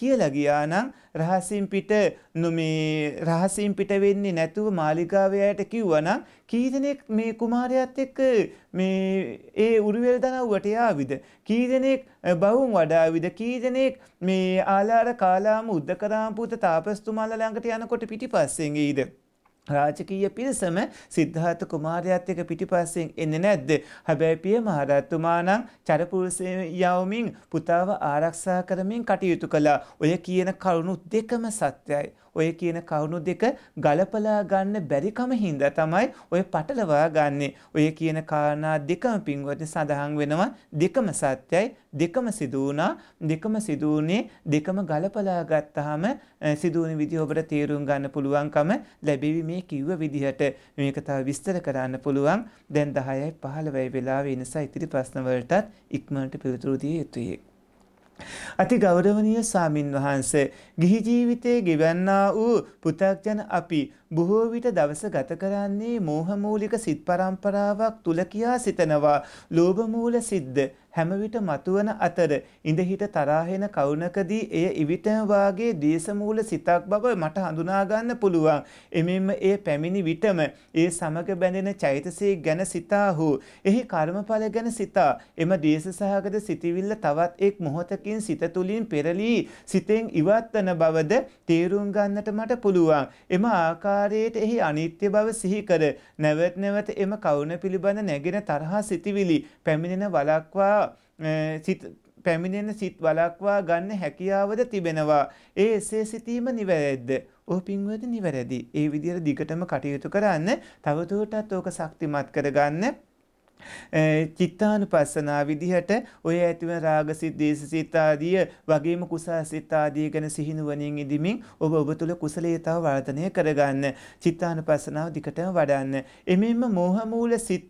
කියලා ගියා නම් රහසින් පිට මේ රහසින් පිට වෙන්නේ නැතුව මාලිගාවේ අයට කිව්වනම් කීදෙනෙක් මේ කුමාරයාත් එක්ක මේ ඒ උරුවෙල් දනව්වට යාවිද කීදෙනෙක් බවුන් වඩාවිද කීදෙනෙක් මේ ආලාර කාලාම උද්දකරාම පුත තාපස්තුමාලා ළඟට යනකොට පිටිපස්සෙන් එයිද රාජකීය පිරිසම සිද්ධාර්ථ කුමාරයාත් එක්ක පිටිපස්සෙන් එන්නේ නැද්ද? හැබැයි පිය මහරත්තුමානම් චරපුරුෂයවමින් පුතාව ආරක්ෂා කරමින් කටයුතු කළා. ඔය කියන කරුණු දෙකම සත්‍යයි. ඔය කියන කවුණු දෙක ගලපලා ගන්න බැරිකම හින්දා තමයි ඔය පටලවා ගන්නේ. ඔය කියන කාරණා දෙකම පින්වත්නි සඳහන් වෙනවා. දෙකම සත්‍යයි, දෙකම සිදු වුණා, දෙකම සිදුුනේ දෙකම ගලපලා ගත්තාම සිදුවන විදිහ ඔබට තේරුම් ගන්න පුළුවන්කම ලැබෙවි මේ කිව්ව විදිහට. මේක තව විස්තර කරන්න පුළුවන්. දැන් 10යි 15යි වෙලාවේ නිසා ඉතිරි ප්‍රශ්න වලටත් ඉක්මනට පිළිතුරු දිය යුතුයි. අති ගෞරවනීය සාමින් වහන්සේ ගිහි ජීවිතයේ ගෙවන්නා වූ පු탁ජන අපි බොහෝ විට දවස ගත කරන්නේ මෝහ මූලික සිත් පරම්පරාවක් තුල කියා සිතනවා ලෝභ මූල සිද්ද හැමවිට මතුවන අතර ඉඳහිට තරාහෙන කවුනකදී එය ඉවිටම වාගේ දේශමූල සිතක් බව මට හඳුනාගන්න පුළුවන්. එමෙන්ම ඒ පැමිණි විටම ඒ සමග බැඳෙන චෛතසයේ ගැන සිතා හෝ එහි කර්මඵල ගැන සිතා එම දේශසහගත සිතිවිල්ල තවත් එක් මොහොතකින් සිත තුළින් පෙරලී සිතෙන් ඉවත් වන බවද තේරුම් ගන්නට මට පුළුවන්. එම ආකාරයට එහි අනිත්‍ය බව සිහි කර නැවත නැවත එම කවුන පිළිබඳ නැගෙන තරහා සිතිවිලි පැමිණෙන වලක්වා සිත පැමිණෙන සිත් වලක්වා ගන්න හැකියාවද තිබෙනවා. ඒ එසේ සිතීම නිවැරැද්ද. ඕ පින්වද නිවැරදි. ඒ විදිහට දිගටම කටයුතු කරන්න තවදුරටත් ඕක ශක්තිමත් කරගන්න චිත්තානුපස්සනා විදිහට ඔය ඇතිවන රාග සිත්, දේශ සිත් ආදී වගේම කුසල සිත් ආදී ගැන සිහිනුවණින් ඉදීමින් ඔබ ඔබ තුල කුසලීයතාව වර්ධනය කරගන්න. චිත්තානුපස්සනාව දිකටම වඩන්න. එමෙන්න මෝහ මූල සිත්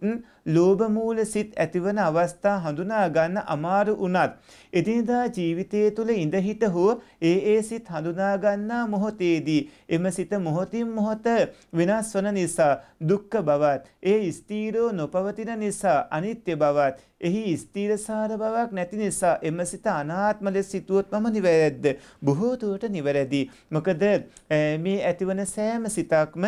ලෝභ මූල සිත් ඇතිවන අවස්ථා හඳුනා ගන්න අමාරු වුණත් එදිනදා ජීවිතයේ තුල ඉඳ හිට හෝ ඒ ඒ සිත් හඳුනා ගන්නා මොහොතේදී එම සිත මොහොතින් මොහොත වෙනස් වන නිසා දුක්ඛ බවත් ඒ ස්ථීරෝ නොපවතින නිසා අනිත්‍ය බවත් එහි ස්ථීරසාර බවක් නැති නිසා එම සිත අනාත්ම ලෙස සිතුවොත් මම නිවැරද්ද බොහෝ දුරට නිවැරදි මොකද මේ ඇතිවන සෑම සිතක්ම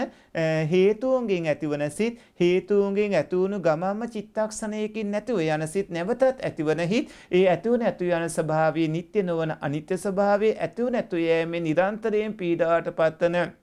හේතුන්ගෙන් ඇතිවන සිත් හේතුන්ගෙන් ඇති වුණු ගමම්ම චිත්තක්ෂණයකින් නැතිව යන සිත් නැවතත් ඇතිවන හිත් ඒ ඇතිව නැතු යන ස්වභාවයේ නිට්ටය නොවන අනිත්‍ය ස්වභාවයේ ඇතිව නැතු යෑමේ නිරන්තරයෙන් පීඩාවට පත්වන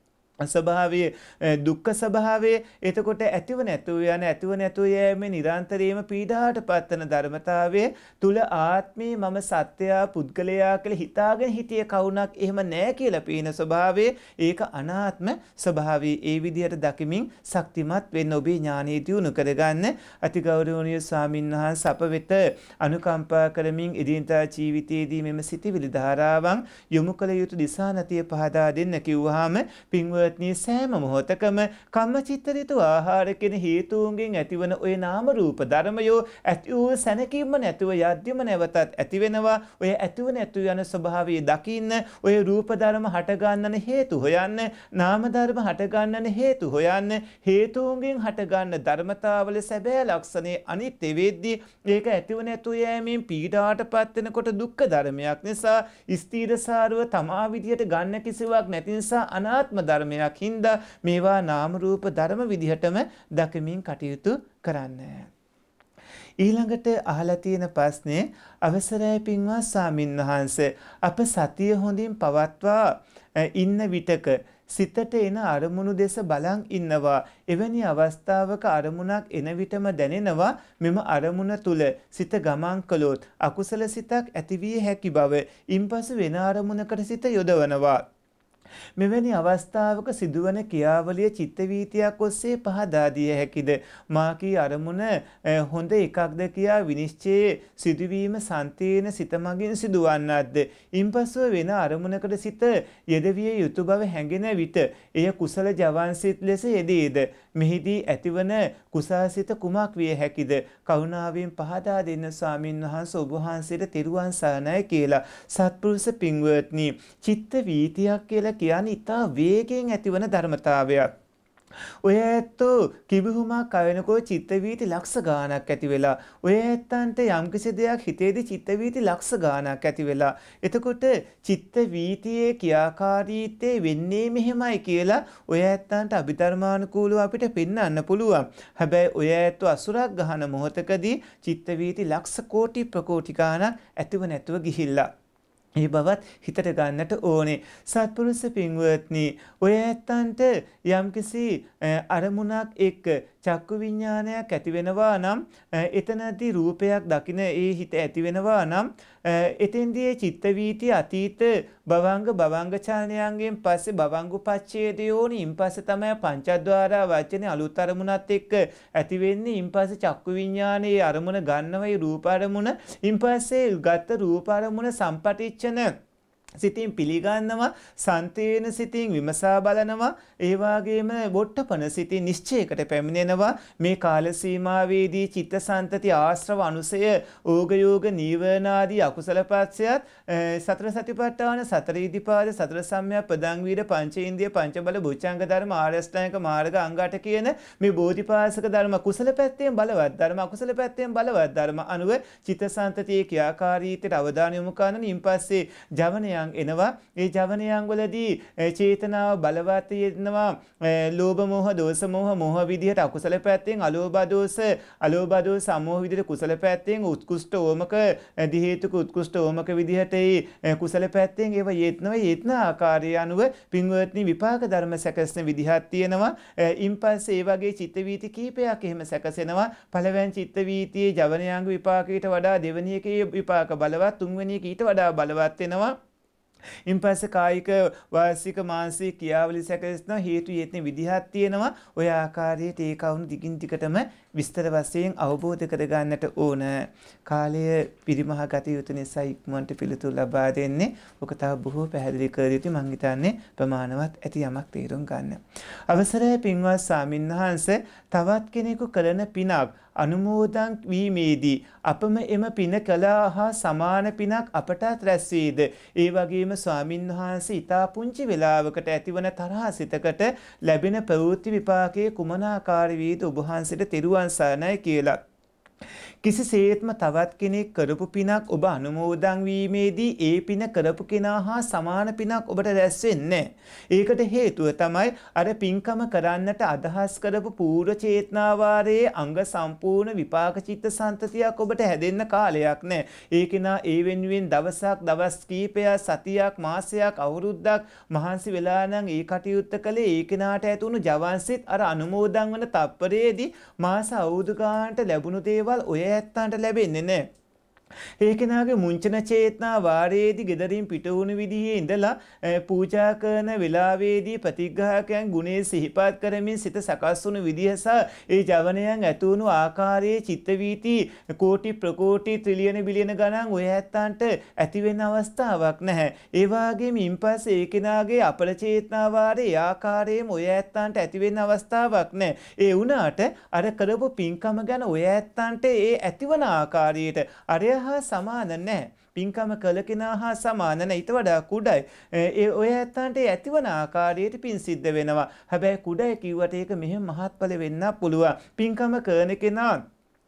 ස්වභාවයේ දුක්ඛ ස්වභාවයේ එතකොට ඇතිව නැතුව යන ඇතිව නැතුව යෑමේ නිරන්තරයේම පීඩාට පත්වන ධර්මතාවයේ තුල ආත්මේ මම සත්‍යයා පුද්ගලයා කියලා හිතාගෙන හිටිය කවුණක් එහෙම නැහැ කියලා පේන ස්වභාවයේ ඒක අනාත්ම ස්වභාවයේ ඒ විදිහට දකිමින් ශක්තිමත් වෙන්න ඔබේ ඥානය දියුණු කරගන්න අතිගෞරවනීය ස්වාමින්වහන්සේ අප වෙත අනුකම්පා කරමින් එදිනදා ජීවිතයේදී මෙම සිටිවිලි ධාරාවන් යොමු කළ යුතු දිශානතිය පහදා දෙන්න කිව්වහම පින්ව පින්වත්නී සෑම මොහොතකම කම්මචිත්ත ඍතු ආහාර කෙන හේතුන්ගෙන් ඇතිවන ඔය නාම රූප ධර්මයෝ ඇති වූ සැනකීම නැතුව යද්දිම නැවතත් ඇති වෙනවා ඔය ඇතුව නැතු යන ස්වභාවය දකින්න ඔය රූප ධර්ම හටගන්නන හේතු හොයන්න නාම ධර්ම හටගන්නන හේතු හොයන්න හේතුන්ගෙන් හටගන්න ධර්මතාවල සැබෑ ලක්ෂණේ අනිත්‍ය වෙද්දී ඒක ඇතිව නැතු යෑමෙන් පීඩාවටපත් වෙනකොට දුක්ඛ ධර්මයක් නිසා ස්ථීරසාරව තමා විදියට ගන්න කිසිවක් නැති නිසා අනාත්ම ධර්මයක් ක්‍රමයක් හින්දා මේවා නාම රූප ධර්ම විදිහටම දකමින් කටයුතු කරන්න. ඊළඟට අහලා තියෙන ප්‍රශ්නේ අවසරයි පින්වත් සාමින්වහන්ස අප සතිය හොඳින් පවත්වා ඉන්න විටක සිතට එන අරමුණු දෙස බලන් ඉන්නවා එවැනි අවස්ථාවක අරමුණක් එන විටම දැනෙනවා මෙම අරමුණ තුල සිත ගමන් කළොත් අකුසල සිතක් ඇති විය හැකි බව ඉන්පසු වෙන අරමුණකට සිත යොදවනවා මෙවැනි අවස්ථාවක සිදුවන ක්‍රියාවලිය චිත්ත වීතියක් ඔස්සේ පහදා දිය හැකිද මාකී අරමුණ හොඳ එකක්ද කියා විනිශ්චයේ සිදුවීම සන්තීන සිත මගින් සිදුවන්නක්ද ඉන්පසුව වෙන අරමුණකට සිත යෙදවිය යුතු බව හැඟෙන විට එය කුසල ජවන්සිත ලෙස යෙදේද මෙහිදී ඇතිවන කුසාසිත කුමක් විය හැකිද කරුණාවෙන් පහදා දෙන්න ස්වාමින් වහන්සේ ඔබ වහන්සේට තෙරුවන් සරණයි කියලා සත්පුරුෂ පින්වත්නි චිත්ත වීතියක් කියලා කියන්නේ ඊට වේගයෙන් ඇතිවන ධර්මතාවයක් ඔය ඇත්තෝ කිබිහුමක් අයනකෝ චිත්තවීති ලක්ෂ ගානක් ඇති වෙලා ඔය ඇත්තන්ට යම්කිසි දෙයක් හිතේදී චිත්තවීති ලක්ෂ ගානක් ඇති වෙලා එතකොට චිත්තවීතියේ ක්‍රියාකාරීත්වය වෙන්නේ මෙහෙමයි කියලා ඔය ඇත්තන්ට අභිධර්මානුකූලව අපිට පෙන්වන්න පුළුවන්. හැබැයි ඔය ඇත්තෝ අසුරක් ගහන මොහොතකදී චිත්තවීති ලක්ෂ කෝටි ප්‍රකෝටි ගානක් ඇතිව නැතුව ගිහිල්ලා ඒ බවත් හිතට ගන්නට ඕනේ. සත්පුරුෂ පින්වත්නි, ඔය ඇත්තන්ට යම්කිසි අරමුණක් එක්ක චක්කු විඤ්ඥානයක් ඇතිවෙනවා නම් එතනති රූපයක් දකින ඒ හිත ඇතිවෙනවා නම් එතෙන්දේ චිත්තවීති අතීත බවංග බවංගචානයන්ගෙන් පස්සේ බවංගු පච්චේදයෝනි ඉන් පස තමයි පංචද්වාරා වචනය අලුත්තරමුණත් එක්ක ඇතිවෙන්නේ ඉන් පස චක්කු විඤ්ඥානයේ අරමුණ ගන්නවයි රූපාරමුණ ඉන් පස්සේ ගත්ත රූපාරමුණ සම්පටිච්චන සිතින් පිළිගන්නවා සන්තේන සිතින් විමසා බලනවා ඒ වගේම බොට්ටපන සිතින් නිශ්චයකට පැමිණෙනවා මේ කාල සීමාවේදී චිත්තසංතති ආශ්‍රව අනුසය ඕග යෝග නීවරණාදී අකුසල පස්සයත් සතර සතිපට්ඨාන සතර ඉදිපාද සතර සම්‍යක් පදං පංචේන්ද්‍රිය පංචබල භුජංග ධර්ම ආරෂ්ඨායක මාර්ග අංගාට කියන මේ බෝධිපාසක ධර්ම කුසල පැත්තෙන් බලවත් ධර්ම අකුසල පැත්තෙන් බලවත් ධර්ම අනුව චිත්තසංතතියේ ක්‍රියාකාරීත්වයට අවධානය යොමු කරනින් පස්සේ ජවනයන් ජවනයන් එනවා ඒ ජවනයන්ගොලදී චේතනාව බලවත්තියෙනවා ලෝබමෝහ දෝසමෝහ මොහ විදිහට අකුසල පැත්තෙන් අලෝබදෝස අලෝබදෝ සමෝහ විදිට කුසල පැත්තෙන් උත්කුෂ්ට ඕමක දිහේතුක උත්කුෂ්ට ඕමක විදිහටයි කුසල පැත්තෙන් ඒව ඒත්නව ඒත්න ආකාරය අනුව පින්වත්නි විපාක ධර්ම සැකස්න විදිහත් තියෙනවා ඉන් පස් ඒ වගේ චිත්තවීති කීපයක් එහෙම සැකසෙනවා පළවැන් චිත්තවීතියේ ජවනයංග විපාකයට වඩා දෙවනියකේ විපාක බලවත් තුන්වැනියක ඊට වඩා බලවත් වෙනවා ඉන් පස්ස කායික වාසික මාන්සේ කියාවලි සැකස්න හේතු ඒත්න විදිහත් තියෙනවා ඔය ආකාරයට ඒ කවුණු දිගින්ටිකටම විස්තර වසයෙන් අවබෝධ කරගන්නට ඕන කාලය පිරිමහ ගත යුතු නිසා ඉක්මන්ට පිළිතුර ලබා දෙන්නේ ඔක තව බොහෝ පැහැදිලි කර යුතු මං හිතන්නේ ප්‍රමාණවත් ඇති යමක් තේරුම් ගන්න. අවසරය පින්වත් සාමින්වහන්ස තවත් කෙනෙකු කරන පිනක් අනුමෝදන් වීමේදී අපම එම පින කළා හා සමාන පිනක් අපටත් රැස්වේද. ඒ වගේම ස්වාමින්වහන්සේ ඉතා පුංචි වෙලාවකට ඇතිවන තරහා සිතකට ලැබෙන ප්‍රවෘත්ති විපාකයේ කුමන ආකාර වේද ඔබ වහන්සේට තෙරුවන් සරණයි කියලා. කිසිසේත්ම තවත් කෙනෙක් කරපු පිනක් ඔබ අනුමෝදන් වීමේදී ඒ පින කරපු කෙනා හා සමාන පිනක් ඔබට රැස් වෙන්නේ ඒකට හේතුව තමයි අර පින්කම කරන්නට අදහස් කරපු පූර්ව චේතනාවාරයේ අංග සම්පූර්ණ විපාක චිත්ත සන්තතියක් ඔබට හැදෙන්න කාලයක් නැහැ. ඒ කෙනා ඒ වෙනුවෙන් දවසක් දවස් කීපයක් සතියක් මාසයක් අවුරුද්දක් මහන්සි වෙලා නම් ඒ කටයුත්ත කළේ ඒ කෙනාට ඇතුණු ජවන්සිට අර අනුමෝදන් වන තප්පරයේදී මාස අවුරුදු ගානට ලැබුණු දේවල් දේවල් ඔය ඇත්තාන්ට ලැබෙන්නේ නෑ ඒකෙනාගේ මුංචන චේතනා වාරයේදී gederin පිට වුණු විදිහේ ඉඳලා පූජා කරන වෙලාවේදී ප්‍රතිග්‍රහකයන් ගුණේ සිහිපත් කරමින් සිත සකස් වුණු විදිහ සහ ඒ ජවනයන් ඇති වුණු ආකාරයේ චිත්ත වීති කෝටි ප්‍රකෝටි ත්‍රිලියන බිලියන ගණන් ඔය ඇත්තන්ට ඇති වෙන අවස්ථාවක් නැහැ. ඒ වගේම ඉන්පස්සේ ඒකෙනාගේ අපල චේතනා වාරයේ ආකාරයේම ඔය ඇත්තන්ට ඇති වෙන අවස්ථාවක් නැහැ. ඒ වුණාට අර කරපු පින්කම ගැන ඔය ඇත්තන්ට ඒ ඇතිවන ආකාරයට අරය හා සමාන නැහැ. පින්කම කළ කෙනා හා සමාන නැහැ. ඊට වඩා කුඩයි. ඒ ඔය ඇත්තන්ට ඇතිවන ආකාරයට පින් සිද්ධ වෙනවා. හැබැයි කුඩයි කිව්වට ඒක මෙහෙම මහත්ඵල වෙන්න පුළුවන්. පින්කම කරන කෙනා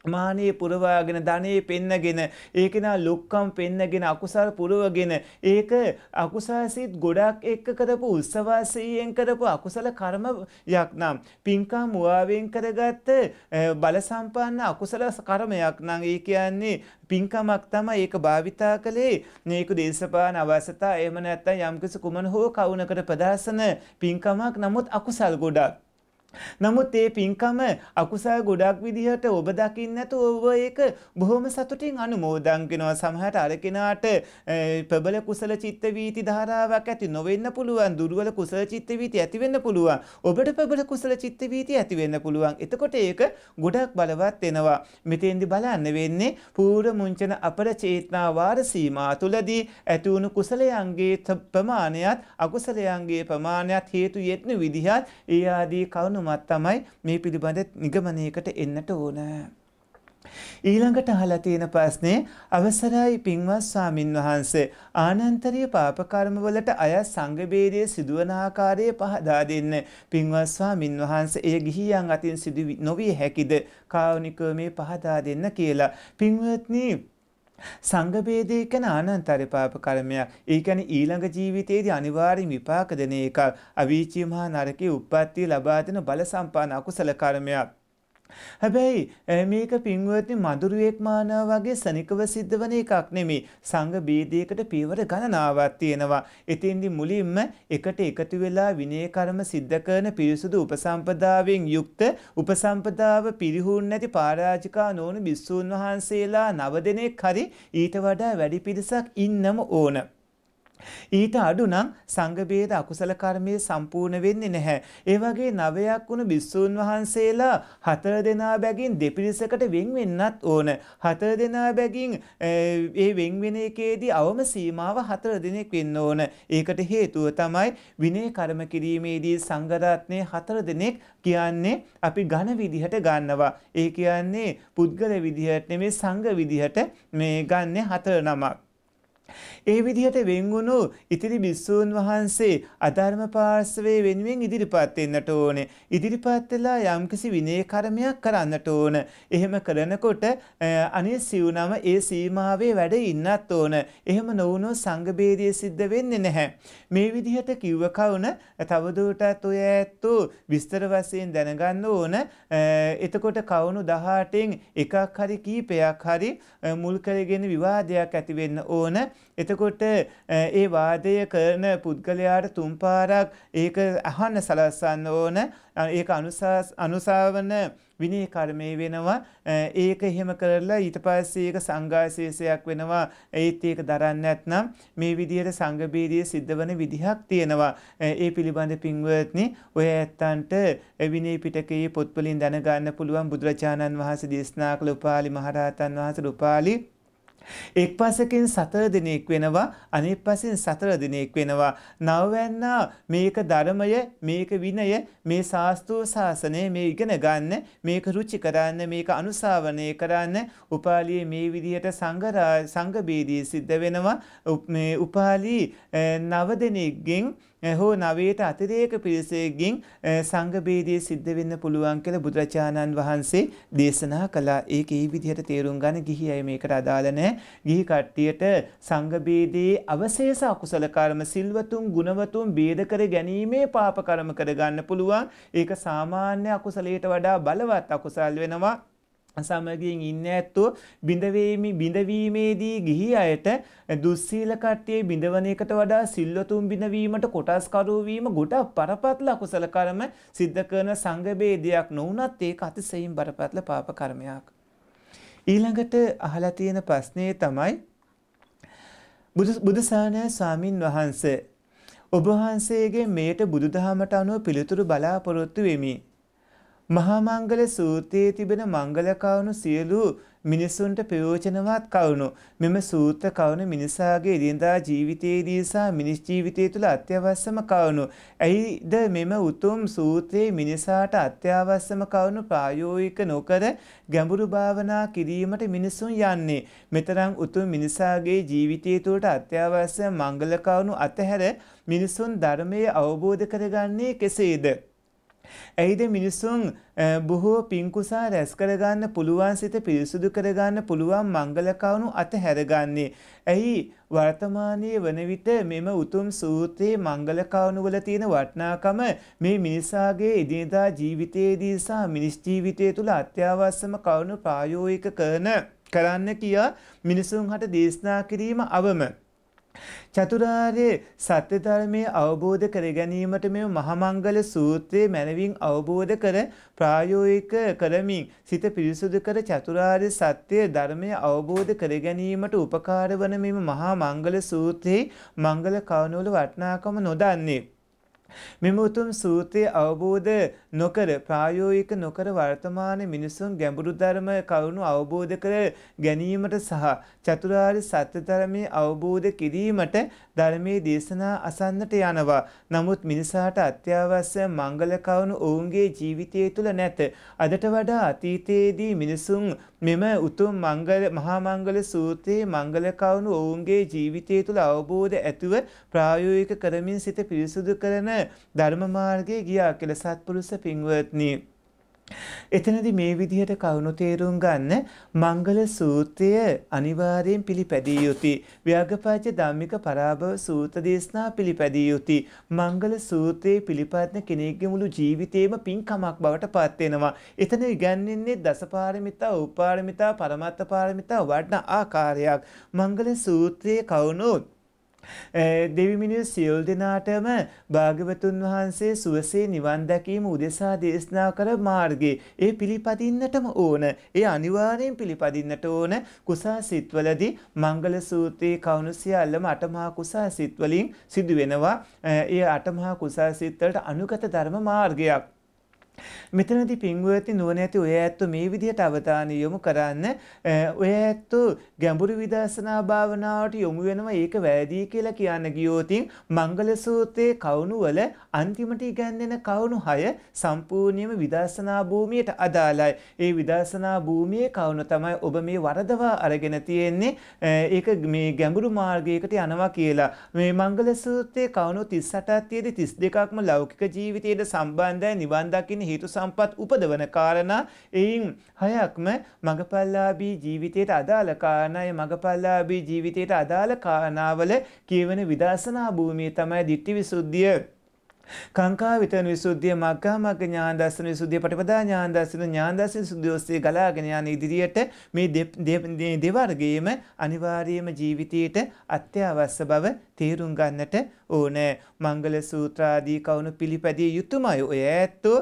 මානයේ පුරවාගෙන ධනයේ පෙන්නගෙන ඒකෙනා ලොක්කම් පෙන්නගෙන අකුසල් පුරවගෙන ඒක අකුසාසිත් ගොඩක් එක්ක කරපු උත්සවාසයෙන් කරපු අකුසල කර්මයක් නම් පින්කම් මුවාවෙන් කරගත්ත බලසම්පන්න අකුසල කර්මයක් නම් ඒ කියන්නේ පින්කමක් තමයි ඒක භාවිතා කළේ මේක දේශපාලන අවස්ථා එහෙම නැත්නම් යම්කිසි කුමන හෝ කවුනකට ප්‍රදර්ශන පින්කමක් නමුත් අකුසල් ගොඩක් නමුත් ඒ පින්කම අකුසල් ගොඩක් විදිහට ඔබ දකින්න නැතුව ඔබ ඒක බොහොම සතුටින් අනුමෝදන් වෙනවා සමහරට අර කෙනාට ප්‍රබල කුසල චිත්ත වීති ධාරාවක් ඇති නොවෙන්න පුළුවන් දුර්වල කුසල චිත්ත වීති ඇති වෙන්න පුළුවන් ඔබට ප්‍රබල කුසල චිත්ත වීති ඇති වෙන්න පුළුවන් එතකොට ඒක ගොඩක් බලවත් වෙනවා මෙතෙන්දි බලන්න වෙන්නේ පූර්ව මුංචන අපර චේතනා වාර සීමා තුලදී ඇති වුණු කුසලයන්ගේ ප්‍රමාණයත් අකුසලයන්ගේ ප්‍රමාණයත් හේතු යෙත්න විදිහත් ඒ ආදී කරුණු දැනුමත් තමයි මේ පිළිබඳ නිගමනයකට එන්නට ඕන. ඊළඟට අහලා තියෙන ප්‍රශ්නේ අවසරයි පින්වත් ස්වාමින් වහන්සේ ආනන්තරීය පාප කර්මවලට අය සංගබේදයේ සිදුවන ආකාරය පහදා දෙන්න පින්වත් ස්වාමින් වහන්සේ එය ගිහියන් අතින් සිදු නොවිය හැකිද කාරුණිකව මේ පහදා දෙන්න කියලා පින්වත්නි සංගභේදය කන අනන්තරපාප කර්මයක් ඒ කියන්නේ ඊළඟ ජීවිතයේදී අනිවාර්යෙන් විපාක දෙන එකක් අවීචී මහා නරකේ උප්පත්ති ලබා දෙන බල සම්පන්න අකුසල කර්මයක් හැබැයි මේක පින්වත්නි මధుරයෙක් මානා වගේ සනිකව සිද්ධ වන එකක් නෙමෙයි. සංඝ බීදයකට පීවර ගණනාවක් තියෙනවා. එතෙන්දි මුලින්ම එකට එකතු වෙලා විනය කර්ම සිද්ධ කරන පිරිසුදු උපසම්පදාවෙන් යුක්ත උපසම්පදාව පිරිහුන් නැති පරාජිකා නොවන බිස්සුන් වහන්සේලා නව දෙනෙක් හරි ඊට වඩා වැඩි පිරිසක් ඉන්නම ඕන. ඊට අඩු නම් සංඝබේද අකුසල කර්මය සම්පූර්ණ වෙන්නේ නැහැ. ඒ වගේ නවයක් වුණු බිස්සූන් වහන්සේලා හතර දෙනා බැගින් දෙපිරිසකට වෙන් වෙන්නත් ඕන. හතර දෙනා බැගින් ඒ වෙන් වෙන එකේදී අවම සීමාව හතර දෙනෙක් වෙන්න ඕන. ඒකට හේතුව තමයි විනය කර්ම කිරීමේදී සංඝරත්නයේ හතර දෙනෙක් කියන්නේ අපි ඝන විදිහට ගන්නවා. ඒ කියන්නේ පුද්ගල විදිහට නෙමෙයි සංඝ විදිහට මේ ගන්නේ හතර නමක්. ඒ විදිහට වෙන්වුණු ඉතිරි බිස්සූන් වහන්සේ අධර්ම පාර්ශවයේ වෙනුවෙන් ඉදිරිපත් වෙන්නට ඕනේ. ඉදිරිපත් වෙලා යම්කිසි විනය කර්මයක් කරන්නට ඕන. එහෙම කරනකොට අනේ සිවුනම ඒ සීමාවේ වැඩ ඉන්නත් ඕන. එහෙම නොවුනොත් සංඝ බේදය සිද්ධ වෙන්නේ නැහැ. මේ විදිහට කිව්ව කවුන තවදුරටත් ඔය ඇත්තෝ විස්තර වශයෙන් දැනගන්න ඕන. එතකොට කවුණු 18න් එකක් හරි කීපයක් හරි මුල් කරගෙන විවාදයක් ඇති වෙන්න ඕන. එතකොට ඒ වාදය කරන පුද්ගලයාට තුම්පාරක් ඒක අහන්න සලස්සන්න ඕන ඒ අනුසාවන විනය කර්මය වෙනවා ඒක එහෙම කරලා ඊට පස්සේක සංගාශේෂයක් වෙනවා ඒත් ඒක දරන්න ඇත්නම් මේ විදිහට සංගබීරිය සිද්ධ වන විදිහක් තියෙනවා ඒ පිළිබඳ පින්වත්නි ඔය ඇත්තන්ට විනය පිටකයේ පොත්වලින් දැනගන්න පුළුවන් බුදුරජාණන් වහන්සේ දේශනා කළ උපාලි මහරහතන් වහන්සේ උපාලි එක් පසකින් සතර දිනෙක් වෙනවා අනිත් පසින් සතර දිනෙක් වෙනවා නවවැන්නා මේක ධර්මය මේක විනය මේ ශාස්ත්‍රෝ ශාසනය මේ ඉගෙන ගන්න මේක රුචි කරන්න මේක අනුසාවනය කරන්න උපාලියේ මේ විදිහට සංඝ සංඝ බේදී සිද්ධ වෙනවා මේ උපාලි නව දිනෙකින් හෝ නවයට අතිරේක පිරිසයගෙන් සංගබේදය සිද්ධ වෙන්න පුළුවන් කළ බුදුරජාණන් වහන්සේ දේශනා කලා ඒක ඒ විදිහට තේරුම් ගන්න ගිහි අය මේකට අදාලනෑ ගිහි කට්ටියට සංගබේදයේ අවසේෂ අකුසල කර්ම සිල්වතුන් ගුණවතුන් බේද කර ගැනීමේ පාප කර්ම කරගන්න පුළුවන් ඒක සාමාන්‍ය අකුසලයට වඩා බලවත් අකුසල් වෙනවා සමගින් ඉන්න ඇත්තු බිඳවේමි බිඳවීමේදී ගිහි අයට දුස්සීල කට්ටියේ බිඳවන එකට වඩා සිල්වතුන් බිඳවීමට කොටස්කරුවීම ගොඩක් බරපතල අකුසල කර්ම සිද්ධ කරන සංඝභේදයක් නොවුනත් ඒක අතිසයින් බරපතල පාප කර්මයක්. ඊළඟට අහලා තියෙන ප්‍රශ්නේ තමයි බුදුසානය ස්වාමින් වහන්සේ ඔබ වහන්සේගේ මේට බුදුදහමට අනුව පිළිතුරු බලාපොරොත්තු වෙමි. මහා මංගල සූත්‍රයේ තිබෙන මංගල කවුණු සියලු මිනිසුන්ට ප්‍රයෝජනවත් කවුණු මෙම සූත්‍ර කවුණු මිනිසාගේ ඉරියඳා ජීවිතයේදී සහ මිනිස් ජීවිතය තුළ අත්‍යවශ්‍යම කවුණු. ඇයිද මෙම උතුම් සූත්‍රයේ මිනිසාට අත්‍යවශ්‍යම කවුණු ප්‍රායෝගික නොකර ගැඹුරු භාවනා කිරීමට මිනිසුන් යන්නේ. මෙතරම් උතුම් මිනිසාගේ ජීවිතය තුළට අත්‍යවශ්‍ය මංගල කවුණු අතහැර මිනිසුන් ධර්මයේ අවබෝධ කරගන්නේ කෙසේද? ඇයිද මිනිසුන් බොහෝ පින්කුසා රැස්කරගන්න පුළුවන් සිත පිරිසුදු කරගන්න පුළුවන් මංගලකවුණු අත හැරගන්නේ. ඇයි වර්තමානයේ වන විට මෙම උතුම් සූත්‍රයේ මංගල කවුණුවල තියෙන වටිනාකම මේ මිනිසාගේ එදිනදා ජීවිතයේදී සහ මිනිස් ජීවිතය තුළ අත්‍යවශ්‍යම කවුණු ප්‍රායෝගික කරන කරන්න කියා මිනිසුන් හට දේශනා කිරීම අවම චතුරාර්ය සත්‍ය ධර්මයේ අවබෝධ කර ගැනීමට මේ මහමංගල සූත්‍රයේ මනවින් අවබෝධ කර ප්‍රායෝගික කරමින් සිත පිරිසුදු කර චතුරාර්ය සත්‍ය ධර්මය අවබෝධ කර ගැනීමට උපකාර වන මෙම මහා මංගල සූත්‍රයේ මංගල කවනවල වටිනාකම නොදන්නේ මෙම උතුම් සූත්‍රය අවබෝධ නොකර ප්‍රායෝගික නොකර වර්තමාන මිනිසුන් ගැඹුරු ධර්ම කරුණු අවබෝධ කර ගැනීමට සහ චතුරාර්ය සත්‍ය ධර්මයේ අවබෝධ කිරීමට ධර්මයේ දේශනා අසන්නට යනවා. නමුත් මිනිසාට අත්‍යවශ්‍ය මංගල කවුණු ඔවුන්ගේ ජීවිතය තුළ නැත. අදට වඩා අතීතයේදී මිනිසුන් මෙම උතුම් මංගල මහා මංගල සූත්‍රයේ මංගල කවුණු ඔවුන්ගේ ජීවිතය තුළ අවබෝධ ඇතුව ප්‍රායෝගික කරමින් සිත පිරිසුදු කරන ධර්ම මාර්ගයේ ගියා කියලා සත්පුරුෂ පින්වත්නි එතනදි මේ විදිහට කවුණු තේරුම් ගන්න මංගල සූත්‍රය අනිවාර්යෙන් පිළිපැදිය යුතුය. ව්‍යාඝපාච ධම්මික පරාභව සූත්‍ර දේශනා පිළිපැදිය යුතුය. මංගල සූත්‍රයේ පිළිපදින කෙනෙක්ගේ මුළු ජීවිතේම පින්කමක් බවට පත් වෙනවා. එතන ඉගන්වන්නේ දසපාරමිතා, උපාරමිතා, පරමත්ත පාරමිතා වඩන ආකාරයක්. මංගල සූත්‍රයේ කවුණුත් දෙවිමිනිල් සියල් දෙනාටම භාගවතුන් වහන්සේ සුවසේ නිවන් දැකීම උදෙසා දේශනා කර මාර්ගයේ ඒ පිළිපදින්නටම ඕන. ඒ අනිවාර්යෙන් පිළිපදින්නට ඕන. කුසා සිත්වලදී මංගල සූත්‍රයේ කවුණු සියල්ලම අටමහා කුසා සිත්වලින් සිදු වෙනවා. ඒ අටමහා කුසා සිත්වලට අනුගත ධර්ම මාර්ගයක්. මෙතනදී පින්වත්නි නුවණ ඇති ඔය ඇත්තෝ මේ විදිහට අවධානය යොමු කරන්න ඔය ඇත්තෝ ගැඹුරු විදර්ශනා භාවනාවට යොමු වෙනවා ඒක වැරදි කියලා කියන්න ගියෝතින් මංගල සූත්‍රයේ කවුණු වල අන්තිමට ඉගැන්වෙන කවුණු 6 සම්පූර්ණයෙන්ම විදර්ශනා භූමියට අදාළයි. ඒ විදර්ශනා භූමියේ කවුණු තමයි ඔබ මේ වරදවා අරගෙන තියෙන්නේ. ඒක මේ ගැඹුරු මාර්ගයකට යනවා කියලා. මේ මංගල සූත්‍රයේ කවුණු 38ක් තියෙදි 32ක්ම ලෞකික ජීවිතයට සම්බන්ධයි නිවන් දකින්න හේතු සම්පත් උපදවන කාරණා එයින් හයක්ම මගපල්ලාබී ජීවිතයට අදාළ කාරණාය මගපල්ලාබී ජීවිතයට අදාළ කාරණාවල කියවන විදර්ශනා භූමිය තමයි දිට්ඨි විසුද්ධිය කාංකා විතන විසුද්ධිය මග්ගා මග්ග ඥාන දර්ශන විසුද්ධිය පටිපදා ඥාන දර්ශන ඥාන දර්ශන විසුද්ධිය ඔස්සේ ගලාගෙන යන ඉදිරියට මේ දෙවර්ගයේම අනිවාර්යයෙන්ම ජීවිතයට අත්‍යවශ්‍ය බව තේරුම් ගන්නට ඕනේ මංගල සූත්‍රාදී කවුණු පිළිපැදිය යුතුයමයි ඔය ඇත්තෝ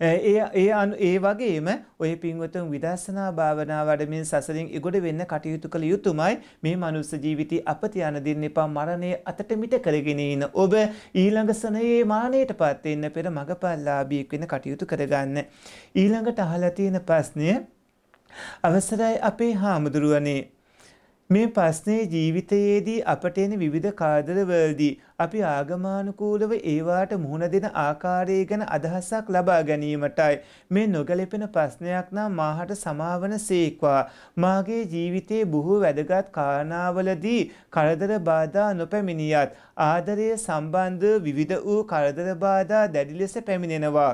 ඒ ඒ අනු ඒ වගේම ඔය පින්වතුන් විදර්ශනා භාවනා වඩමින් සසරින් ඉගොඩ වෙන්න කටයුතු කළ යුතුමයි මේ මනුස්ස ජීවිතය අප තියන දෙන්න එපා මරණය අතට මිට කරගෙන ඉන ඔබ ඊළඟ සනයේ මානයට පත් වෙන්න පෙර මගපල්ලාභියෙක් වෙන කටයුතු කරගන්න ඊළඟට අහලා තියෙන ප්‍රශ්නය අවසරයි අපේ හාමුදුරුවනේ මේ ප්‍රශ්නේ ජීවිතයේදී අපට එන විවිධ කාදරවලදී අපි ආගමානුකූලව ඒවාට මුහුණ දෙන ආකාරය ගැන අදහසක් ලබා ගැනීමටයි මේ නොගැලපෙන ප්‍රශ්නයක් නම් මාහට සමාවන සේක්වා මාගේ ජීවිතයේ බොහෝ වැදගත් කාරණාවලදී කරදර බාධා නොපැමිණියත් ආදරය සම්බන්ධ විවිධ වූ කරදර බාධා දැඩි ලෙස පැමිණෙනවා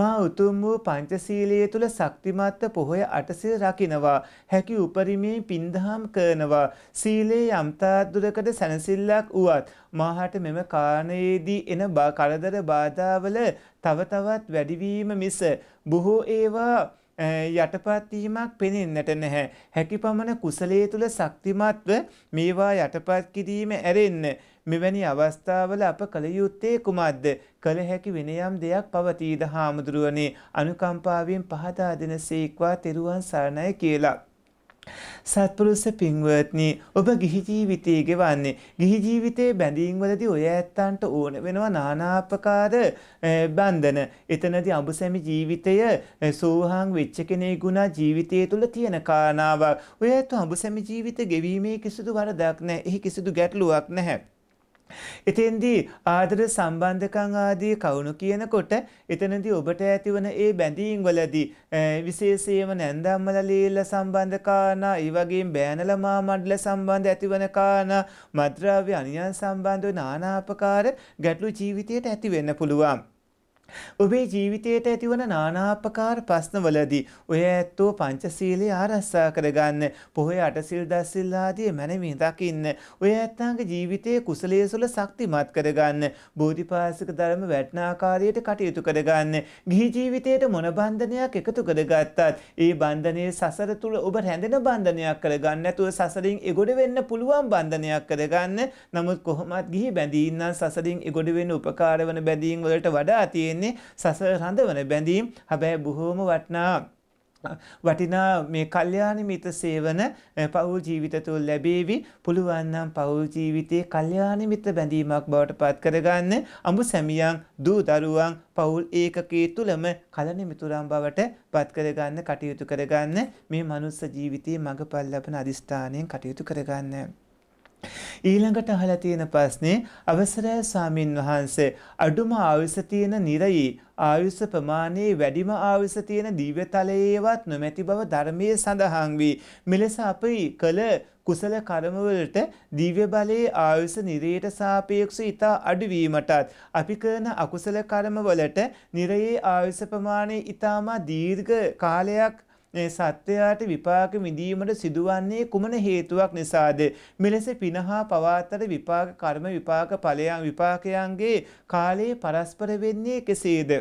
මා උතුම් වූ පංචශීලයේ තුල ශක්තිමත්ව පොහොය අටසිල් රකින්නවා හැකි උපරිමේ පින්දහම් කරනවා සීලේ යම්තා දුරකට සැනසෙල්ලක් උවත් මාහට මෙම කාණයේදී එන කරදර බාධාවල තව තවත් වැඩිවීම මිස බොහෝ ඒවා යටපත් වීමක් පෙනෙන්නට නැහැ. හැකි පමණ කුසලයේ තුල ශක්තිමත්ව මේවා යටපත් කිරීම ඇරෙන්න. මෙවැනි අවස්ථාවල අප කළ යුත්තේ කුමක්ද? කළ හැකි වෙනයම් දෙයක් පවතීද හාමුදුරුවනේ අනුකම්පාවෙන් පහදා දෙන සීක්වා තෙරුවන් සරණයි කියලා. සත්පුරුෂ පින්වත්නි ඔබ ගිහි ජීවිතයේ ගෙවන්නේ ගිහි ජීවිතයේ බැඳීම් වලදී ඔය ඇත්තන්ට ඕන වෙනවා নানাාපකාර බන්ධන එතනදී අඹසැමි ජීවිතය සෝහාන් වෙච්ච කෙනෙකුනා ජීවිතය තුල තියෙන කාරණාවක් ඔය ඇත්ත අඹසැමි ජීවිත ගෙවීමේ කිසිදු වරදක් නැහැ එහි කිසිදු ගැටලුවක් නැහැ එතෙන්දී ආදර සම්බන්ධකම් ආදී කවුණු කියනකොට එතනදී ඔබට ඇතිවන ඒ බැඳීම් වලදී විශේෂයෙන්ම නැන්දම්මල ලීල සම්බන්ධ කාරණා, ඒ වගේම බෑනල මා මණ්ඩල සම්බන්ධ ඇතිවන කාරණා, මද්‍රව්‍ය අනියන් සම්බන්ධ නානාපකාර ගැටලු ජීවිතයට ඇති වෙන්න පුළුවන්. ඔබේ ජීවිතයට ඇතිවන නානාපකාර ප්‍රශ්නවලදී ඔය ඇත්තෝ පංචශීලයේ ආරක්ෂා කරගන්න පොහොය අටසිල් දස්සිල් ආදී මැනවින් දකින්න ඔය ඇත්තාගේ ජීවිතයේ කුසලයේ සුල ශක්තිමත් කරගන්න බෝධිපාසික ධර්ම වැටෙන ආකාරයට කටයුතු කරගන්න ගිහි ජීවිතයට මොන බන්ධනයක් එකතු කරගත්තත් ඒ බන්ධනයේ සසර තුල ඔබ රැඳෙන බන්ධනයක් කරගන්න නැතුව සසරින් එගොඩ වෙන්න පුළුවන් බන්ධනයක් කරගන්න නමුත් කොහොමත් ගිහි බැඳී ඉන්නා සසරින් එගොඩ වෙන්න උපකාර වන බැඳීම් වලට වඩා තියෙන තියෙන්නේ සසර හඳවන බැඳීම් හැබැයි බොහෝම වටනා වටිනා මේ කල්යාණ මිත සේවන පෞල් ජීවිත තුළ ලැබේවි පුළුවන් නම් පෞල් ජීවිතයේ කල්යාණ මිත බැඳීමක් බවට පත් කරගන්න අඹ සැමියන් දූ දරුවන් පෞල් ඒකකයේ තුලම කලණ මිතුරන් බවට පත් කරගන්න කටයුතු කරගන්න මේ මනුස්ස ජීවිතයේ මඟපල් ලබන අදිස්ථාණයෙන් කටයුතු කරගන්න ඊළඟට අහලා තියෙන ප්‍රශ්නේ අවසරය සාමින් වහන්සේ අඩුම ආයුෂ තියෙන නිරයි ආයුෂ ප්‍රමාණයේ වැඩිම ආයුෂ තියෙන දිව්‍යතලයේවත් නොමැති බව ධර්මයේ සඳහන් වී මෙලෙස අපි කළ කුසල කර්මවලට දිව්‍ය බලයේ ආයුෂ නිරයට සාපේක්ෂව ඉතා අඩු වීමටත් අපි කරන අකුසල කර්මවලට නිරයේ ආයුෂ ප්‍රමාණය ඉතාම දීර්ඝ කාලයක් මේ සත්‍යයට විපාක විඳීමට සිදුවන්නේ කුමන හේතුවක් නිසාද? මෙලෙස පිනහා පවාතර විපාක කර්ම විපාක ඵලයන් විපාකයන්ගේ කාලයේ පරස්පර වෙන්නේ කෙසේද?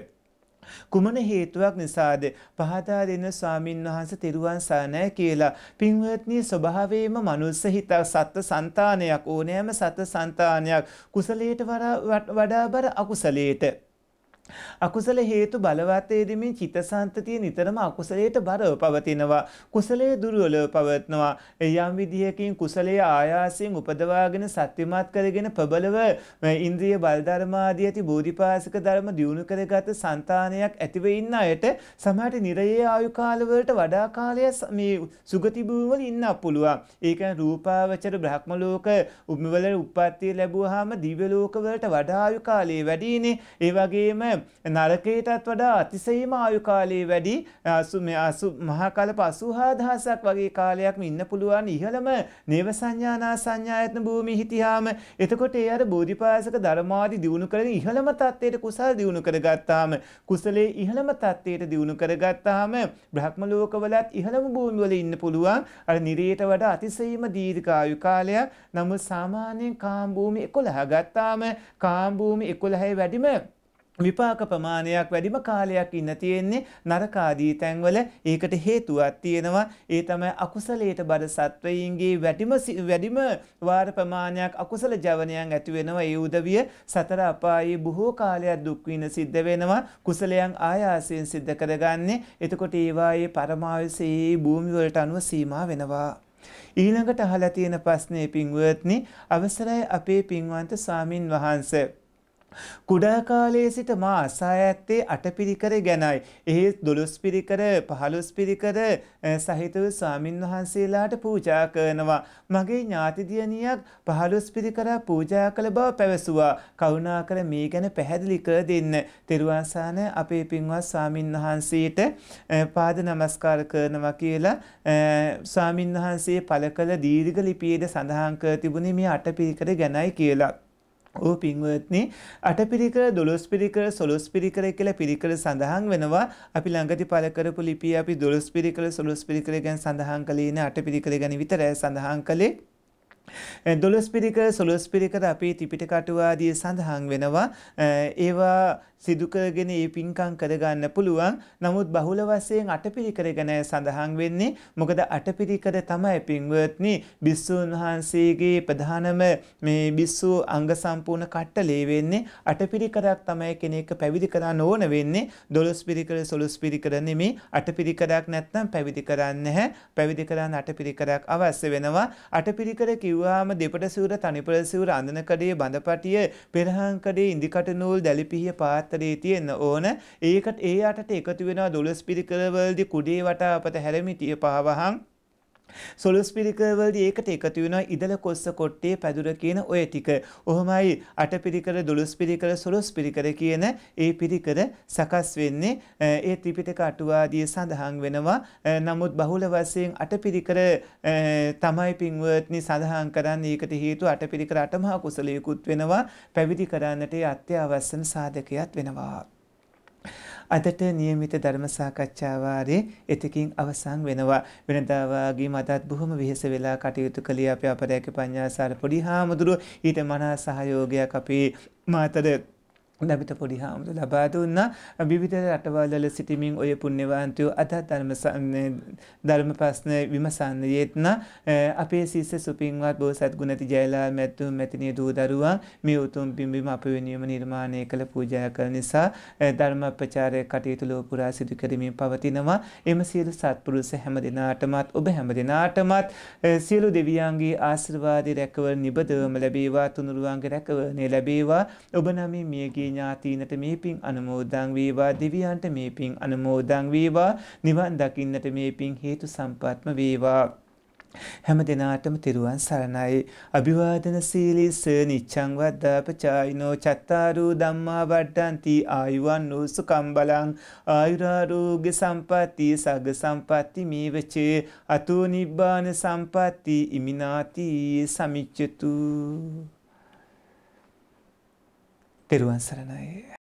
කුමන හේතුවක් නිසාද පහදා දෙන ස්වාමින් වහන්සේ තෙරුවන් සරණයි කියලා පින්වත්නි ස්වභාවයෙන්ම මනුස්ස හිත සත්ත්ව సంతානයක් ඕනෑම සත්ත්ව సంతානයක් කුසලයට වඩා බර අකුසලයට අකුසල හේතු බලවත්යේදීමින් චිත්තසන්තතිය නිතරම අකුසලයට බරව පවතිනවා. කුසලයේ දුර්වලව පවත්නවා. යම් විදිහකින් කුසලයේ ආයාසයෙන් උපදවාගෙන සත්‍යමත් කරගෙන ප්‍රබලව ඉන්ද්‍රිය බල ධර්මාදී ඇති බෝධිපාසික ධර්ම දියුණු කරගත సంతානයක් ඇතිව ඉන්න අයට සමහරට නිරයේ ආයු කාලවලට වඩා කාලය මේ සුගති භූමිවල ඉන්න පුළුවන්. ඒ කියන්නේ රූපාවචර බ්‍රහ්ම ලෝක උම්මවල උප්පත්තිය ලැබුවාම දිව්‍ය ලෝකවලට වඩා ආයු කාලය වැඩිනේ. ඒ වගේම නරකයටත් වඩා අතිසේම ආයුකාලයේ වැඩි මහාකල පසුහා දහසක් වගේ කාලයක්ම ඉන්න පුළුවන් ඉහළම නේව සංඥානා සංඥායතන භූමි හිටියාම එතකොට ඒ අර බෝධිපාසක ධර්මාදි දියුණු කරගෙන ඉහළම තත්ත්වයට කුසල් දියුණු කරගත්තාම කුසලයේ ඉහළම තත්ත්වයට දියුණු කරගත්තාම බ්‍රහ්ම ලෝකවලත් ඉහළම භූමිවල ඉන්න පුළුවන් අර නිරේට වඩා අතිසේම දීර්ඝායු කාලයක් නමුත් සාමාන්‍යයෙන් කාම් භූමි 11 ගත්තාම කාම් භූමි 11 වැඩිම විපාක ප්‍රමාණයක් වැඩිම කාලයක් ඉන්න තියෙන්නේ නරකාදී තැන්වල ඒකට හේතුවක් තියෙනවා ඒ තමයි අකුසලයට බර සත්වයින්ගේ වැඩිම වැඩිම වාර ප්‍රමාණයක් අකුසල ජවනයන් ඇති වෙනවා ඒ උදවිය සතර අපායේ බොහෝ කාලයක් දුක් විඳ සිද්ධ වෙනවා කුසලයන් ආයාසයෙන් සිද්ධ කරගන්නේ එතකොට ඒවායේ පරමාවසයේ භූමි වලට අනුව සීමා වෙනවා ඊළඟට අහලා තියෙන ප්‍රශ්නේ පින්වත්නි අවසරයි අපේ පින්වන්ත ස්වාමින් වහන්සේ කුඩා කාලයේ සිට මා අසා ඇත්තේ අටපිරිකර ගැනයි. එහි දොළොස් පිරිකර පහළොස් පිරිකර සහිතව ස්වාමින්වහන්සේලාට පූජා කරනවා. මගේ ඥාතිදියනියක් පහළොස් පිරිකර පූජා කළ බව පැවසුවා. කරුණාකර මේ ගැන පැහැදිලි කර දෙන්න. තෙරුවන්සාන අපේ පින්වත් ස්වාමින්වහන්සේට පාද නමස්කාර කරනවා කියලා ස්වාමින්වහන්සේ පළ කළ දීර්ඝ ලිපියේද සඳහන් කර තිබුණේ මේ අටපිරිකර ගැනයි කියලා. ඕ පින්වත්නි අටපිරිකර දොළොස් පිරිකර සොළොස් පිරිකර කියලා පිරිකර සඳහන් වෙනවා. අපි ළඟදි පළ කරපු ලිපිය අපි දොළොස් පිරිකර සොළොස් පිරිකර ගැන සඳහන් කළේ නෑ අටපිරිකර ගැන විතරයි සඳහන් කළේ. දොළොස් පිරිකර සොළොස් පිරිකර අපේ ත්‍රිපිටක අටුවාදිය සඳහන් වෙනවා. ඒවා සිදුකරගෙන ඒ පින්කං කරගන්න පුළුවන් නමුත් බහුල වසයෙන් අටපිරිකර ගැන සඳහන් වෙන්නේ මොකද අටපිරිකර තමයි පින්වත්නි බිස්සූන් වහන්සේගේ ප්‍රධානම මේ බිස්සූ අංග සම්පූර්ණ කට්ටලේ වෙන්නේ අටපිරිකරක් තමයි කෙනෙක් පැවිදි කරන්න ඕන වෙන්නේ දොළොස් පිරිකර සොළොස් පිරිකර නෙමේ අටපිරිකරක් නැත්නම් පැවිදි කරන්න නැහැ පැවිදි කරන්න අටපිරිකරක් අවශ්‍ය වෙනවා අටපිරිකර කිව්වාම දෙපට සිවුර තනිපර සිවුර අඳනකඩේ බඳපටිය පෙරහන් කඩේ ඉදිකට නූල් දැලිපිහිය පාත් පත්තරේ තියෙන්න ඕන ඒකට ඒ අටට එකතු වෙනවා දොළස් පිරිකරවලදි කුඩේ වටා අපත හැරමිටිය පහවහන් සොලස් පිරිකරවලදී ඒකට එකතු වෙනවා ඉදල කොස්ස කොට්ටේ පැදුර කියන ඔය ටික. ඔහොමයි අට පිරිකර දොළොස් පිරිකර සොලොස් පිරිකර කියන ඒ පිරිකර සකස් වෙන්නේ ඒ ත්‍රිපිටක අටුවාදිය සඳහන් වෙනවා. නමුත් බහුල වශයෙන් අට පිරිකර තමයි පින්වත්නි සඳහන් කරන්නේ ඒකට හේතුව අට පිරිකර අටමහා කුසලයකුත් වෙනවා. පැවිදි කරන්නට ඒ අත්‍යවශ්‍යම සාධකයක් වෙනවා. අදට નિયમિત ධර්ම සාකච්ඡා වාරයේ එතකින් අවසන් වෙනවා. වෙනදා වාගේම අදත් බොහොම වෙහෙස වෙලා කටයුතු කළේ අපේ අපරයක පඤ්ඤාසාර පොඩි හාමුදුරුවෝ ඊට මනා සහයෝගයක් අපේ මාතර ලැබිට පොඩි හාමුදු ලබා දුන්නා විවිධ රටවල්වල සිටිමින් ඔය පුණ්‍යවන්තයෝ අද ධර්ම ධර්ම ප්‍රශ්න විමසන්න යෙත්න අපේ ශිෂ්‍ය සුපින්වත් බෝසත් ගුණති ජයලා මැතුම් මැතිණිය දූ දරුවන් මේ උතුම් පින්බිම අප වෙනුවෙන් නිර්මාණය කළ පූජා කළ නිසා ධර්ම ප්‍රචාරය කටයුතු ලෝ පුරා සිදු කරමින් පවතිනවා එම සියලු සත්පුරුෂ හැම දිනාටමත් ඔබ හැම දිනාටමත් සියලු දෙවියන්ගේ ආශිර්වාද රැකවර නිබදවම ලැබේවා තුනුරුවන්ගේ රැකවරණය ලැබේවා ඔබ නමින් මියගේ ඥාතීනට මේ පින් අනුමෝදන් වේවා දෙවියන්ට මේ පින් අනුමෝදන් වේවා නිවන් දකින්නට මේ පින් හේතු සම්පත්ම වේවා හැම දිනාටම තෙරුවන් සරණයි අභිවාදන සීලිස නිච්ඡං වද්දාපචායිනෝ චත්තාරෝ ධම්මා වඩ්ඩಂತಿ ආයුවන් නොසුකම් බලං ආයුරාෝග්‍ය සම්පatti සග සම්පatti මේවච අතෝ නිබ්බාන සම්පatti ඉමිනාති සමිච්ඡතු デルワンされない